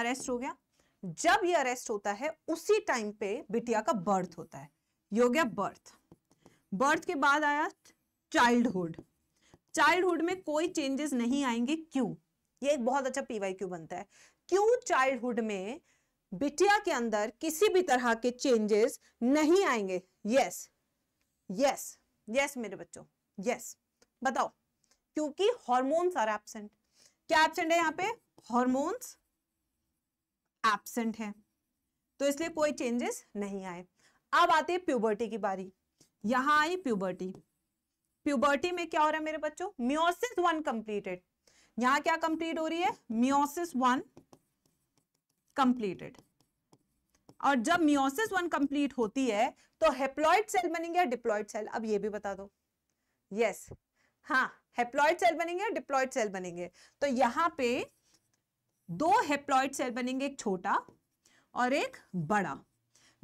arrest हो गया जब ये अरेस्ट होता है उसी टाइम पे बिटिया का बर्थ होता है ये हो गया बर्थ बर्थ के बाद आया चाइल्डहुड चाइल्डहुड में कोई चेंजेस नहीं आएंगे क्यों ये एक बहुत अच्छा पीवाई क्यू बनता है क्यों चाइल्डहुड में बिटिया के अंदर किसी भी तरह के चेंजेस नहीं आएंगे यस यस यस मेरे बच्चों यस बताओ क्योंकि हॉर्मोन्स आर एबसेंट क्या एबसेंट है यहाँ पे हॉर्मोन्स एबसेंट है तो इसलिए कोई चेंजेस नहीं आए अब आते हैं प्यूबर्टी की बारी यहां आई प्यूबर्टी प्यूबर्टी में क्या हो रहा है मेरे बच्चों म्योसिस वन कंप्लीटेड यहां क्या कंप्लीट हो रही है मियोसिस वन कंप्लीटेड और जब मियोसिस वन कंप्लीट होती है तो हेप्लॉइड सेल बनेंगे या डिप्लॉइड सेल अब ये भी बता दो यस yes. हाँ हेप्लॉइड सेल बनेंगे या डिप्लॉइड सेल बनेंगे तो यहां पे दो हेप्लॉइड सेल बनेंगे एक छोटा और एक बड़ा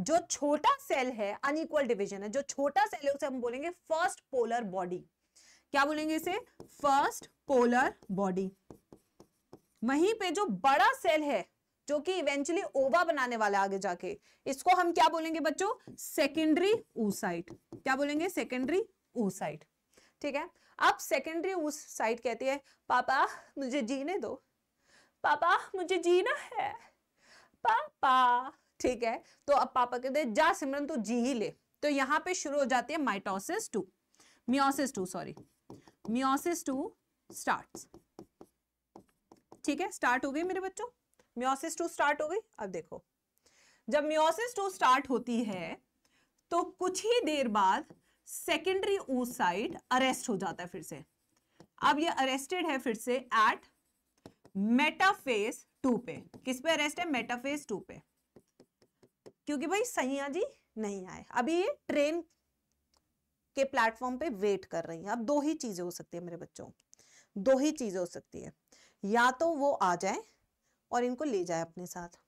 जो छोटा सेल है अनइक्वल डिवीजन है जो छोटा सेल है उसे हम बोलेंगे फर्स्ट पोलर बॉडी क्या बोलेंगे इसे फर्स्ट पोलर बॉडी वहीं पे जो बड़ा सेल है जो कि इवेंचुअली ओवा बनाने वाला आगे जाके इसको हम क्या बोलेंगे बच्चों सेकेंडरी ऊसाइट क्या बोलेंगे सेकेंडरी ऊसाइट ठीक है अब सेकेंडरी ऊसाइट कहती है पापा मुझे जीने दो पापा मुझे जीना है पापा ठीक है तो अब पापा कहते हैं जा सिमरन तू जी ही ले तो यहाँ पे शुरू हो जाती है mitosis two meiosis two sorry meiosis two start ठीक है स्टार्ट हो गई मेरे बच्चों म्योसिस टू स्टार्ट हो गई अब देखो जब म्योसिस टू स्टार्ट होती है तो कुछ ही देर बाद सेकेंडरी ओसाइट अरेस्ट हो जाता है फिर से अब ये अरेस्टेड है फिर से एट मेटाफेज टू पे किस पे अरेस्ट है मेटाफेज टू पे क्योंकि भाई सैया जी नहीं आए अभी ये ट्रेन के प्लेटफॉर्म पे वेट कर रही है अब दो ही चीजें हो सकती है मेरे बच्चों दो ही चीजें हो सकती है या तो वो आ जाए और इनको ले जाए अपने साथ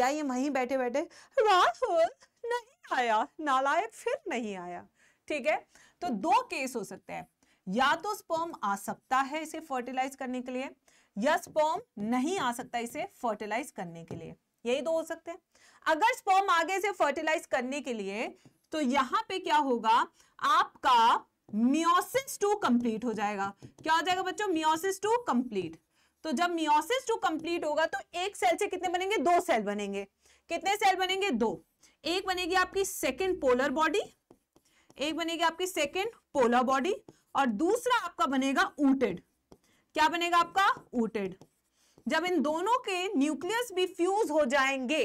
या ये वहीं बैठे बैठे राहुल नहीं आया नालायक फिर नहीं आया ठीक है तो दो केस हो सकते हैं या तो स्पर्म आ सकता है इसे फर्टिलाइज करने के लिए या स्पर्म नहीं आ सकता इसे फर्टिलाइज करने के लिए यही दो हो सकते हैं अगर स्पर्म आगे से फर्टिलाइज करने के लिए तो यहां पे क्या होगा आपका मियोसिस टू कंप्लीट हो जाएगा क्या हो जाएगा बच्चों मियोसिस टू कंप्लीट तो जब मियोसिस टू कंप्लीट होगा तो एक सेल से कितने बनेंगे दो सेल बनेंगे कितने सेल बनेंगे दो एक बनेगी आपकी सेकेंड पोलर बॉडी एक बनेगी आपकी सेकेंड पोलर बॉडी और दूसरा आपका बनेगा ऊटेड क्या बनेगा आपका ऊटेड जब इन दोनों के न्यूक्लियस भी फ्यूज हो जाएंगे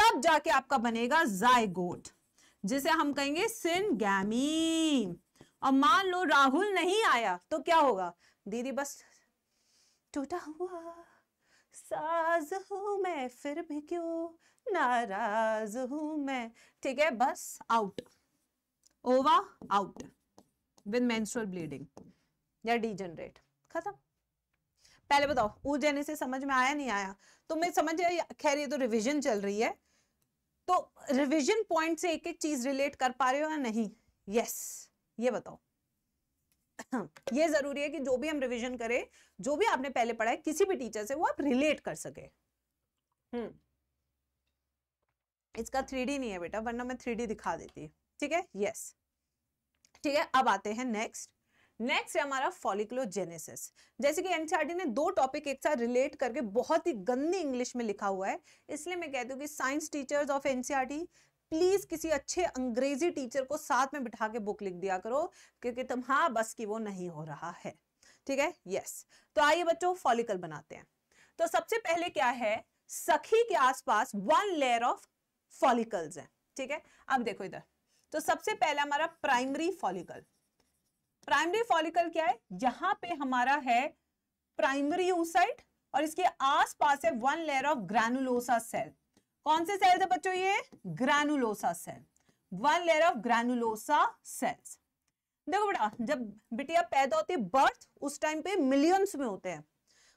तब जाके आपका बनेगा जायगोट जिसे हम कहेंगे सिन सिनगैमी और मान लो राहुल नहीं आया तो क्या होगा दीदी बस टूटा हुआ साज हूं मैं फिर भी क्यों नाराज हूं मैं ठीक है बस out ova out with menstrual bleeding या डीजनरेट खत्म पहले बताओ ऊर्जा से समझ में आया नहीं आया तुम्हें तो समझ खैर ये तो रिवीजन चल रही है तो रिविजन पॉइंट से एक एक चीज रिलेट कर पा रहे हो या नहीं यस ये बताओ ये जरूरी है कि जो भी हम रिवीजन करें जो भी आपने पहले पढ़ा है किसी भी टीचर से वो आप रिलेट कर सके हम्म इसका थ्री नहीं है बेटा वरना मैं थ्री दिखा देती ठीक है यस yes. ठीक है अब आते हैं नेक्स्ट नेक्स्ट है हमारा फॉलिकुलोजेनेसिस जैसे कि एनसीआरटी e ने दो टॉपिक एक साथ रिलेट करके बहुत ही गंदी इंग्लिश में लिखा हुआ है इसलिए मैं कहती हूँ कि science teachers of NCERT please किसी अच्छे अंग्रेजी टीचर को साथ में बिठा के बुक लिख दिया करो क्योंकि तुम हाँ बस की वो नहीं हो रहा है ठीक है यस तो आइए बच्चों फॉलिकल बनाते हैं तो सबसे पहले क्या है सखी के आसपास वन लेयर ऑफ फॉलिकल्स हैं ठीक है अब देखो इधर तो सबसे पहला हमारा प्राइमरी फॉलिकल प्राइमरी फॉलिकल क्या है यहां पे हमारा है प्राइमरी यूसाइट और इसके आसपास है one layer of granulosa cell कौन से सेल्स है बच्चों ये granulosa cell one layer of granulosa cells देखो बेटा जब बिटिया पैदा होती है बर्थ उस टाइम पे मिलियंस में होते हैं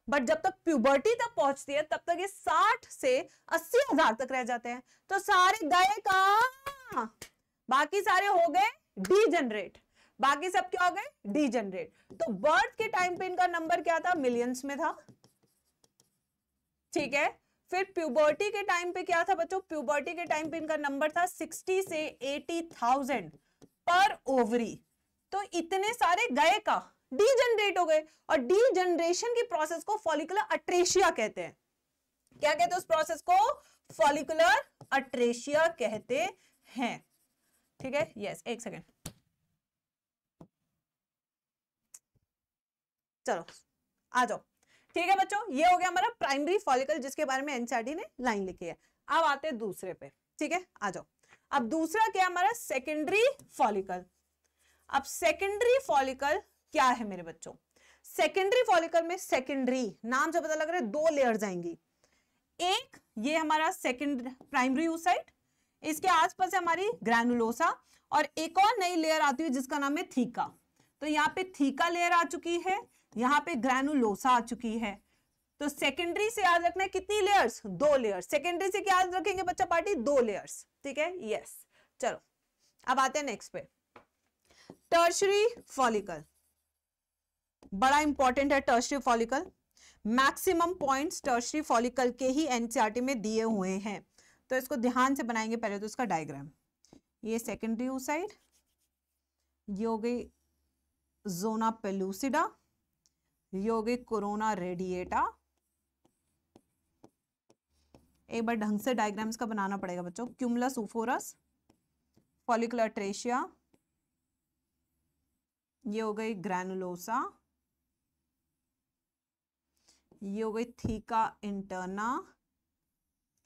बट जब तक प्यूबर्टी तक पहुंचती है तब तक ये साठ से अस्सी हजार तक रह जाते हैं तो सारे गए का बाकी सारे हो गए डीजनरेट बाकी सब क्या हो गए डीजनरेट तो बर्थ के टाइम पे इनका नंबर क्या था मिलियंस में था ठीक है फिर प्यूबर्टी के टाइम पे क्या था बच्चों प्यूबर्टी के टाइम पे इनका नंबर था सिक्सटी से एटी थाउजेंड पर ओवरी तो इतने सारे गए का डीजनरेट हो गए और डीजनरेशन की प्रोसेस को फॉलिकुलर अट्रेशिया कहते हैं क्या कहते हैं उस प्रोसेस को फॉलिकुलर अट्रेशिया कहते हैं ठीक है यस एक सेकेंड चलो आ जाओ ठीक है बच्चों ये हो गया हमारा प्राइमरी फॉलिकल जिसके बारे में एनसीआरटी e ने लाइन लिखी है अब आते हैं दूसरे पे ठीक है आ जाओ अब दूसरा क्या हमारा सेकेंडरी फॉलिकल अब सेकेंडरी फॉलिकल क्या है मेरे बच्चों सेकेंडरी फॉलिकल में सेकेंडरी नाम से पता लग रहा है दो लेयर जाएंगी एक ये हमारा सेकेंड प्राइमरी यूसाइट इसके आसपास है हमारी ग्रैनुलोसा और एक और नई लेयर आती है जिसका नाम है थीका तो यहाँ पे थीका लेयर आ चुकी है यहाँ पे ग्रैनुलोसा आ चुकी है तो सेकेंडरी से याद रखना है कितनी लेयर्स दो लेयर्स सेकेंडरी से क्या याद रखेंगे बच्चा पार्टी दो लेयर्स ठीक है यस चलो अब आते हैं नेक्स्ट पे टर्शरी फॉलिकल बड़ा इंपॉर्टेंट है tertiary follicle maximum points tertiary follicle के ही एनसीआरटी e में दिए हुए हैं तो इसको ध्यान से बनाएंगे पहले तो इसका डायग्राम ये सेकेंडरी साइड ये हो गई जोना पेलूसिडा योगिक कोरोना रेडिएटा एक बार ढंग से डायग्राम्स का बनाना पड़ेगा बच्चों क्यूमला उफोरस फॉलिकुलर ये हो गई ग्रैनुलोसा ये हो गई थीका इंटरना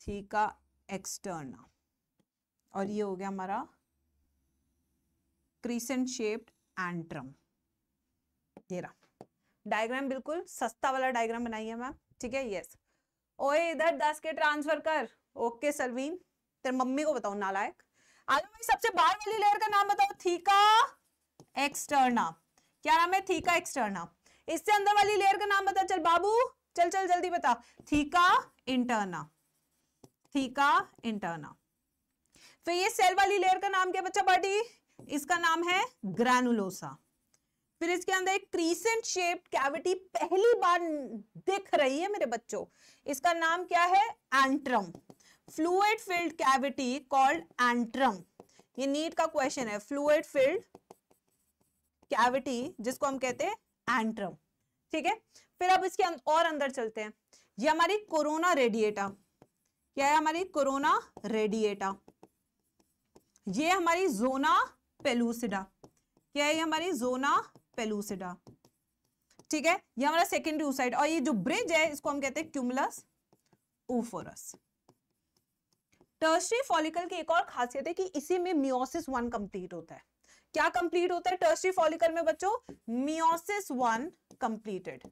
थीका एक्सटर्ना और ये हो गया हमारा क्रीसेंट शेप्ड एंट्रम ये रहा डायग्राम बिल्कुल सस्ता वाला डायग्राम बनाइए मैम ठीक है यस ओए इधर दस के ट्रांसफर कर ओके सलवीन तेरे मम्मी को बताओ नालायक आलू भाई सबसे बाहर वाली लेयर का नाम बताओ थीका एक्सटर्ना क्या नाम है थीका एक्सटर्ना इससे अंदर वाली लेयर का नाम बता चल बाबू चल चल जल्दी बता थीका इंटरना थीका इंटरना फिर ये सेल वाली लेयर का नाम क्या बच्चा बटी इसका नाम है ग्रैनुलोसा फिर इसके अंदर एक क्रीसेंट शेप्ड कैविटी पहली बार दिख रही है मेरे बच्चों इसका नाम क्या है antrum fluid filled cavity called antrum ये नीट का क्वेश्चन है फ्लूड फिल्ड कैविटी जिसको हम कहते हैं एंट्रम ठीक है फिर अब इसके और अंदर चलते हैं ये हमारी कोरोना रेडिएटा क्या है हमारी कोरोना रेडिएटा ये हमारी जोना पेलूसिडा क्या है ये हमारी जोना पेलूसिडा ठीक है ये हमारा सेकेंडरी ओसाइड और ये जो ब्रिज है इसको हम कहते हैं क्यूमलस ऊफोरस टर्सरी फॉलिकल की एक और खासियत है कि इसी में मियोसिस वन कंप्लीट होता है क्या कंप्लीट होता है टर्सरी फॉलिकल में बच्चों मियोसिस वन कंप्लीटेड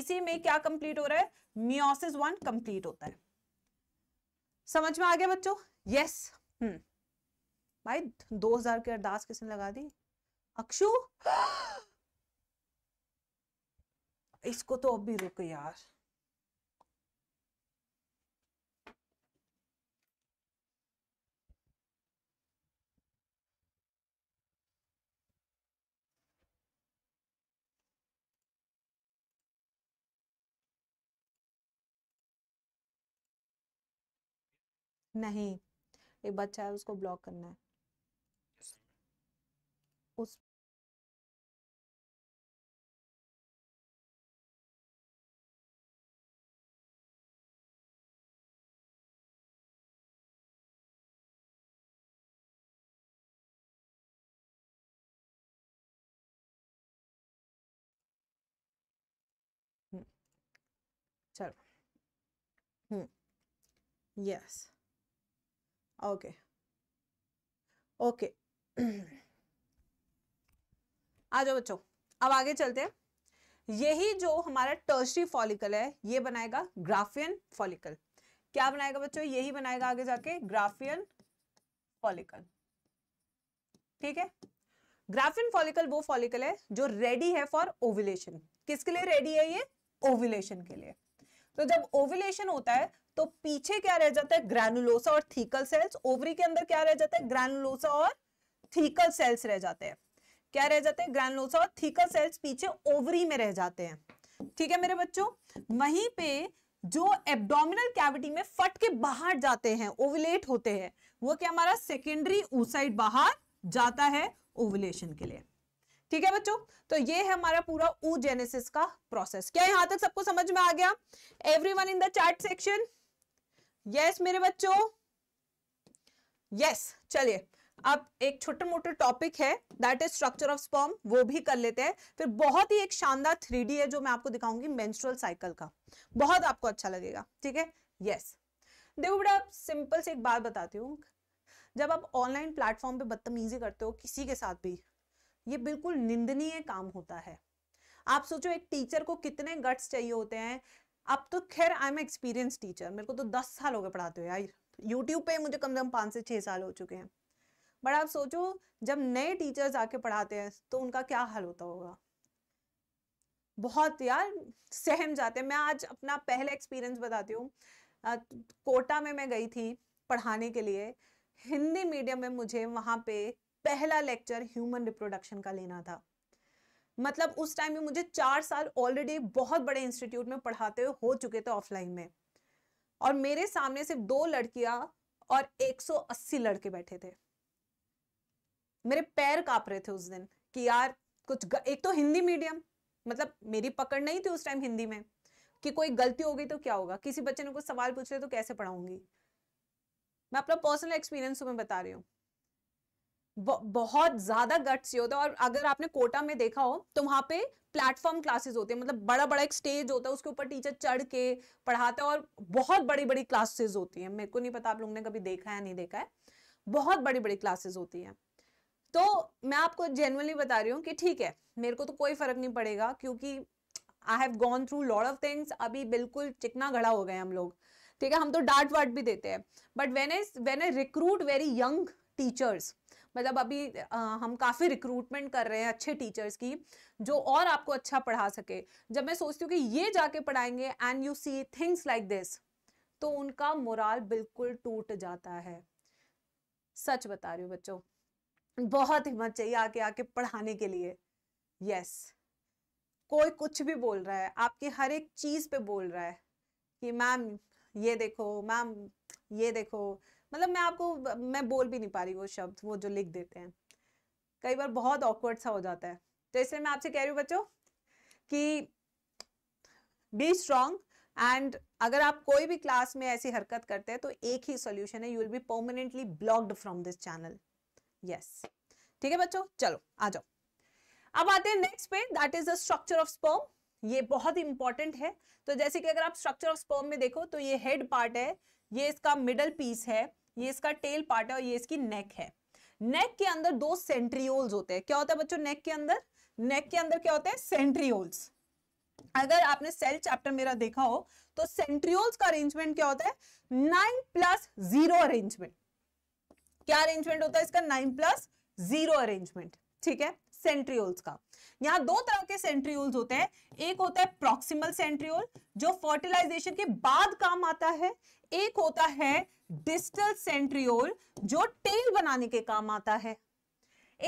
इसी में क्या कंप्लीट हो रहा है मियोसिस वन कंप्लीट होता है समझ में आ गया बच्चों यस हम्म भाई दो हजार की अरदास किसने लगा दी अक्षु इसको तो अभी रुक यार नहीं एक बच्चा है उसको ब्लॉक करना है was चलो हम्म यस ओके ओके आ जाओ बच्चों अब आगे चलते हैं यही जो हमारा टर्शरी फॉलिकल है ये बनाएगा ग्राफियन फॉलिकल क्या बनाएगा बच्चों यही बनाएगा आगे जाके ग्राफियन फॉलिकल ठीक है ग्राफियन फॉलिकल वो फॉलिकल है जो रेडी है फॉर ओविलेशन किसके लिए रेडी है ये ओविलेशन के लिए तो जब ओविलेशन होता है तो पीछे क्या रह जाता है ग्रैनुलोसा और थीकल सेल्स ओवरी के अंदर क्या रह जाता है ग्रैनुलोसा और थीकल सेल्स रह जाते हैं क्या रह जाते हैं ग्रैनुलोसा और थीकर सेल्स पीछे ओवरी में रह जाते हैं ठीक है मेरे बच्चों वहीं पे जो एब्डोमिनल कैविटी में फट के बाहर जाते हैं ओवलेट होते हैं वो क्या हमारा सेकेंडरी ऊसाइड बाहर जाता है ओवलेशन के लिए ठीक है बच्चों तो ये है हमारा पूरा ऊ जेनेसिस का प्रोसेस क्या यहां तक सबको समझ में आ गया everyone in the chart section yes मेरे बच्चों यस चलिए अब एक छोटे मोटे टॉपिक है that is structure of sperm वो भी कर लेते हैं फिर बहुत ही एक शानदार थ्री है जो मैं आपको दिखाऊंगी मेंस्ट्रुअल साइकिल का बहुत आपको अच्छा लगेगा ठीक है यस देखो बेटा सिंपल से एक बात बताती हूँ जब आप ऑनलाइन प्लेटफॉर्म पे बदतमीजी करते हो किसी के साथ भी ये बिल्कुल निंदनीय काम होता है आप सोचो एक टीचर को कितने गट्स चाहिए होते हैं अब तो खैर आई एम एक्सपीरियंस टीचर मेरे को तो दस साल हो गए पढ़ाते हुए यार यूट्यूब पे मुझे कम से कम पाँच से छः साल हो चुके हैं बट आप सोचो जब नए टीचर्स आके पढ़ाते हैं तो उनका क्या हाल होता होगा बहुत यार सहम जाते हैं मैं आज अपना पहला एक्सपीरियंस बताती हूँ कोटा में मैं गई थी पढ़ाने के लिए हिंदी मीडियम में मुझे वहां पे पहला लेक्चर ह्यूमन रिप्रोडक्शन का लेना था मतलब उस टाइम में मुझे चार साल ऑलरेडी बहुत बड़े इंस्टीट्यूट में पढ़ाते हो चुके थे ऑफलाइन में और मेरे सामने सिर्फ दो लड़कियां और 180 लड़के बैठे थे मेरे पैर काँप रहे थे उस दिन कि यार कुछ ग... एक तो हिंदी मीडियम मतलब मेरी पकड़ नहीं थी उस टाइम हिंदी में कि कोई गलती हो गई तो क्या होगा किसी बच्चे ने कुछ सवाल पूछ रहे तो कैसे पढ़ाऊंगी मैं अपना पर्सनल एक्सपीरियंस तुम्हें बता रही हूँ बहुत ज्यादा गट्स ये होता है और अगर आपने कोटा में देखा हो तो वहां पे प्लेटफॉर्म क्लासेस होते हैं मतलब बड़ा बड़ा एक स्टेज होता है उसके ऊपर टीचर चढ़ के पढ़ाते हैं और बहुत बड़ी बड़ी क्लासेस होती हैं मेरे को नहीं पता आप लोगों ने कभी देखा है नहीं देखा है बहुत बड़ी बड़ी क्लासेस होती हैं तो मैं आपको जेनुअनली बता रही हूँ कि ठीक है मेरे को तो कोई फर्क नहीं पड़ेगा क्योंकि I have gone through lot of things अभी बिल्कुल चिकना घड़ा हो गए हम लोग ठीक है हम तो डांट वाट भी देते हैं but when is when I recruit very young teachers मतलब अभी आ, हम काफ़ी रिक्रूटमेंट कर रहे हैं अच्छे टीचर्स की जो और आपको अच्छा पढ़ा सके जब मैं सोचती हूँ कि ये जाके पढ़ाएंगे and you see things like this तो उनका मोराल बिल्कुल टूट जाता है सच बता रही हूँ बच्चों बहुत हिम्मत चाहिए आके आके पढ़ाने के लिए यस कोई कुछ भी बोल रहा है आपकी हर एक चीज पे बोल रहा है कि मैम ये देखो मैम ये देखो मतलब मैं आपको मैं बोल भी नहीं पा रही वो शब्द वो जो लिख देते हैं कई बार बहुत ऑकवर्ड सा हो जाता है तो इसलिए मैं आपसे कह रही हूँ बच्चों कि बी स्ट्रांग एंड अगर आप कोई भी क्लास में ऐसी हरकत करते हैं तो एक ही सोल्यूशन है you will be permanently blocked from this channel yes ठीक है बच्चों चलो आ जाओ अब आते हैं नेक्स्ट पे that is the structure of sperm ये बहुत इंपॉर्टेंट है तो जैसे कि अगर आप स्ट्रक्चर ऑफ स्पर्म में देखो तो ये हेड पार्ट है ये इसका मिडल पीस है ये इसका टेल पार्ट है और ये इसकी नेक है नेक के अंदर दो सेंट्रियोल्स होते हैं क्या होता है बच्चों नेक के अंदर नेक के अंदर क्या होते हैं सेंट्रियोल्स अगर आपने सेल चैप्टर मेरा देखा हो तो सेंट्रियोल्स का अरेंजमेंट क्या होता है नाइन प्लस जीरो अरेंजमेंट क्या अरेंजमेंट होता है इसका नाइन प्लस जीरो अरेंजमेंट ठीक है सेंट्रियोल्स का यहाँ दो तरह के सेंट्रियोल्स होते हैं एक होता है प्रोक्सिमल सेंट्रियोल जो फर्टिलाइजेशन के बाद काम आता है एक होता है डिस्टल सेंट्रियोल जो टेल बनाने के काम आता है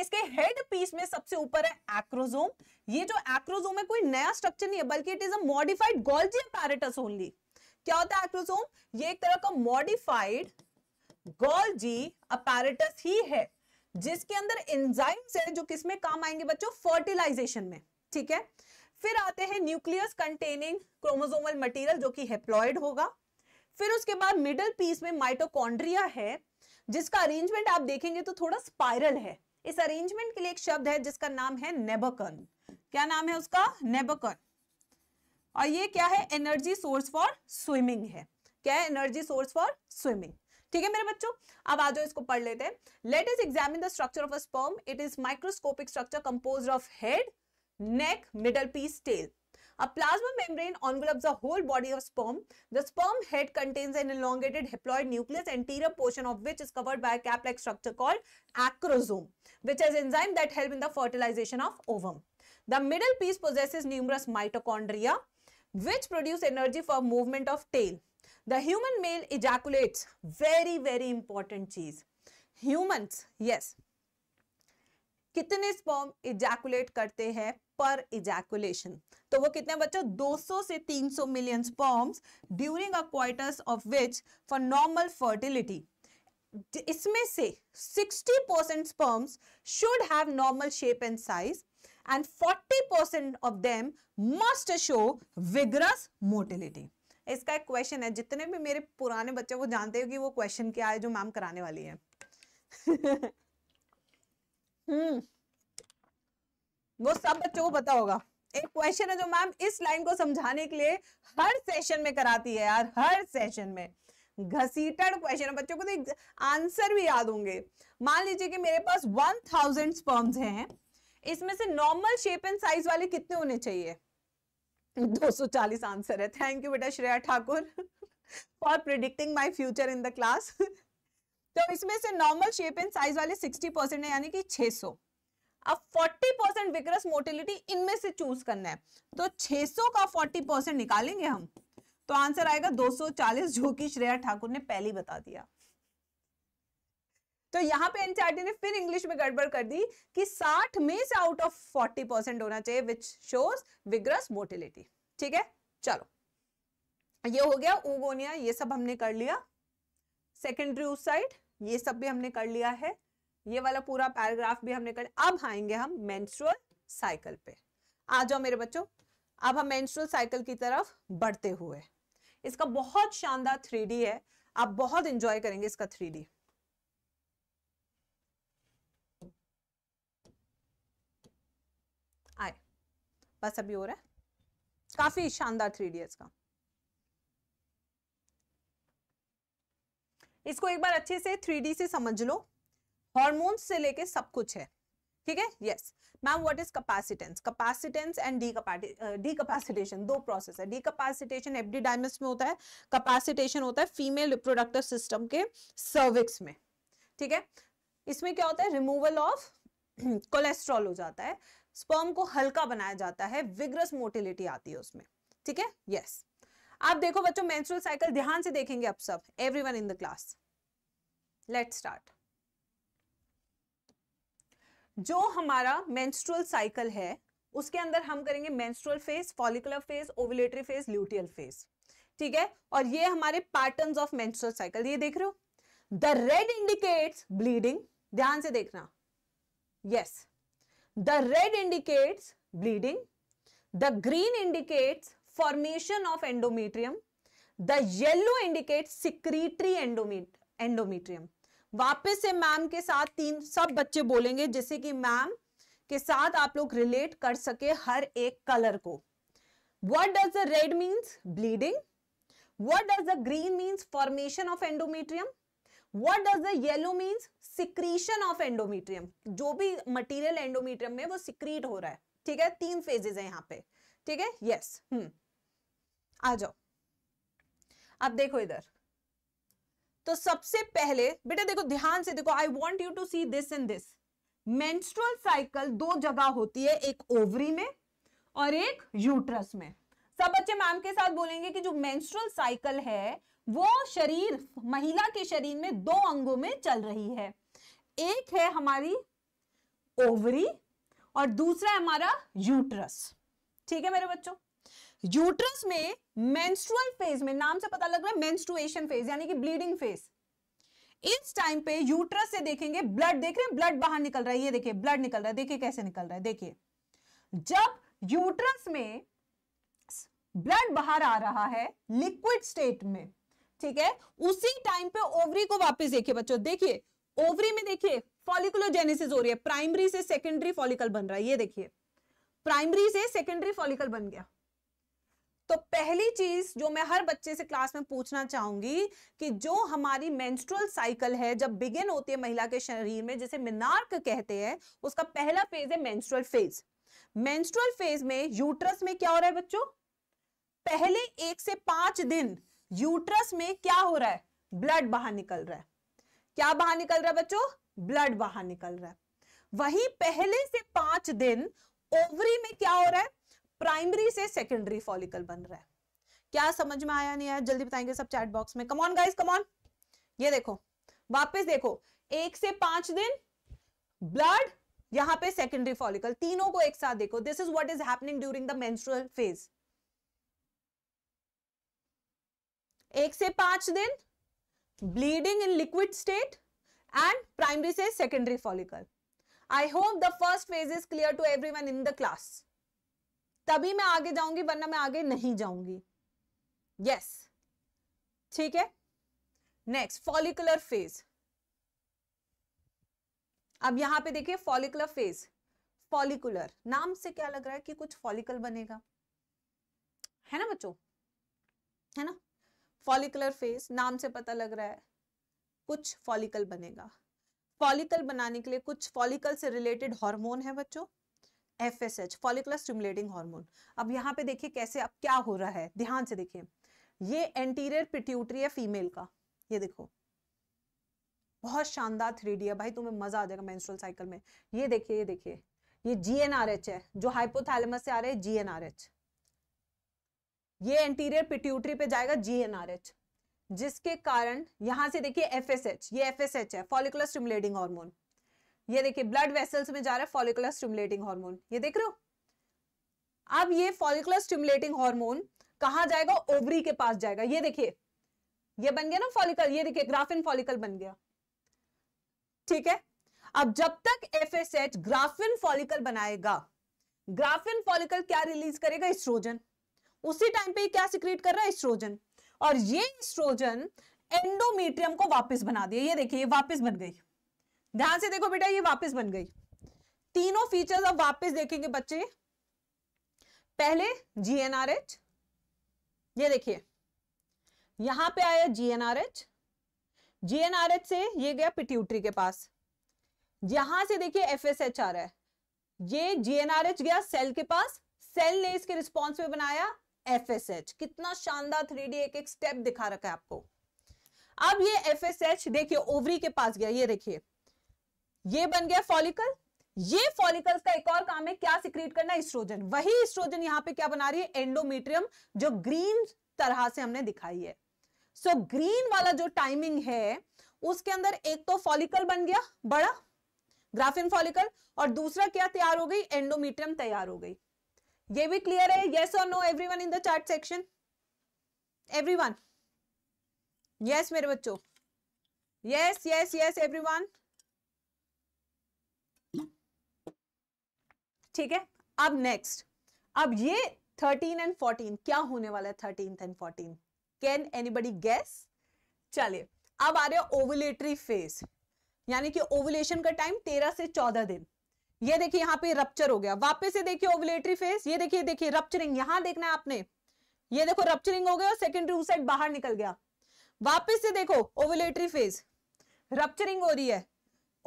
इसके हेड पीस में सबसे ऊपर है एक्रोजोम ये जो एक्रोजोम है कोई नया स्ट्रक्चर नहीं है बल्कि it is a modified Golgi apparatus only क्या होता है एक्रोजोम ये एक तरह का मॉडिफाइड गोल्जी अपैरेटस ही है जिसके अंदर एंजाइम्स है जो किसमें काम आएंगे बच्चों फर्टिलाइजेशन में ठीक है फिर आते हैं न्यूक्लियस कंटेनिंग क्रोमोसोमल मटेरियल जो कि हेप्लॉयड होगा फिर उसके बाद मिडल पीस में माइटोकॉन्ड्रिया है जिसका अरेंजमेंट आप देखेंगे तो थोड़ा स्पाइरल है इस अरेंजमेंट के लिए एक शब्द है जिसका नाम है नेबकन क्या नाम है उसका नेबकन और ये क्या है एनर्जी सोर्स फॉर स्विमिंग है क्या है एनर्जी सोर्स फॉर स्विमिंग ठीक है मेरे बच्चों अब आ जाओ इसको पढ़ लेते हैं let us examine the structure of a sperm it is microscopic structure compose of head neck middle piece tail A plasma membrane envelops the whole body of sperm. The sperm head contains an elongated haploid nucleus, anterior portion of which is covered by a cap-like structure called acrosome, which has enzymes that help in the fertilization of ovum. The middle piece possesses numerous mitochondria, which produce energy for movement of tail. The human male ejaculates very very important चीज ह्यूमंस यस कितने स्पर्म इजैकुलेट करते हैं पर इजैकुलेशन तो वो कितने बच्चों 200 से 300 million sperms during a coitus of which for normal fertility इसमें से 60 percent sperms should have normal shape and size and 40 percent of them must show vigorous motility इसका एक क्वेश्चन है जितने भी मेरे पुराने बच्चे वो जानते हो कि वो क्वेश्चन क्या है जो मैम कराने वाली है हम्म वो सब बच्चों को पता होगा एक क्वेश्चन है जो मैम इस लाइन को समझाने के लिए हर सेशन में कराती है यार हर सेशन में घसीटड़ क्वेश्चन है बच्चों को तो आंसर भी याद होंगे मान लीजिए कि मेरे पास वन थाउजेंड स्पर्म्स हैं इसमें से नॉर्मल शेप एंड साइज वाले कितने होने चाहिए 240 आंसर है थैंक यू बेटा Shreya Thakur for predicting my future in the class तो इसमें से नॉर्मल शेप एंड साइज वाले 60 परसेंट है यानी कि 600 अब 40 परसेंट विक्रस मोटिलिटी इनमें से चूज करना है तो 600 का 40 परसेंट निकालेंगे हम तो आंसर आएगा 240 जो कि श्रेया ठाकुर ने पहले बता दिया तो यहाँ पे एनसीआरटी e ने फिर इंग्लिश में गड़बड़ कर दी कि 60 में से आउट ऑफ 40 परसेंट होना चाहिए विच शोज विग्रस मोटिलिटी ठीक है चलो ये हो गया ओगोनिया ये सब हमने कर लिया सेकेंडरी साइड ये सब भी हमने कर लिया है ये वाला पूरा पैराग्राफ भी हमने कर अब आएंगे हम मेंस्ट्रुअल साइकिल पे आ जाओ मेरे बच्चों अब हम मेंस्ट्रुअल साइकिल की तरफ बढ़ते हुए इसका बहुत शानदार थ्री है आप बहुत इंजॉय करेंगे इसका थ्री बस अभी हो रहा है काफी शानदार थ्री इडियट्स का इसको एक बार अच्छे से थ्री से समझ लो हॉर्मोन्स से लेके सब कुछ है ठीक है yes ma'am what is capacitance capacitance and decapacitation दो प्रोसेस है डी कैपेसिटेशन एफडीडाइमस में होता है कैपेसिटेशन होता है फीमेल रिप्रोडक्टिव सिस्टम के सर्विक्स में ठीक है इसमें क्या होता है रिमूवल ऑफ कोलेस्ट्रॉल हो जाता है स्पर्म को हल्का बनाया जाता है विग्रस मोटिलिटी आती है उसमें ठीक है यस आप देखो बच्चों मेंस्ट्रुअल साइकिल ध्यान से देखेंगे आप सब everyone in the class let start जो हमारा मेंस्ट्रुअल साइकिल है उसके अंदर हम करेंगे menstrual phase follicular phase ovulatory phase luteal phase ठीक है और ये हमारे पैटर्न्स ऑफ मेंस्ट्रुअल साइकिल ये देख रहे हो द रेड इंडिकेट्स ब्लीडिंग ध्यान से देखना yes yes. The red indicates bleeding the green indicates formation of endometrium the yellow indicates secretory endometrium वापस से मैम के साथ तीन सब बच्चे बोलेंगे जिससे कि मैम के साथ आप लोग रिलेट कर सके हर एक कलर को what does the red means bleeding what does the green means formation of endometrium what does the yellow means secretion of endometrium जो भी मटीरियल एंडोमीट्रियम में वो सिक्रीट हो रहा है ठीक है तीन फेजेज है यहाँ पे ठीक है यस हम्म hmm. आ जाओ अब देखो इधर तो सबसे पहले बेटा देखो ध्यान से देखो I want you to see this and this menstrual cycle दो जगह होती है एक ओवरी में और एक यूट्रस में सब बच्चे मैम के साथ बोलेंगे कि जो मेंस्ट्रुअल साइकिल है वो शरीर महिला के शरीर में दो अंगों में चल रही है एक है हमारी ओवरी और दूसरा हमारा यूट्रस ठीक है मेरे बच्चों यूट्रस में मेंस्ट्रुअल फेज में नाम से पता लग रहा है मेंस्ट्रुएशन फेज यानी कि ब्लीडिंग फेज इस टाइम पे यूट्रस से देखेंगे ब्लड देख रहे हैं ब्लड बाहर निकल रहा है ये देखिए ब्लड निकल रहा है देखिए कैसे निकल रहा है देखिए जब यूट्रस में ब्लड बाहर आ रहा है लिक्विड स्टेट में ठीक है उसी टाइम पे ओवरी को वापस देखिए बच्चों देखिए ओवरी में देखिए फॉलिकुलोजेनेसिस हो रही है प्राइमरी से सेकेंडरी फॉलिकल बन रहा है ये देखिए प्राइमरी से सेकेंडरी फॉलिकल बन गया तो पहली चीज जो मैं हर बच्चे से क्लास में पूछना चाहूंगी कि जो हमारी मेंस्ट्रुअल साइकिल है जब बिगिन होती है महिला के शरीर में जिसे मिनार्क कहते हैं उसका पहला फेज है मेंस्ट्रुअल फेज मेंस्ट्रुअल फेज में यूट्रस में क्या हो रहा है बच्चों पहले एक से पांच दिन यूट्रस में क्या हो रहा है ब्लड बाहर निकल रहा है क्या बाहर निकल रहा है बच्चों ब्लड बाहर निकल रहा है वही पहले से पांच दिन ओवरी में क्या हो रहा है प्राइमरी से सेकेंडरी फॉलिकल बन रहा है क्या समझ में आया नहीं आया जल्दी बताएंगे सब चैट बॉक्स में कमॉन गाइज कमॉन ये देखो वापस देखो एक से पांच दिन ब्लड यहां पे सेकेंडरी फॉलिकल तीनों को एक साथ देखो this is what is happening during the menstrual phase एक से पांच दिन bleeding in liquid state and primary से secondary follicle I hope the first phase is clear to everyone in the class तभी मैं आगे जाऊंगी वरना मैं आगे नहीं जाऊंगी यस yes. ठीक है नेक्स्ट फॉलिकुलर फेज अब यहां पे देखिए फॉलिकुलर फेज फॉलिकुलर नाम से क्या लग रहा है कि कुछ फॉलिकल बनेगा है ना बच्चों है ना फॉलिकुलर फेज नाम से पता लग रहा है कुछ फॉलिकल बनेगा फॉलिकल बनाने के लिए कुछ फॉलिकल से रिलेटेड हार्मोन है बच्चों F S H follicular stimulating hormone अब यहाँ पे देखिए कैसे अब क्या हो रहा है ध्यान से देखिए ये एंटीरियर पिट्यूटरी है फीमेल का ये देखो बहुत शानदार थ्री डी है भाई तुम्हें मजा आ जाएगा मेंस्ट्रुअल साइकिल में ये देखिए ये देखिए ये जीएनआरएच है जो हाइपोथैलेमस से आ रहे हैं जीएनआरएच ये एंटीरियर पिट्यूटरी पे जाएगा जीएनआरएच जिसके कारण यहां से देखिए एफएसएच ये एफएसएच है फॉलिकुलर स्टिमुलेटिंग हार्मोन ये देखिए ब्लड वेसल्स में जा रहा है फॉलिकुलर स्टिमुलेटिंग हार्मोन ये देख रहे हो अब ये फॉलिकुलर स्टिमुलेटिंग हार्मोन कहा जाएगा ओवरी के पास जाएगा ये देखिए ये बन गया ना फॉलिकल ये देखिए ग्राफिन फॉलिकल बन गया ठीक है अब जब तक एफएसएच ग्राफिन फॉलिकल बनाएगा ग्राफिन फॉलिकल क्या रिलीज करेगा एस्ट्रोजन उसी टाइम पे क्या सिक्रिएट कर रहा है एस्ट्रोजन और ये एस्ट्रोजन एंडोमेट्रियम को वापस बना दिया ये देखिए ये वापस बन गई ध्यान से देखो बेटा ये वापस बन गई तीनों फीचर्स अब वापस देखेंगे बच्चे पहले जीएनआरएच ये देखिए यहां पे आया जीएनआरएच जीएनआरएच से ये गया पिट्यूटरी के पास यहां से देखिए एफएसएच आ रहा है ये जीएनआरएच गया सेल के पास सेल ने इसके रिस्पॉन्स में बनाया एफ एस एच कितना शानदार थ्री डी एक एक स्टेप दिखा रखा है आपको अब ये एफ एस एच देखिए ओवरी के पास गया ये देखिए ये बन गया फॉलिकल ये फॉलिकल्स का एक और काम है क्या सिक्रीट करना इस्ट्रोजन वही इस्ट्रोजन यहाँ पे क्या बना रही है एंडोमेट्रियम जो ग्रीन तरह से हमने दिखाई है सो so, ग्रीन वाला जो टाइमिंग है उसके अंदर एक तो फॉलिकल बन गया बड़ा ग्राफिन फॉलिकल और दूसरा क्या तैयार हो गई एंडोमीट्रियम तैयार हो गई ये भी क्लियर है येस और no everyone in the chart section every one yes मेरे बच्चों यस यस यस एवरीवन ठीक है अब नेक्स्ट अब ये थर्टीन एंड फोर्टीन क्या होने वाला है thirteen and fourteen can anybody guess चलिए अब आ रहे ओवुलेटरी फेज यानी कि ओवुलेशन का टाइम तेरह से चौदह दिन ये देखिए यहाँ पे रप्चर हो गया वापस से देखिए ओवलेटरी फेस ये देखिए देखिए रप्चरिंग यहां देखना है आपने ये देखो रप्चरिंग हो गया और सेकेंडरी ओसाइड बाहर निकल गया वापस से देखो ओवलेटरी फेज रप्चरिंग हो रही है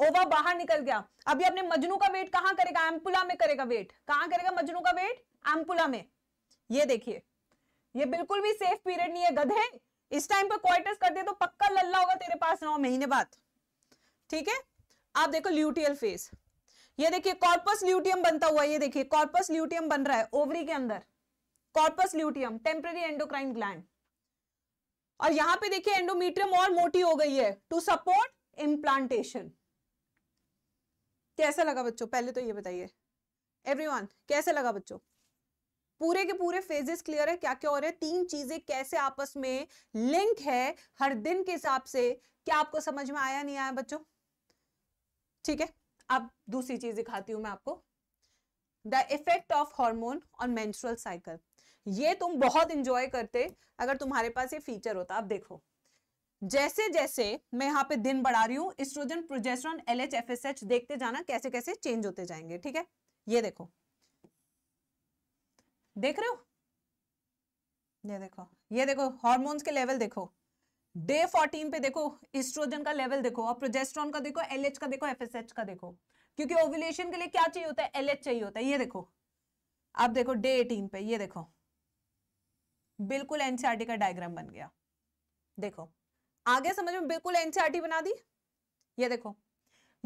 ओवा बाहर निकल गया अभी अपने मजनू का वेट कहां करेगा एम्पुला में करेगा वेट कहां करेगा मजनू का वेट एम्पुला में ये देखिए ये बिल्कुल भी सेफ पीरियड नहीं है गधे इस टाइम पे क्वार्टर्स कर दे तो पक्का लल्ला होगा तेरे पास नौ महीने बाद ठीक है आप देखो ल्यूटियल फेस ये देखिए कॉर्पस ल्यूटियम बनता हुआ ये देखिए कॉर्पस ल्यूटियम बन रहा है ओवरी के अंदर corpus luteum temporary endocrine gland और यहां पे देखिए एंडोमीट्रियम और मोटी हो गई है टू सपोर्ट इम्प्लांटेशन कैसा लगा बच्चों पहले तो ये बताइए एवरीवन कैसा लगा बच्चों पूरे के पूरे फेजेस क्लियर है क्या क्या हो रहा है तीन चीजें कैसे आपस में लिंक है हर दिन के हिसाब से क्या आपको समझ में आया नहीं आया बच्चों ठीक है अब दूसरी चीज दिखाती हूँ मैं आपको the effect of hormone on menstrual cycle ये तुम बहुत इंजॉय करते अगर तुम्हारे पास ये फीचर होता अब देखो जैसे जैसे मैं यहाँ पे दिन बढ़ा रही हूँ इस्ट्रोजन प्रोजेस्ट्रॉन एस एच देखते जाना कैसे कैसे चेंज होते जाएंगे ठीक है ये देखो देख रहे हो ये देखो ये देखो हॉर्मोन्स के लेवल देखो डे 14 पे देखो इस्ट्रोजन का लेवल देखो और प्रोजेस्ट्रॉन का देखो एलएच का देखो एफएसएच का देखो क्योंकि ओवुलेशन के लिए क्या चाहिए होता है एलएच चाहिए होता है ये देखो आप देखो डे 18 पे ये देखो बिल्कुल एनसीआरटी e का डायग्राम बन गया देखो आगे समझ में बिल्कुल एनसीआरटी e बना दी ये देखो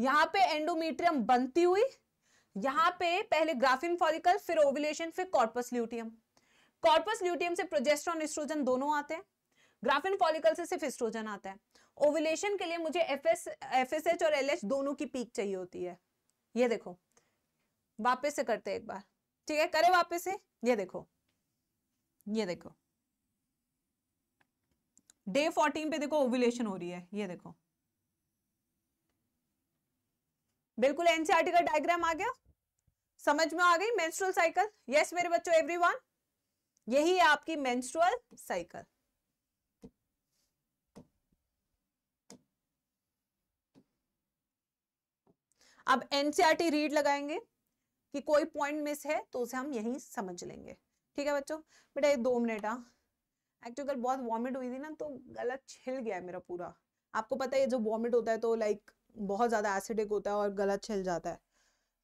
यहाँ पे एंडोमीट्रियम बनती हुई यहाँ पे पहले ग्राफिन फॉलिकल फिर ओवुलेशन फिर कॉर्पस ल्यूटियम कॉर्पस ल्यूटियम से प्रोजेस्ट्रॉन एस्ट्रोजन दोनों आते हैं ग्राफिन फॉलिकल से सिर्फ एस्ट्रोजन आता है ओविलेशन के लिए मुझे एफ एस और एल दोनों की पीक चाहिए होती है ये देखो वापस से करते एक बार ठीक है करे वापस से ये देखो ये देखो डे फोर्टीन पे देखो ओविलेशन हो रही है ये देखो बिल्कुल एनसीआरटी e का डायग्राम आ गया समझ में आ गई मेंस्ट्रुअल साइकिल यस मेरे बच्चों एवरीवन यही है आपकी मेंस्ट्रुअल साइकिल अब एनसीआरटी रीड e लगाएंगे कि कोई पॉइंट मिस है तो उसे हम यही समझ लेंगे ठीक है बच्चों बेटा ये दो मिनट आ हाँ। एक्चुअली कल बहुत वॉमिट हुई थी ना तो गला छिल गया है मेरा पूरा आपको पता है ये जो वॉमिट होता है तो लाइक बहुत ज़्यादा एसिडिक होता है और गला छिल जाता है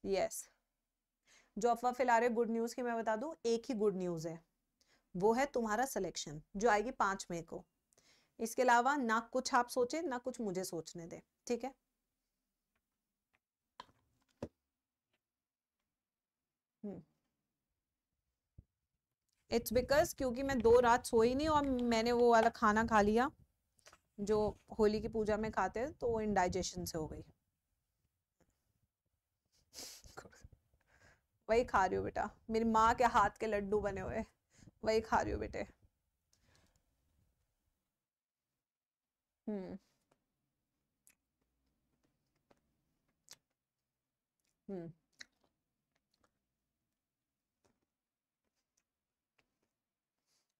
यस yes. जो अफवाह फैला रहे गुड न्यूज़ की मैं बता दू एक ही गुड न्यूज़ है वो है तुम्हारा सिलेक्शन जो आएगी पांच मई को इसके अलावा ना कुछ आप सोचे ना कुछ मुझे सोचने दे ठीक है इट्स हम्म। बिकॉज क्योंकि मैं दो रात सोई नहीं और मैंने वो वाला खाना खा लिया जो होली की पूजा में खाते हैं तो वो इनडाइजेशन से हो गई वही खा रही हूँ बेटा मेरी माँ के हाथ के लड्डू बने हुए वही खा रही हूँ बेटे हम्म हम्म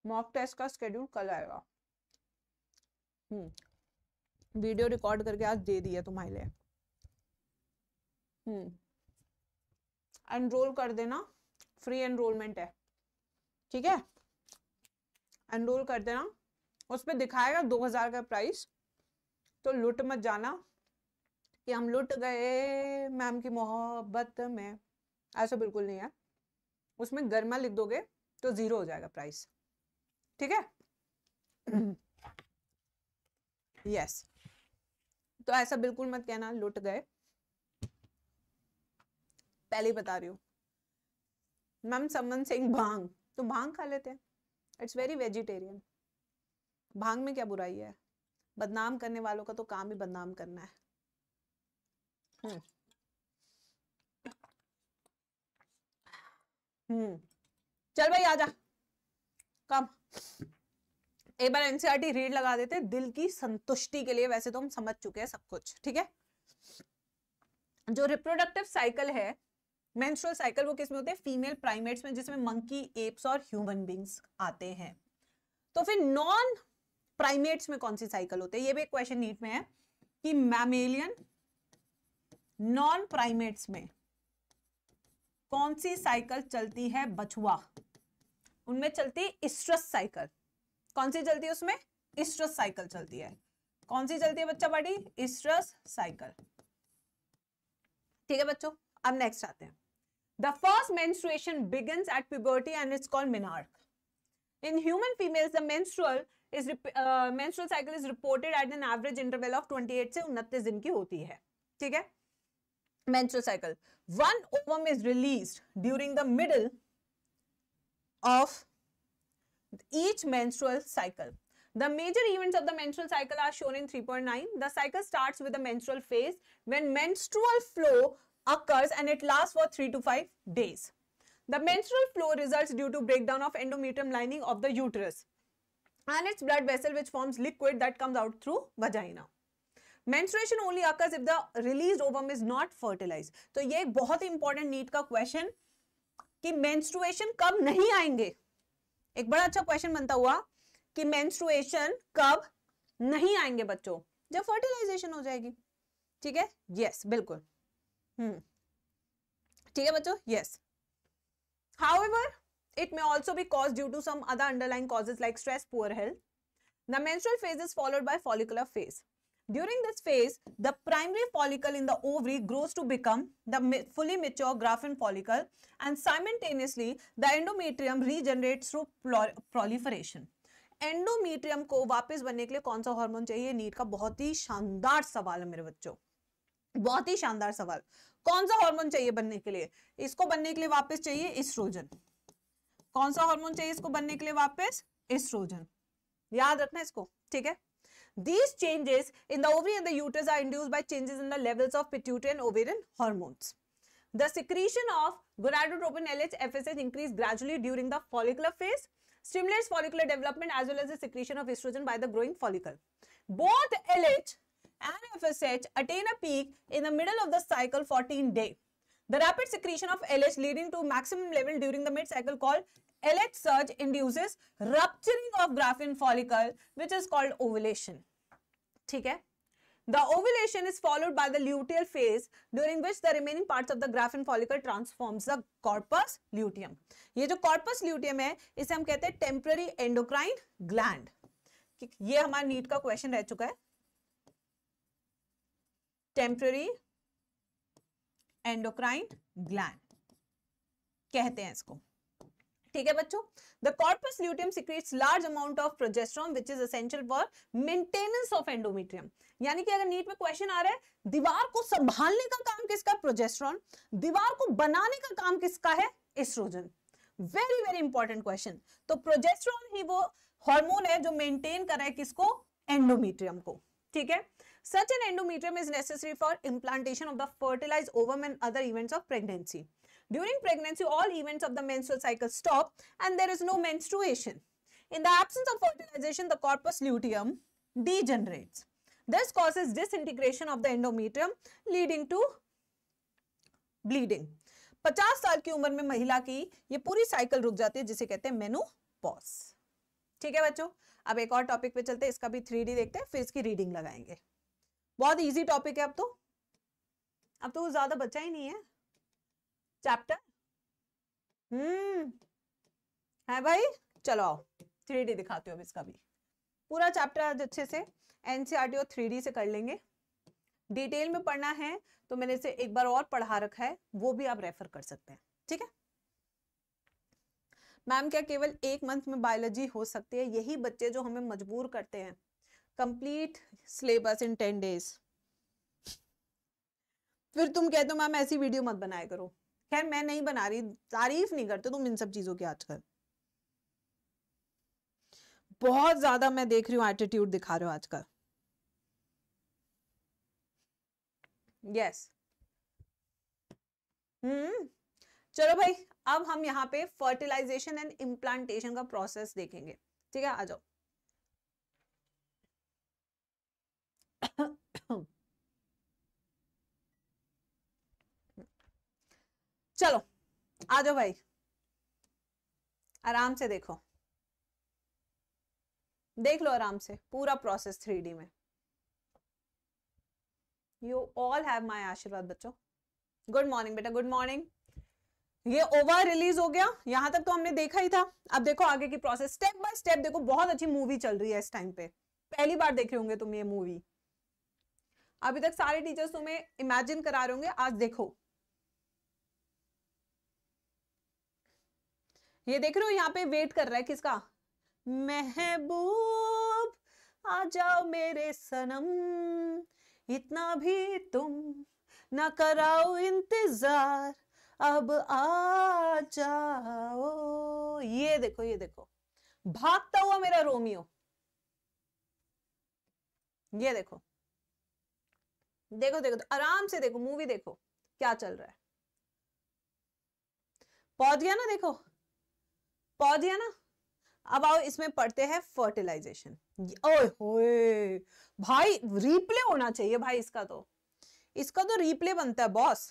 मॉक टेस्ट का स्केड्यूल कल आएगा हम्म वीडियो रिकॉर्ड करके आज दे दिया तुम्हारे लिए हम्म एनरोल कर देना फ्री एनरोलमेंट है ठीक है एनरोल कर देना उसमें दिखाएगा दो हजार का प्राइस तो लुट मत जाना कि हम लुट गए मैम की मोहब्बत में ऐसा बिल्कुल नहीं है उसमें गर्मा लिख दोगे तो जीरो हो जाएगा प्राइस ठीक है यस तो ऐसा बिल्कुल मत कहना लुट गए पहले बता रही हूं मैम समन सिंह भांग तो भांग खा लेते हैं इट्स वेरी वेजिटेरियन भांग में क्या बुराई है बदनाम करने वालों का तो काम ही बदनाम करना है हम्म चल भाई आजा कम एक बार एनसीआरटी रीड e लगा देते दिल की संतुष्टि के लिए वैसे तो हम समझ चुके हैं सब कुछ ठीक है जो रिप्रोडक्टिव साइकिल है मेंस्ट्रुअल साइकिल वो किसमें होते हैं फीमेल प्राइमेट्स में जिसमें मंकी एप्स और ह्यूमन बींग्स आते हैं तो फिर नॉन प्राइमेट्स में कौन सी साइकिल होते हैं ये भी एक क्वेश्चन नीट में है कि मैमेलियन नॉन प्राइमेट्स में कौन सी साइकिल चलती है बछुआ उनमें चलती है स्ट्रेस साइकिल कौन सी चलती है उसमें स्ट्रेस साइकिल चलती है कौन सी चलती है बच्चा बॉडी स्ट्रेस साइकिल ठीक है बच्चों अब नेक्स्ट आते हैं the first menstruation began at puberty and it's called menarche in human females the menstrual is menstrual cycle is reported at an average interval of twenty से उनतीस दिन की होती है ठीक है menstrual cycle one ovum is release during the middle of each menstrual cycle. The major events of the menstrual cycle are shown in 3.9. The cycle starts with the menstrual phase when menstrual flow occurs and it lasts for 3 to 5 days. The menstrual flow results due to breakdown of endometrium lining of the uterus and its blood vessel which forms liquid that comes out through vagina. only occurs if the released ovum is not fertilized. So, तो ये बहुत इंपॉर्टेंट नीट का क्वेश्चन कि मेंस्ट्रुएशन कब नहीं आएंगे एक बड़ा अच्छा क्वेश्चन बनता हुआ कि मेंस्ट्रुएशन कब नहीं आएंगे बच्चों जब फर्टिलाइजेशन हो जाएगी ठीक है यस बिल्कुल हम्म ठीक है बच्चों yes however it may also be cause due to some other underline causes like stress poor health the menstrual phase is followed by follicular phase During this phase, the primary follicle in the ovary grows to become the fully mature graafian follicle and simultaneously the endometrium regenerates through proliferation. Endometrium को वापस बनने के लिए कौन सा हार्मोन चाहिए नीट का बहुत ही शानदार सवाल है मेरे बच्चों बहुत ही शानदार सवाल कौन सा हार्मोन चाहिए बनने के लिए इसको बनने के लिए वापस चाहिए एस्ट्रोजन कौन सा हार्मोन चाहिए इसको बनने के लिए वापस एस्ट्रोजन याद रखना इसको ठीक है These changes in the ovary and the uterus are induced by changes in the levels of pituitary and ovarian hormones. The secretion of gonadotropin LH FSH increase gradually during the follicular phase, stimulates follicular development as well as the secretion of estrogen by the growing follicle. Both LH and FSH attain a peak in the middle of the cycle 14 day. The rapid secretion of LH leading to maximum level during the mid-cycle called LH surge induces rupturing of graphene follicle which is called ovulation. ठीक है the ovulation is followed by the luteal phase during which the remaining part of the Graafian follicle transform the corpus luteum ये जो कॉर्पस ल्यूटियम है इसे हम कहते हैं टेम्पररी एंडोक्राइन ग्लैंड ये हमारे नीट का क्वेश्चन रह चुका है टेम्प्ररी एंडोक्राइन ग्लैंड कहते हैं इसको ठीक है बच्चों the corpus luteum secrete large amount of progesterone which is essential for maintenance of endometrium यानी कि अगर नीट में क्वेश्चन आ रहा है दीवार को संभालने का काम किसका प्रोजेस्ट्रॉन दीवार को बनाने का काम किसका है estrogen very very important question तो प्रोजेस्ट्रॉन ही वो हार्मोन है जो मेंटेन कर रहा है किसको एंडोमीट्रियम को ठीक है such an endometrium is necessary for implantation of the fertilize ovum and other events of pregnancy During pregnancy, all events of the menstrual cycle stop and there is no menstruation. In the absence of fertilization, the corpus luteum degenerates. This causes disintegration of the endometrium leading to bleeding 50 साल की उम्र में महिला की ये पूरी साइकिल रुक जाती है जिसे कहते हैं मेनोपॉज ठीक है बच्चों अब एक और टॉपिक पे चलते हैं इसका भी थ्री देखते हैं फिर इसकी रीडिंग लगाएंगे बहुत इजी टॉपिक है अब तो अब तो ज्यादा बचा ही नहीं है चैप्टर हम्म है भाई चलो आओ थ्री डी दिखाते हो अब इसका भी पूरा चैप्टर आज अच्छे से एनसीआरटी और थ्री डी से कर लेंगे डिटेल में पढ़ना है तो मैंने इसे एक बार और पढ़ा रखा है वो भी आप रेफर कर सकते हैं ठीक है मैम क्या केवल एक मंथ में बायोलॉजी हो सकती है यही बच्चे जो हमें मजबूर करते हैं complete syllabus in ten days फिर तुम कहते हो मैम ऐसी वीडियो मत बनाया करो खैर मैं नहीं बना रही तारीफ नहीं करते तुम इन सब चीजों की आजकल बहुत ज्यादा मैं देख रही हूँ एटीट्यूड दिखा रहे हो आजकल यस हम्म चलो भाई अब हम यहाँ पे फर्टिलाइजेशन एंड इम्प्लांटेशन का प्रोसेस देखेंगे ठीक है आ जाओ चलो आ जाओ भाई आराम से देखो देख लो आराम से पूरा प्रोसेस थ्री में you all have my ashirwad बच्चों गुड मॉर्निंग बेटा गुड मॉर्निंग ये ओवर रिलीज हो गया यहां तक तो हमने देखा ही था अब देखो आगे की प्रोसेस स्टेप बाय स्टेप देखो बहुत अच्छी मूवी चल रही है इस टाइम पे पहली बार देख रहे होंगे तुम ये मूवी अभी तक सारे टीचर्स तुम्हें इमेजिन करा रहे होंगे आज देखो ये देख रहे हो यहाँ पे वेट कर रहा है किसका महबूब आ जाओ मेरे सनम इतना भी तुम न कराओ इंतजार अब आ जाओ ये देखो ये देखो भागता हुआ मेरा रोमियो ये देखो देखो देखो आराम से देखो मूवी देखो क्या चल रहा है पहुंच गया ना देखो पौध ना अब आओ इसमें पढ़ते हैं फर्टिलाइजेशन ओए भाई रिप्ले होना चाहिए भाई इसका तो इसका तो रिप्ले बनता है बॉस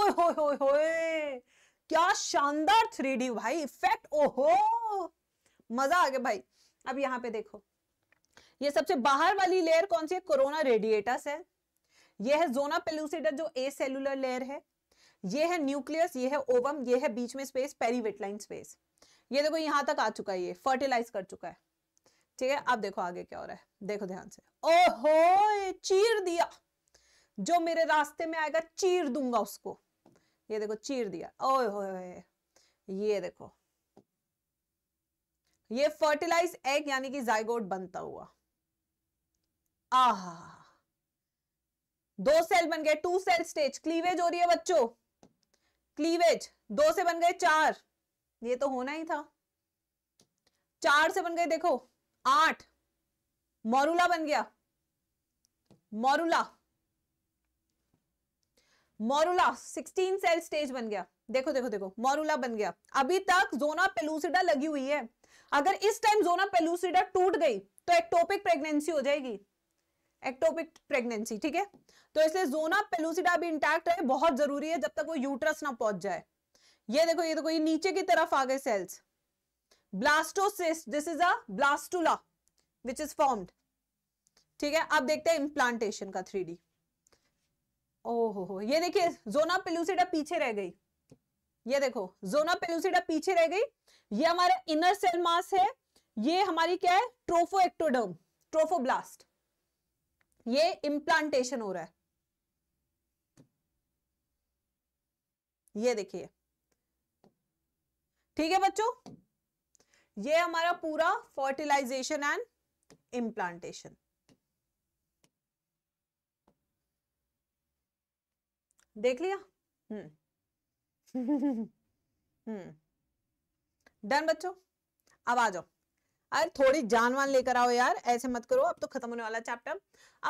ओए होए होए होए क्या शानदार थ्री भाई इफेक्ट ओहो मजा आ गया भाई अब यहाँ पे देखो ये सबसे बाहर वाली लेयर कौन सी है कोरोना रेडिएटस है ये है जोना पेलुसिडर जो ए सेलुलर लेयर है ये है न्यूक्लियस ये है ओवम ये है बीच में स्पेस पेरीवेटलाइन स्पेस ये देखो यहां तक आ चुका है ये फर्टिलाइज कर चुका है ठीक है अब देखो आगे क्या हो रहा है देखो ध्यान से ओहो चीर दिया जो मेरे रास्ते में आएगा चीर दूंगा उसको ये देखो चीर दिया ओहो ये देखो ये फर्टिलाइज एग यानी कि जायगोट बनता हुआ आहा दो सेल बन गए टू सेल स्टेज क्लीवेज हो रही है बच्चों क्लीवेज दो से बन गए चार ये तो होना ही था चार से बन गए देखो आठ मोरूला बन गया morula morula sixteen cell stage बन गया देखो देखो देखो मोरूला बन गया अभी तक जोना पेलूसिडा लगी हुई है अगर इस टाइम जोना पेलूसिडा टूट गई तो एक्टोपिक प्रेगनेंसी हो जाएगी एक्टोपिक प्रेगनेंसी ठीक है तो इसलिए जोना पेलूसिडा भी इंटैक्ट है बहुत जरूरी है जब तक वो यूट्रस ना पहुंच जाए ये देखो ये देखो ये नीचे की तरफ आ गए cells blastocyst this is a blastula which is formed ठीक है अब देखते हैं इम्प्लांटेशन का थ्री डी ओहो हो ये देखिए जोना पेलुसिडा पीछे रह गई ये देखो जोना पेलुसिडा पीछे रह गई ये हमारा इनर सेल मास है ये हमारी क्या है ट्रोफो एक्टोडर्म ट्रोफोब्लास्ट ये इम्प्लांटेशन हो रहा है ये देखिए ठीक है बच्चों ये हमारा पूरा फर्टिलाइजेशन एंड इम्प्लांटेशन देख लिया हम्म हम्म डन बच्चों अब आ जाओ अरे थोड़ी जानवान लेकर आओ यार ऐसे मत करो अब तो खत्म होने वाला चैप्टर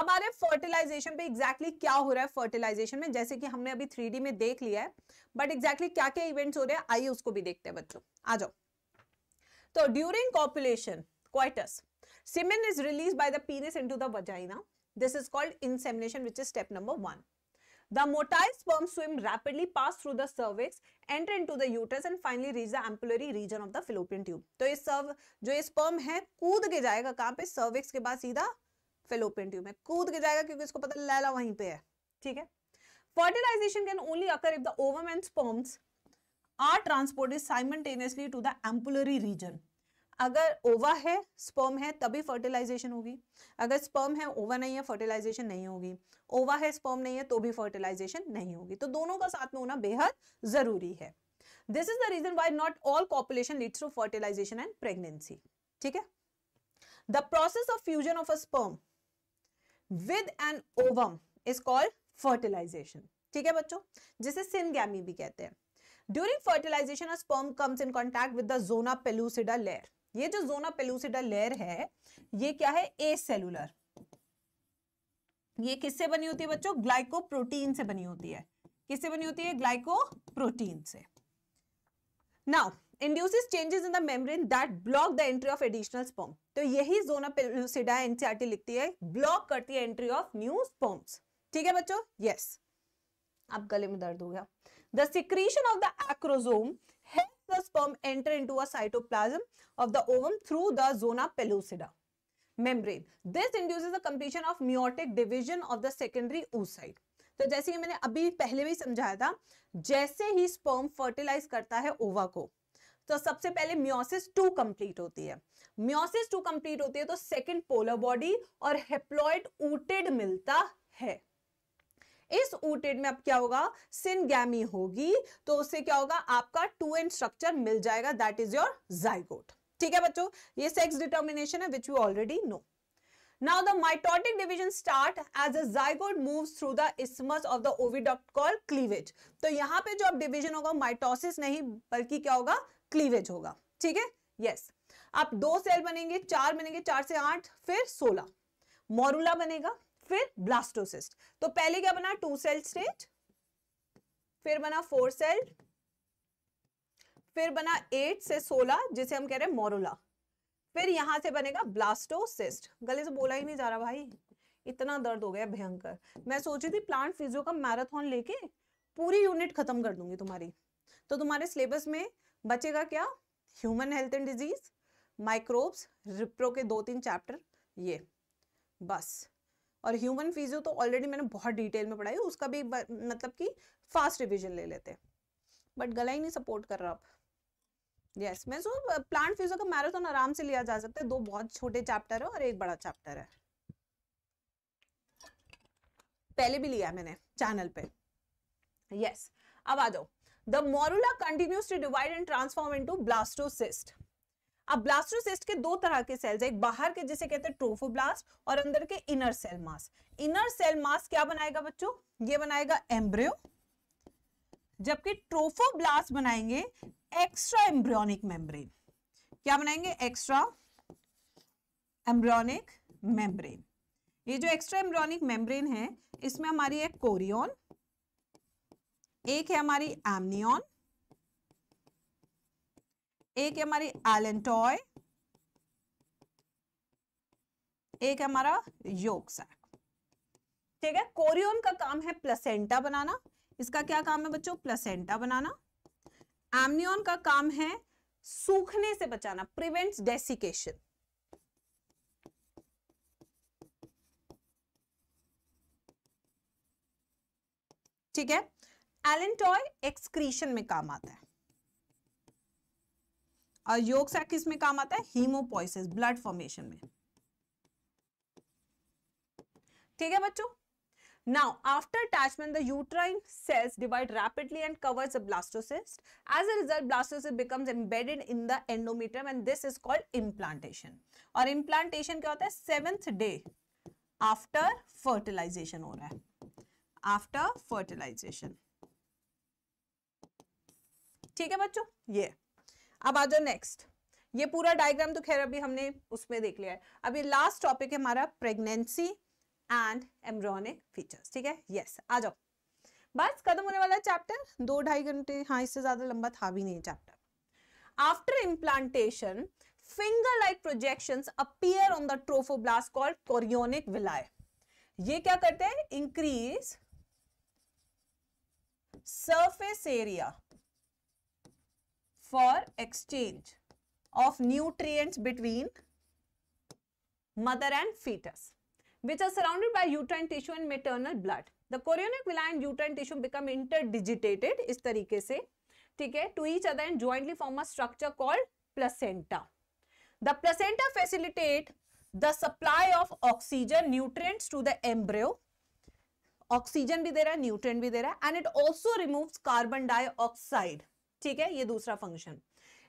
अब आ रहे फर्टिलाइजेशन पे एग्जैक्टली exactly क्या हो रहा है फर्टिलाइजेशन में जैसे कि हमने अभी थ्री में देख लिया है बट एग्जैक्टली exactly क्या क्या इवेंट्स हो रहे हैं आइए उसको भी देखते हैं बच्चों आ जाओ तो during copulation coitus semen is release by the penis into the vagina this is called insemination which is step number The motile sperm swim rapidly pass through the cervix, enter into the uterus and finally reach the ampullary region of the fallopian tube. तो ये सर्व जो ये sperm है कूद के जाएगा कहाँ पे cervix के बाद सीधा fallopian tube में कूद के जाएगा क्योंकि इसको पता लैला वहीं पे है ठीक है Fertilization can only occur if the ovum and sperms are transported simultaneously to the ampullary region. अगर ओवा है स्पर्म है तभी फर्टिलाइजेशन होगी अगर स्पर्म है ओवा नहीं है फर्टिलाइजेशन नहीं होगी ओवा है स्पर्म नहीं है तो भी फर्टिलाइजेशन नहीं होगी तो दोनों का साथ में होना बेहद जरूरी है this is the reason why not all copulation leads to fertilization and pregnancy ठीक है the process of fusion of a sperm with an ovum is called fertilization ठीक है बच्चों जिसे सिनगैमी भी कहते हैं during fertilization a sperm comes in contact with the zona pellucida layer ये जो जोना पेलूसिडा लेयर है ये क्या है ए सेलुलर ये किससे बनी होती है बच्चों ग्लाइकोप्रोटीन से बनी होती है किससे बनी होती है ग्लाइकोप्रोटीन से now induces changes in the membrane that block the entry of additional sperm. तो यही जोना पेलूसिडा एनसीईआरटी लिखती है ब्लॉक करती है एंट्री ऑफ न्यू स्पर्म्स ठीक है बच्चों यस yes. अब गले में दर्द हो गया the secretion of the acrosome the sperm enter into a cytoplasm of the ovum through the zona pellucida membrane. This induces the completion of meiotic division of the secondary oocyte. तो जैसे कि मैंने अभी पहले भी समझाया था जैसे ही स्पर्म फर्टिलाइज करता है ओवा को तो सबसे पहले म्योसिस टू कंप्लीट होती है म्योसिस टू कंप्लीट होती है तो सेकंड पोलर बॉडी और हेप्लॉइड ऊटेड मिलता है इस ऊटेड में अब क्या होगा सिनगैमी होगी तो उससे क्या होगा आपका टू एंड स्ट्रक्चर मिल जाएगा दैट इज योर जाइगोट ठीक है बच्चों ये सेक्स डिटर्मिनेशन है which you already know Now the mitotic division start as the zygote moves through the isthmus of the oviduct called cleavage. तो यहाँ पे जो अब division होगा mitosis नहीं बल्कि क्या होगा cleavage होगा ठीक है yes. आप दो सेल बनेंगे चार बनेंगे चार से आठ फिर सोलह मोरूला बनेगा फिर ब्लास्टोसिस्ट तो पहले क्या बना टू सेल स्टेज फिर बना फोर सेल फिर बना एट से सोलह जिसे हम कह रहे हैं मोरोला फिर यहां से बनेगा ब्लास्टोसिस्ट गले से बोला ही नहीं जा रहा भाई इतना दर्द हो गया भयंकर मैं सोच रही थी प्लांट फिजियो का मैराथन लेके पूरी यूनिट खत्म कर दूंगी तुम्हारी तो तुम्हारे सिलेबस में बचेगा क्या human health and disease microbes repro के दो तीन चैप्टर ये बस और ह्यूमन फिजियो तो ऑलरेडी मैंने बहुत डिटेल में पढ़ाई उसका भी मतलब कि फास्ट रिविजन ले लेते बट गला ही नहीं सपोर्ट कर रहा आप यस मैं सो प्लांट फिजियो का मैराथन आराम से लिया जा सकता है दो बहुत छोटे चैप्टर है और एक बड़ा चैप्टर है पहले भी लिया मैंने चैनल पे यस yes, अब आ जाओ the morula continues to divide and transform into blastocyst अब ब्लास्टोसिस्ट के दो तरह के सेल्स एक बाहर के जिसे कहते हैं ट्रोफोब्लास्ट और अंदर के inner cell mass inner cell mass क्या बनाएगा बच्चों ये बनाएगा एम्ब्रियो जबकि ट्रोफोब्लास्ट बनाएंगे एक्स्ट्रा एम्ब्रियोनिक मेम्ब्रेन क्या बनाएंगे एक्स्ट्रा एम्ब्रियोनिक मेम्ब्रेन ये जो एक्स्ट्रा एम्ब्रियोनिक मेम्ब्रेन है इसमें हमारी एक कोरियोन एक है हमारी एमनियन एक है हमारी एलेंटॉय एक है हमारा योग ठीक है कोरियोन का काम है प्लेसेंटा बनाना इसका क्या काम है बच्चों प्लेसेंटा बनाना एमनियन का काम है सूखने से बचाना प्रिवेंट्स डेसिकेशन ठीक है एलेंटॉय एक्सक्रीशन में काम आता है और योग सैक किस में काम आता है हीमोपोइसिस ब्लड फॉर्मेशन में ठीक है बच्चों Now, after attachment, the uterine cells divide rapidly and covers the blastocyst. As a result, blastocyst becomes embedded in the endometrium and this is called implantation. और implantation क्या होता है सेवेंथ डे आफ्टर फर्टिलाइजेशन हो रहा है आफ्टर फर्टिलाइजेशन ठीक है बच्चों ये अब आ जाओ नेक्स्ट ये पूरा डायग्राम तो खैर अभी हमने उसमें देख लिया है अब ये लास्ट टॉपिक है हमारा प्रेगनेंसी एंड एम्ब्रॉनिक फीचर्स ठीक है यस yes, आ जाओ बस खत्म होने वाला चैप्टर दो ढाई घंटे हाँ इससे ज्यादा लंबा था भी नहीं chapter after implantation finger like projections appear on the trophoblast called chorionic villi ये क्या करते हैं increase surface area for exchange of nutrients between mother and fetus which are surrounded by uterine tissue and maternal blood. The chorionic villi and uterine tissue become interdigitated Is तरीके से ठीक है to each other and jointly form a structure called placenta. The placenta facilitate the supply of oxygen nutrients to the embryo. Oxygen भी दे रहा है न्यूट्रिएंट भी दे रहा है and it also removes carbon dioxide ठीक है ये दूसरा फंक्शन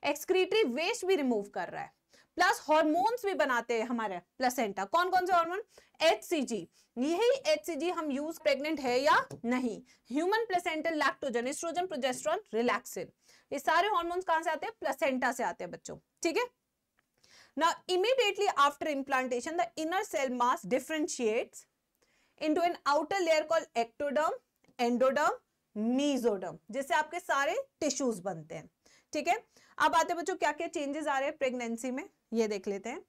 एक्सक्रीटरी वेस्ट भी रिमूव कर रहा है प्लस हॉर्मोन्स भी बनाते हैं हमारे प्लेसेंटा कौन कौन से हॉर्मोन एचसीजी यही एचसीजी हम यूज प्रेग्नेंट है या नहीं human placental lactogen estrogen progesterone relaxin ये सारे हॉर्मोन्स कहां से आते हैं प्लेसेंटा से आते हैं बच्चों ठीक है now immediately after implantation the inner cell mass differentiates into an outer layer call ectoderm endoderm mesoderm जिससे आपके सारे टिश्यूज बनते हैं ठीक है अब आते बच्चों क्या क्या चेंजेस आ रहे हैं प्रेगनेंसी में ये देख लेते हैं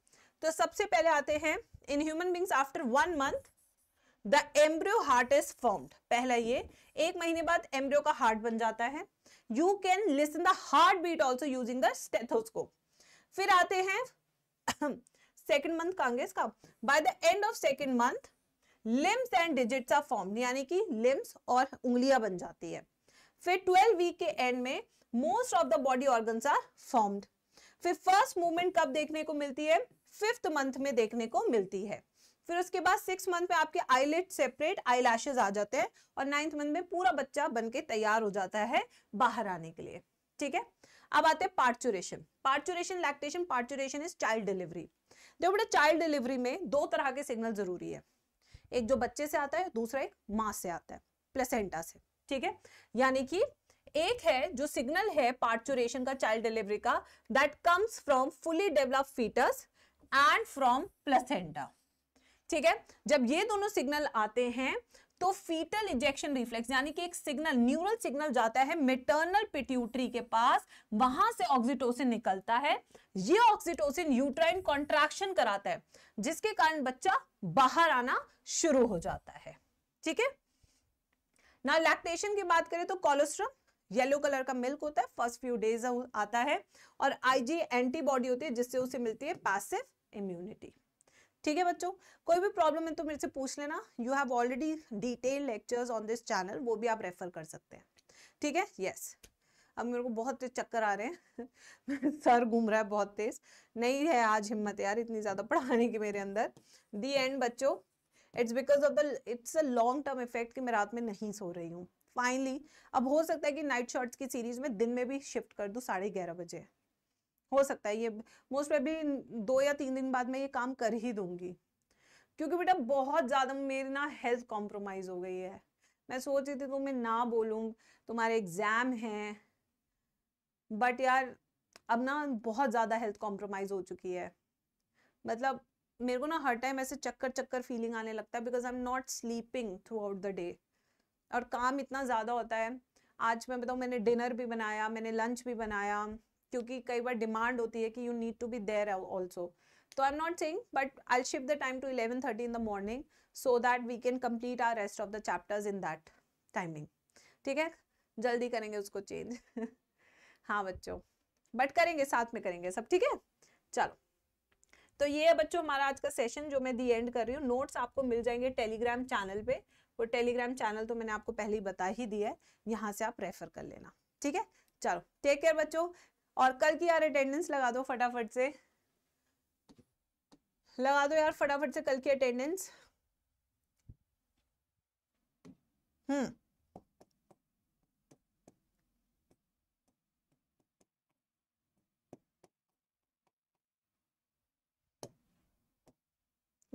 तो सबसे पहले आते हैं in human beings after one month the embryo heart is formed पहला ये एक महीने बाद एम्ब्रियो का हार्ट बन जाता है you can listen the heart beat also using the stethoscope फिर आते हैं सेकेंड मंथ कांग्रेस का by the end of second month limbs and digits are form यानी कि लिम्स और उंगलियां बन जाती है फिर ट्वेल्व वीक के एंड में most of the body organ are formed फिर फर्स्ट मूवमेंट कब देखने को मिलती है फिफ्थ मंथ में देखने को मिलती है फिर उसके बाद सिक्स मंथ में आपके आईलेट सेपरेट आई आ जाते हैं और नाइन्थ मंथ में पूरा बच्चा बन के तैयार हो जाता है बाहर आने के लिए ठीक है अब आते हैं parturition parturition lactation parturition is child delivery देखो बेटा चाइल्ड डिलीवरी में दो तरह के सिग्नल जरूरी है एक जो बच्चे से आता है दूसरा एक माँ से आता है प्लेसेंटा से ठीक है यानी कि एक है जो सिग्नल है पार्चुरेशन का चाइल्ड डिलीवरी का that comes from fully develop foetus and from placenta ठीक है जब ये दोनों सिग्नल आते हैं तो फीटल इंजेक्शन रिफ्लेक्स यानी कि एक सिग्नल न्यूरल सिग्नल जाता है मेटर्नल पिट्यूटरी के पास वहां से ऑक्सीटोसिन निकलता है ये ऑक्सीटोसिन यूट्राइन कॉन्ट्रैक्शन कराता है जिसके कारण बच्चा बाहर आना शुरू हो जाता है ठीक है ना लैक्टेशन की बात करें तो कोलेस्ट्रॉम येलो कलर का मिल्क होता है फर्स्ट फ्यू डेज आता है और आईजी एंटीबॉडी होती है जिससे उसे मिलती है पैसिव इम्यूनिटी ठीक है बच्चों कोई भी प्रॉब्लम है तो मेरे से पूछ लेना you have already detail lectures on this channel वो भी आप रेफर कर सकते हैं ठीक है यस yes. अब मेरे को बहुत तेज चक्कर आ रहे हैं सर घूम रहा है बहुत तेज नहीं है आज हिम्मत यार इतनी ज़्यादा पढ़ाने की मेरे अंदर दी एंड बच्चो it's because of the it's a long term effect कि मैं रात में नहीं सो रही हूँ फाइनली अब हो सकता है कि नाइट शॉर्ट्स की सीरीज में दिन में भी शिफ्ट कर दूँ साढ़े ग्यारह बजे हो सकता है ये मोस्ट अभी दो या तीन दिन बाद मैं ये काम कर ही दूंगी क्योंकि बेटा बहुत ज़्यादा मेरी ना हेल्थ कॉम्प्रोमाइज़ हो गई है मैं सोच रही थी मैं ना बोलूँ तुम्हारे एग्ज़ाम हैं बट यार अब ना बहुत ज़्यादा हेल्थ कॉम्प्रोमाइज़ हो चुकी है मतलब मेरे को ना हर टाइम ऐसे चक्कर चक्कर फीलिंग आने लगता है because I am not sleeping throughout the day और काम इतना ज़्यादा होता है आज मैं बताऊँ मैंने डिनर भी बनाया मैंने लंच भी बनाया क्योंकि कई बार डिमांड होती है कि you need to be there also तो I am not saying but I shift the time to eleven thirty in the morning so that we can complete our rest of the chapters in that timing ठीक है जल्दी करेंगे उसको चेंज हाँ बच्चों बट करेंगे साथ में करेंगे सब ठीक है चलो तो ये है बच्चों हमारा आज का सेशन जो मैं दी एंड कर रही हूँ नोट्स आपको मिल जाएंगे टेलीग्राम चैनल पे वो टेलीग्राम चैनल तो मैंने आपको पहले ही बता ही दिया है यहाँ से आप रेफर कर लेना ठीक है चलो टेक केयर बच्चों और कल की यार अटेंडेंस लगा दो फटाफट से लगा दो यार फटाफट से कल की अटेंडेंस हम्म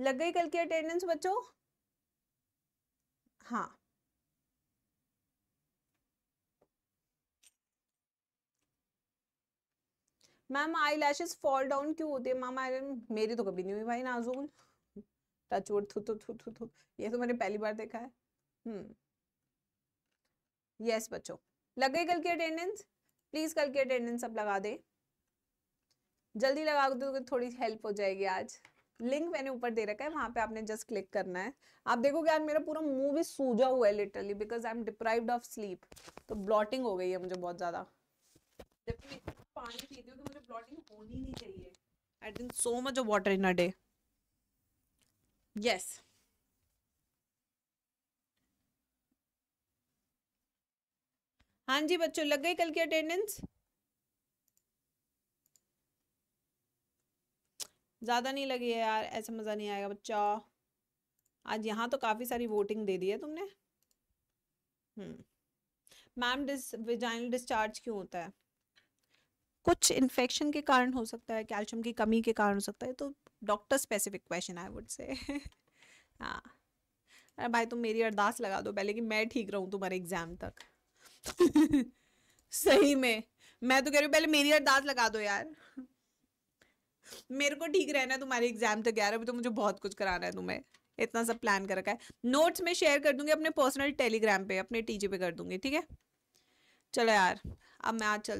लग गई कल की अटेंडेंस बच्चों हाँ ma'am eyelashes fall down क्यों होती है मैम आई मेरी तो कभी नहीं हुई भाई नाजुन टच वोट थू थू थू थू ये तो मैंने पहली बार देखा है हम्म यस बच्चों लग गई कल की अटेंडेंस प्लीज कल की अटेंडेंस अब लगा दे जल्दी लगा दो तो थोड़ी हेल्प हो जाएगी आज लिंक मैंने ऊपर दे रखा है वहां पे आपने जस्ट क्लिक करना है आप देखोगे आज मेरा पूरा मुंह भी सूजा हुआ है literally because I am deprived of sleep तो ब्लॉटिंग हो गई है मुझे बहुत ज्यादा जबकि पानी पीती हूँ प्लॉटिंग होनी नहीं चाहिए I drink so much of water in a day yes हाँ जी बच्चों लग गई कल की अटेंडेंस ज़्यादा नहीं लगी है यार ऐसे मज़ा नहीं आएगा बच्चा आज यहाँ तो काफ़ी सारी वोटिंग दे दी है तुमने हम्म मैम डिस डिस्चार्ज क्यों होता है कुछ इन्फेक्शन के कारण हो सकता है कैल्शियम की कमी के कारण हो सकता है तो doctor specific question I would say हाँ अरे भाई तुम मेरी अरदास लगा दो पहले कि मैं ठीक रहूँ तुम्हारे एग्जाम तक सही में मैं तो कह रही हूँ पहले मेरी अरदास लगा दो यार मेरे को ठीक रहना है तुम्हारे एग्जाम तक यार अभी तो मुझे बहुत कुछ कराना है तुम्हें इतना सब प्लान कर रखा है नोट्स में शेयर कर दूंगी अपने पर्सनल टेलीग्राम पे अपने टीजी पे कर दूंगी ठीक है चलो यार अब मैं आज चल